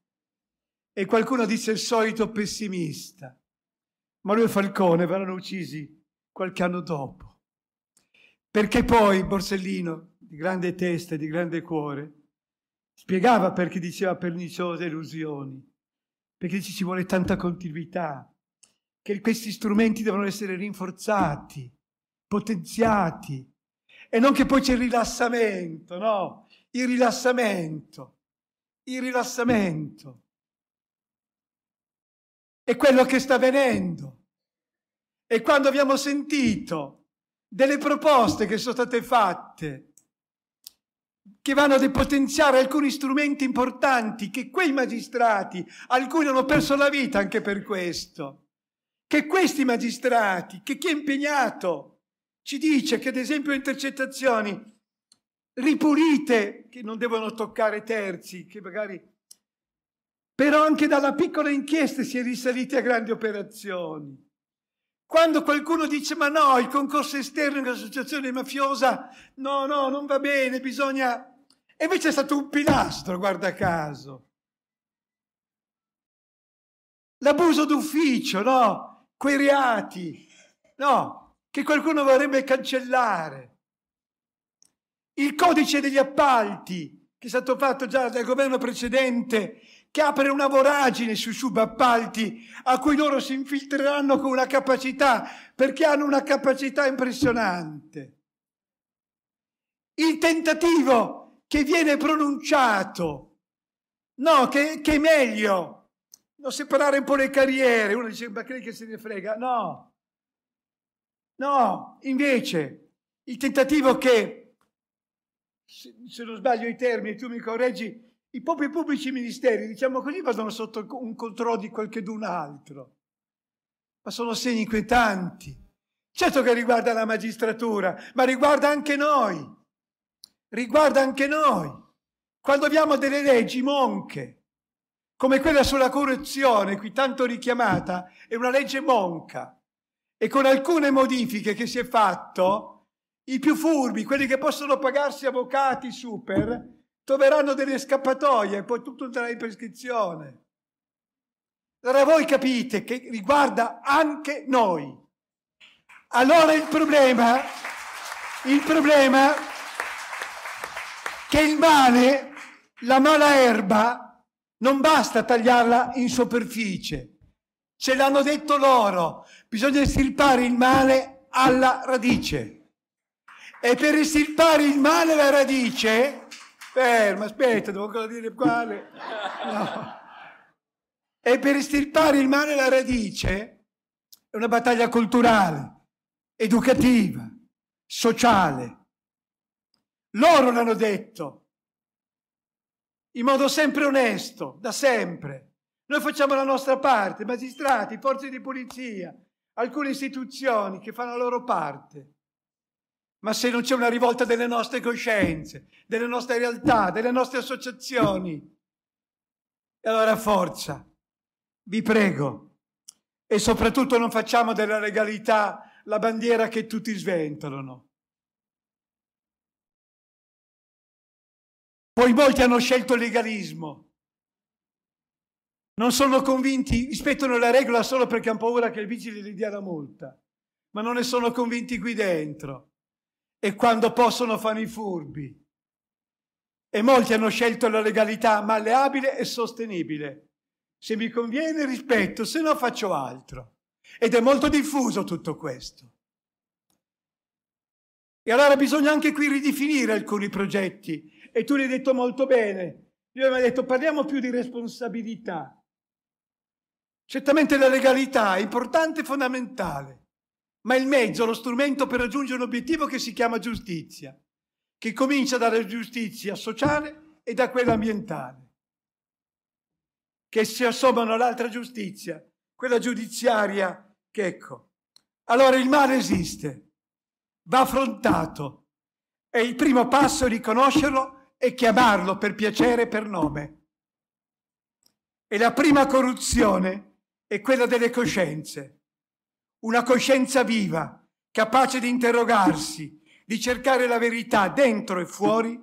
E qualcuno disse il solito pessimista. Ma lui e Falcone verranno uccisi qualche anno dopo. Perché poi Borsellino, di grande testa e di grande cuore, Spiegava perché diceva perniciose illusioni, perché ci vuole tanta continuità, che questi strumenti devono essere rinforzati, potenziati, e non che poi c'è il rilassamento, no? Il rilassamento, il rilassamento. È quello che sta avvenendo. E quando abbiamo sentito delle proposte che sono state fatte che vanno a depotenziare alcuni strumenti importanti che quei magistrati, alcuni hanno perso la vita anche per questo, che questi magistrati, che chi è impegnato ci dice che ad esempio intercettazioni ripulite, che non devono toccare terzi, che magari... però anche dalla piccola inchiesta si è risaliti a grandi operazioni. Quando qualcuno dice ma no, il concorso esterno un'associazione mafiosa, no, no, non va bene, bisogna... E invece è stato un pilastro, guarda caso. L'abuso d'ufficio, no, quei reati, no, che qualcuno vorrebbe cancellare. Il codice degli appalti, che è stato fatto già dal governo precedente che apre una voragine sui subappalti a cui loro si infiltreranno con una capacità, perché hanno una capacità impressionante. Il tentativo che viene pronunciato, no, che, che è meglio non separare un po' le carriere, uno dice, ma credi che se ne frega? No, no, invece il tentativo che, se, se non sbaglio i termini, tu mi correggi, i propri pubblici ministeri, diciamo così, vadano sotto un controllo di qualchedun altro. Ma sono segni inquietanti. Certo che riguarda la magistratura, ma riguarda anche noi. Riguarda anche noi. Quando abbiamo delle leggi monche, come quella sulla corruzione, qui tanto richiamata, è una legge monca. E con alcune modifiche che si è fatto, i più furbi, quelli che possono pagarsi avvocati super, troveranno delle scappatoie, poi tutto andrà in prescrizione. Allora voi capite che riguarda anche noi. Allora il problema, il problema che il male, la mala erba, non basta tagliarla in superficie. Ce l'hanno detto loro, bisogna estirpare il male alla radice. E per estirpare il male alla radice Ferma, aspetta, devo ancora dire quale. No. E per estirpare il male alla radice è una battaglia culturale, educativa, sociale. Loro l'hanno detto, in modo sempre onesto, da sempre. Noi facciamo la nostra parte, magistrati, forze di polizia, alcune istituzioni che fanno la loro parte. Ma se non c'è una rivolta delle nostre coscienze, delle nostre realtà, delle nostre associazioni, allora forza, vi prego, e soprattutto non facciamo della legalità la bandiera che tutti sventolano. Poi molti hanno scelto il legalismo. Non sono convinti, rispettano la regola solo perché hanno paura che il vigile gli dia la multa, ma non ne sono convinti qui dentro e quando possono fanno i furbi. E molti hanno scelto la legalità malleabile e sostenibile. Se mi conviene rispetto, se no faccio altro. Ed è molto diffuso tutto questo. E allora bisogna anche qui ridefinire alcuni progetti. E tu l'hai detto molto bene. Io mi ho detto parliamo più di responsabilità. Certamente la legalità è importante e fondamentale ma il mezzo, lo strumento per raggiungere un obiettivo che si chiama giustizia, che comincia dalla giustizia sociale e da quella ambientale, che si assommano all'altra giustizia, quella giudiziaria che ecco. Allora il male esiste, va affrontato e il primo passo è riconoscerlo e chiamarlo per piacere per nome. E la prima corruzione è quella delle coscienze una coscienza viva, capace di interrogarsi, di cercare la verità dentro e fuori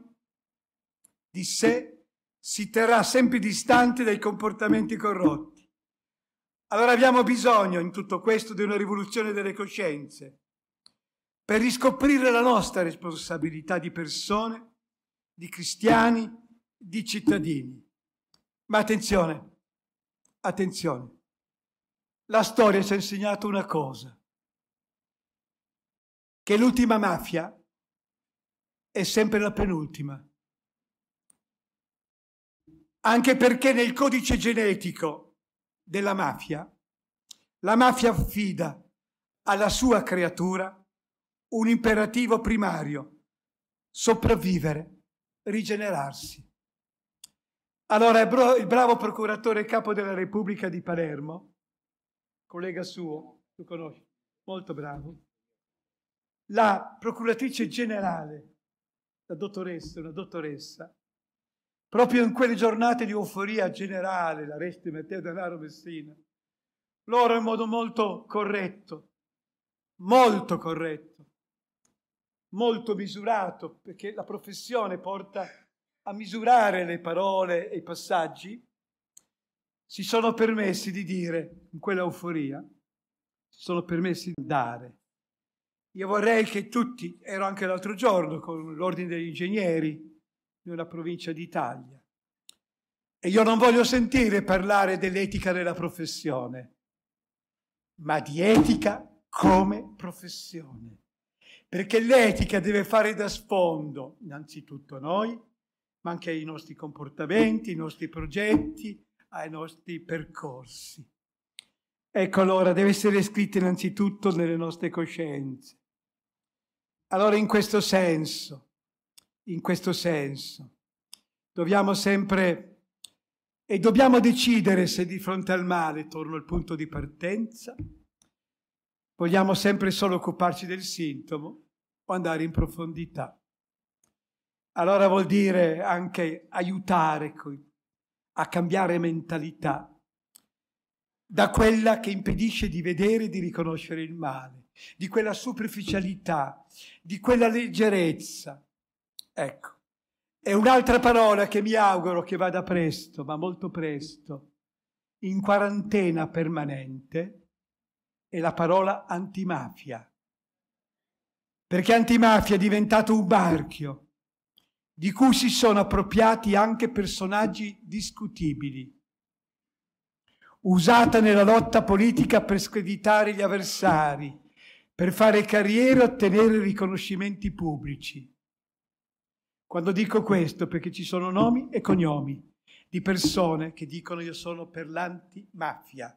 di sé, si terrà sempre distante dai comportamenti corrotti. Allora abbiamo bisogno in tutto questo di una rivoluzione delle coscienze per riscoprire la nostra responsabilità di persone, di cristiani, di cittadini. Ma attenzione, attenzione. La storia ci ha insegnato una cosa, che l'ultima mafia è sempre la penultima. Anche perché nel codice genetico della mafia, la mafia affida alla sua creatura un imperativo primario, sopravvivere, rigenerarsi. Allora il bravo procuratore capo della Repubblica di Palermo collega suo, lo conosci, molto bravo, la procuratrice generale, la dottoressa, una dottoressa, proprio in quelle giornate di euforia generale, la resta di Matteo Danaro Messina, loro in modo molto corretto, molto corretto, molto misurato, perché la professione porta a misurare le parole e i passaggi, si sono permessi di dire, in quella euforia, si sono permessi di dare. Io vorrei che tutti, ero anche l'altro giorno con l'Ordine degli Ingegneri di una provincia d'Italia, e io non voglio sentire parlare dell'etica della professione, ma di etica come professione. Perché l'etica deve fare da sfondo, innanzitutto noi, ma anche i nostri comportamenti, i nostri progetti, ai nostri percorsi. Ecco allora, deve essere scritto innanzitutto nelle nostre coscienze. Allora in questo senso, in questo senso, dobbiamo sempre e dobbiamo decidere se di fronte al male, torno al punto di partenza, vogliamo sempre solo occuparci del sintomo o andare in profondità. Allora vuol dire anche aiutare a cambiare mentalità da quella che impedisce di vedere e di riconoscere il male, di quella superficialità, di quella leggerezza. Ecco, è un'altra parola che mi auguro che vada presto, ma molto presto, in quarantena permanente, è la parola antimafia. Perché antimafia è diventato un marchio, di cui si sono appropriati anche personaggi discutibili, usata nella lotta politica per screditare gli avversari, per fare carriera e ottenere riconoscimenti pubblici. Quando dico questo, perché ci sono nomi e cognomi di persone che dicono io sono per l'antimafia.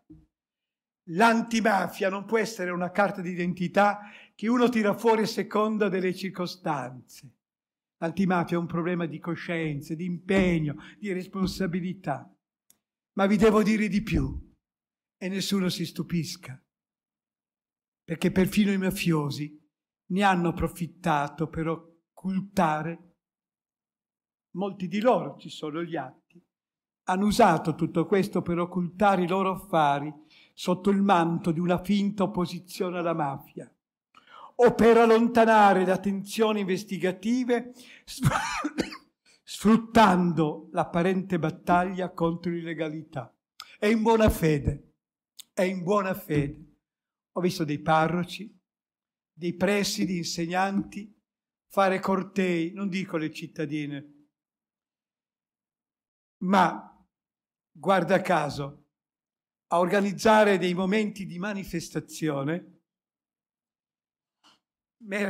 L'antimafia non può essere una carta d'identità che uno tira fuori a seconda delle circostanze. L'antimafia è un problema di coscienza, di impegno, di responsabilità. Ma vi devo dire di più, e nessuno si stupisca, perché perfino i mafiosi ne hanno approfittato per occultare molti di loro, ci sono gli atti, hanno usato tutto questo per occultare i loro affari sotto il manto di una finta opposizione alla mafia o per allontanare da tensioni investigative sfruttando l'apparente battaglia contro l'illegalità. È in buona fede, è in buona fede. Ho visto dei parroci, dei presidi, insegnanti fare cortei, non dico le cittadine, ma guarda caso, a organizzare dei momenti di manifestazione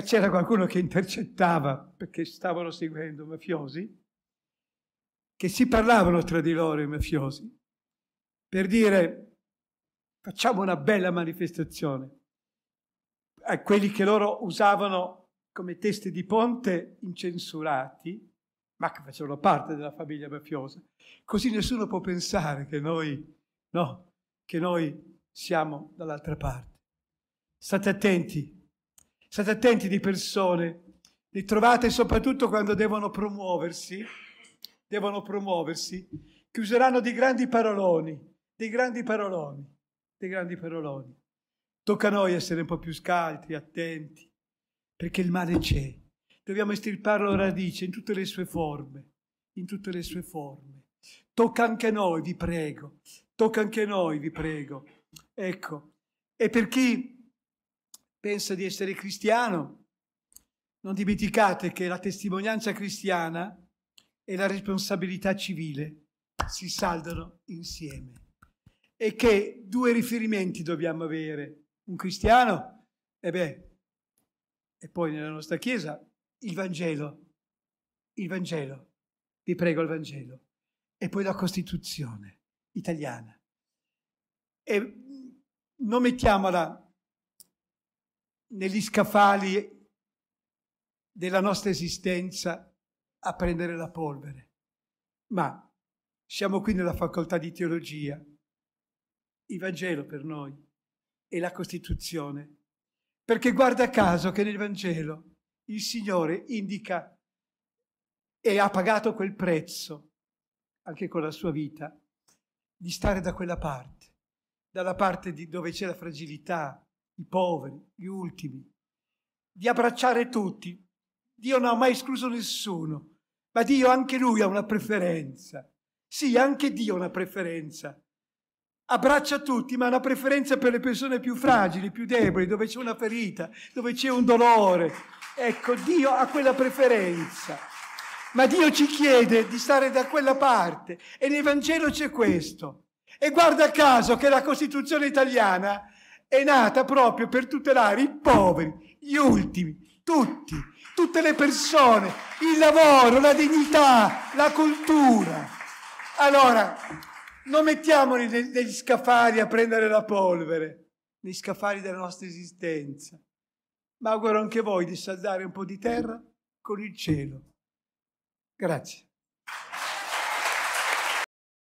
c'era qualcuno che intercettava perché stavano seguendo mafiosi, che si parlavano tra di loro i mafiosi per dire facciamo una bella manifestazione. A quelli che loro usavano come teste di ponte incensurati, ma che facevano parte della famiglia mafiosa. Così nessuno può pensare che noi, no, che noi siamo dall'altra parte. State attenti State attenti di persone, li trovate soprattutto quando devono promuoversi, devono promuoversi, che useranno dei grandi paroloni, dei grandi paroloni, dei grandi paroloni. Tocca a noi essere un po' più scaltri, attenti, perché il male c'è. Dobbiamo estirparlo alla radice in tutte le sue forme, in tutte le sue forme. Tocca anche a noi, vi prego, tocca anche a noi, vi prego. Ecco, e per chi pensa di essere cristiano, non dimenticate che la testimonianza cristiana e la responsabilità civile si saldano insieme e che due riferimenti dobbiamo avere. Un cristiano, e eh beh, e poi nella nostra Chiesa, il Vangelo, il Vangelo, vi prego il Vangelo, e poi la Costituzione italiana. E mm, non mettiamola negli scaffali della nostra esistenza a prendere la polvere, ma siamo qui nella facoltà di teologia. Il Vangelo per noi è la Costituzione, perché guarda caso che nel Vangelo il Signore indica e ha pagato quel prezzo, anche con la sua vita, di stare da quella parte, dalla parte dove c'è la fragilità, i poveri, gli ultimi, di abbracciare tutti. Dio non ha mai escluso nessuno, ma Dio anche lui ha una preferenza. Sì, anche Dio ha una preferenza. Abbraccia tutti, ma ha una preferenza per le persone più fragili, più deboli, dove c'è una ferita, dove c'è un dolore. Ecco, Dio ha quella preferenza. Ma Dio ci chiede di stare da quella parte e nel Vangelo c'è questo. E guarda caso che la Costituzione italiana è nata proprio per tutelare i poveri, gli ultimi, tutti, tutte le persone, il lavoro, la dignità, la cultura. Allora, non mettiamoli negli scaffali a prendere la polvere, negli scaffali della nostra esistenza. Ma auguro anche voi di saldare un po' di terra con il cielo. Grazie.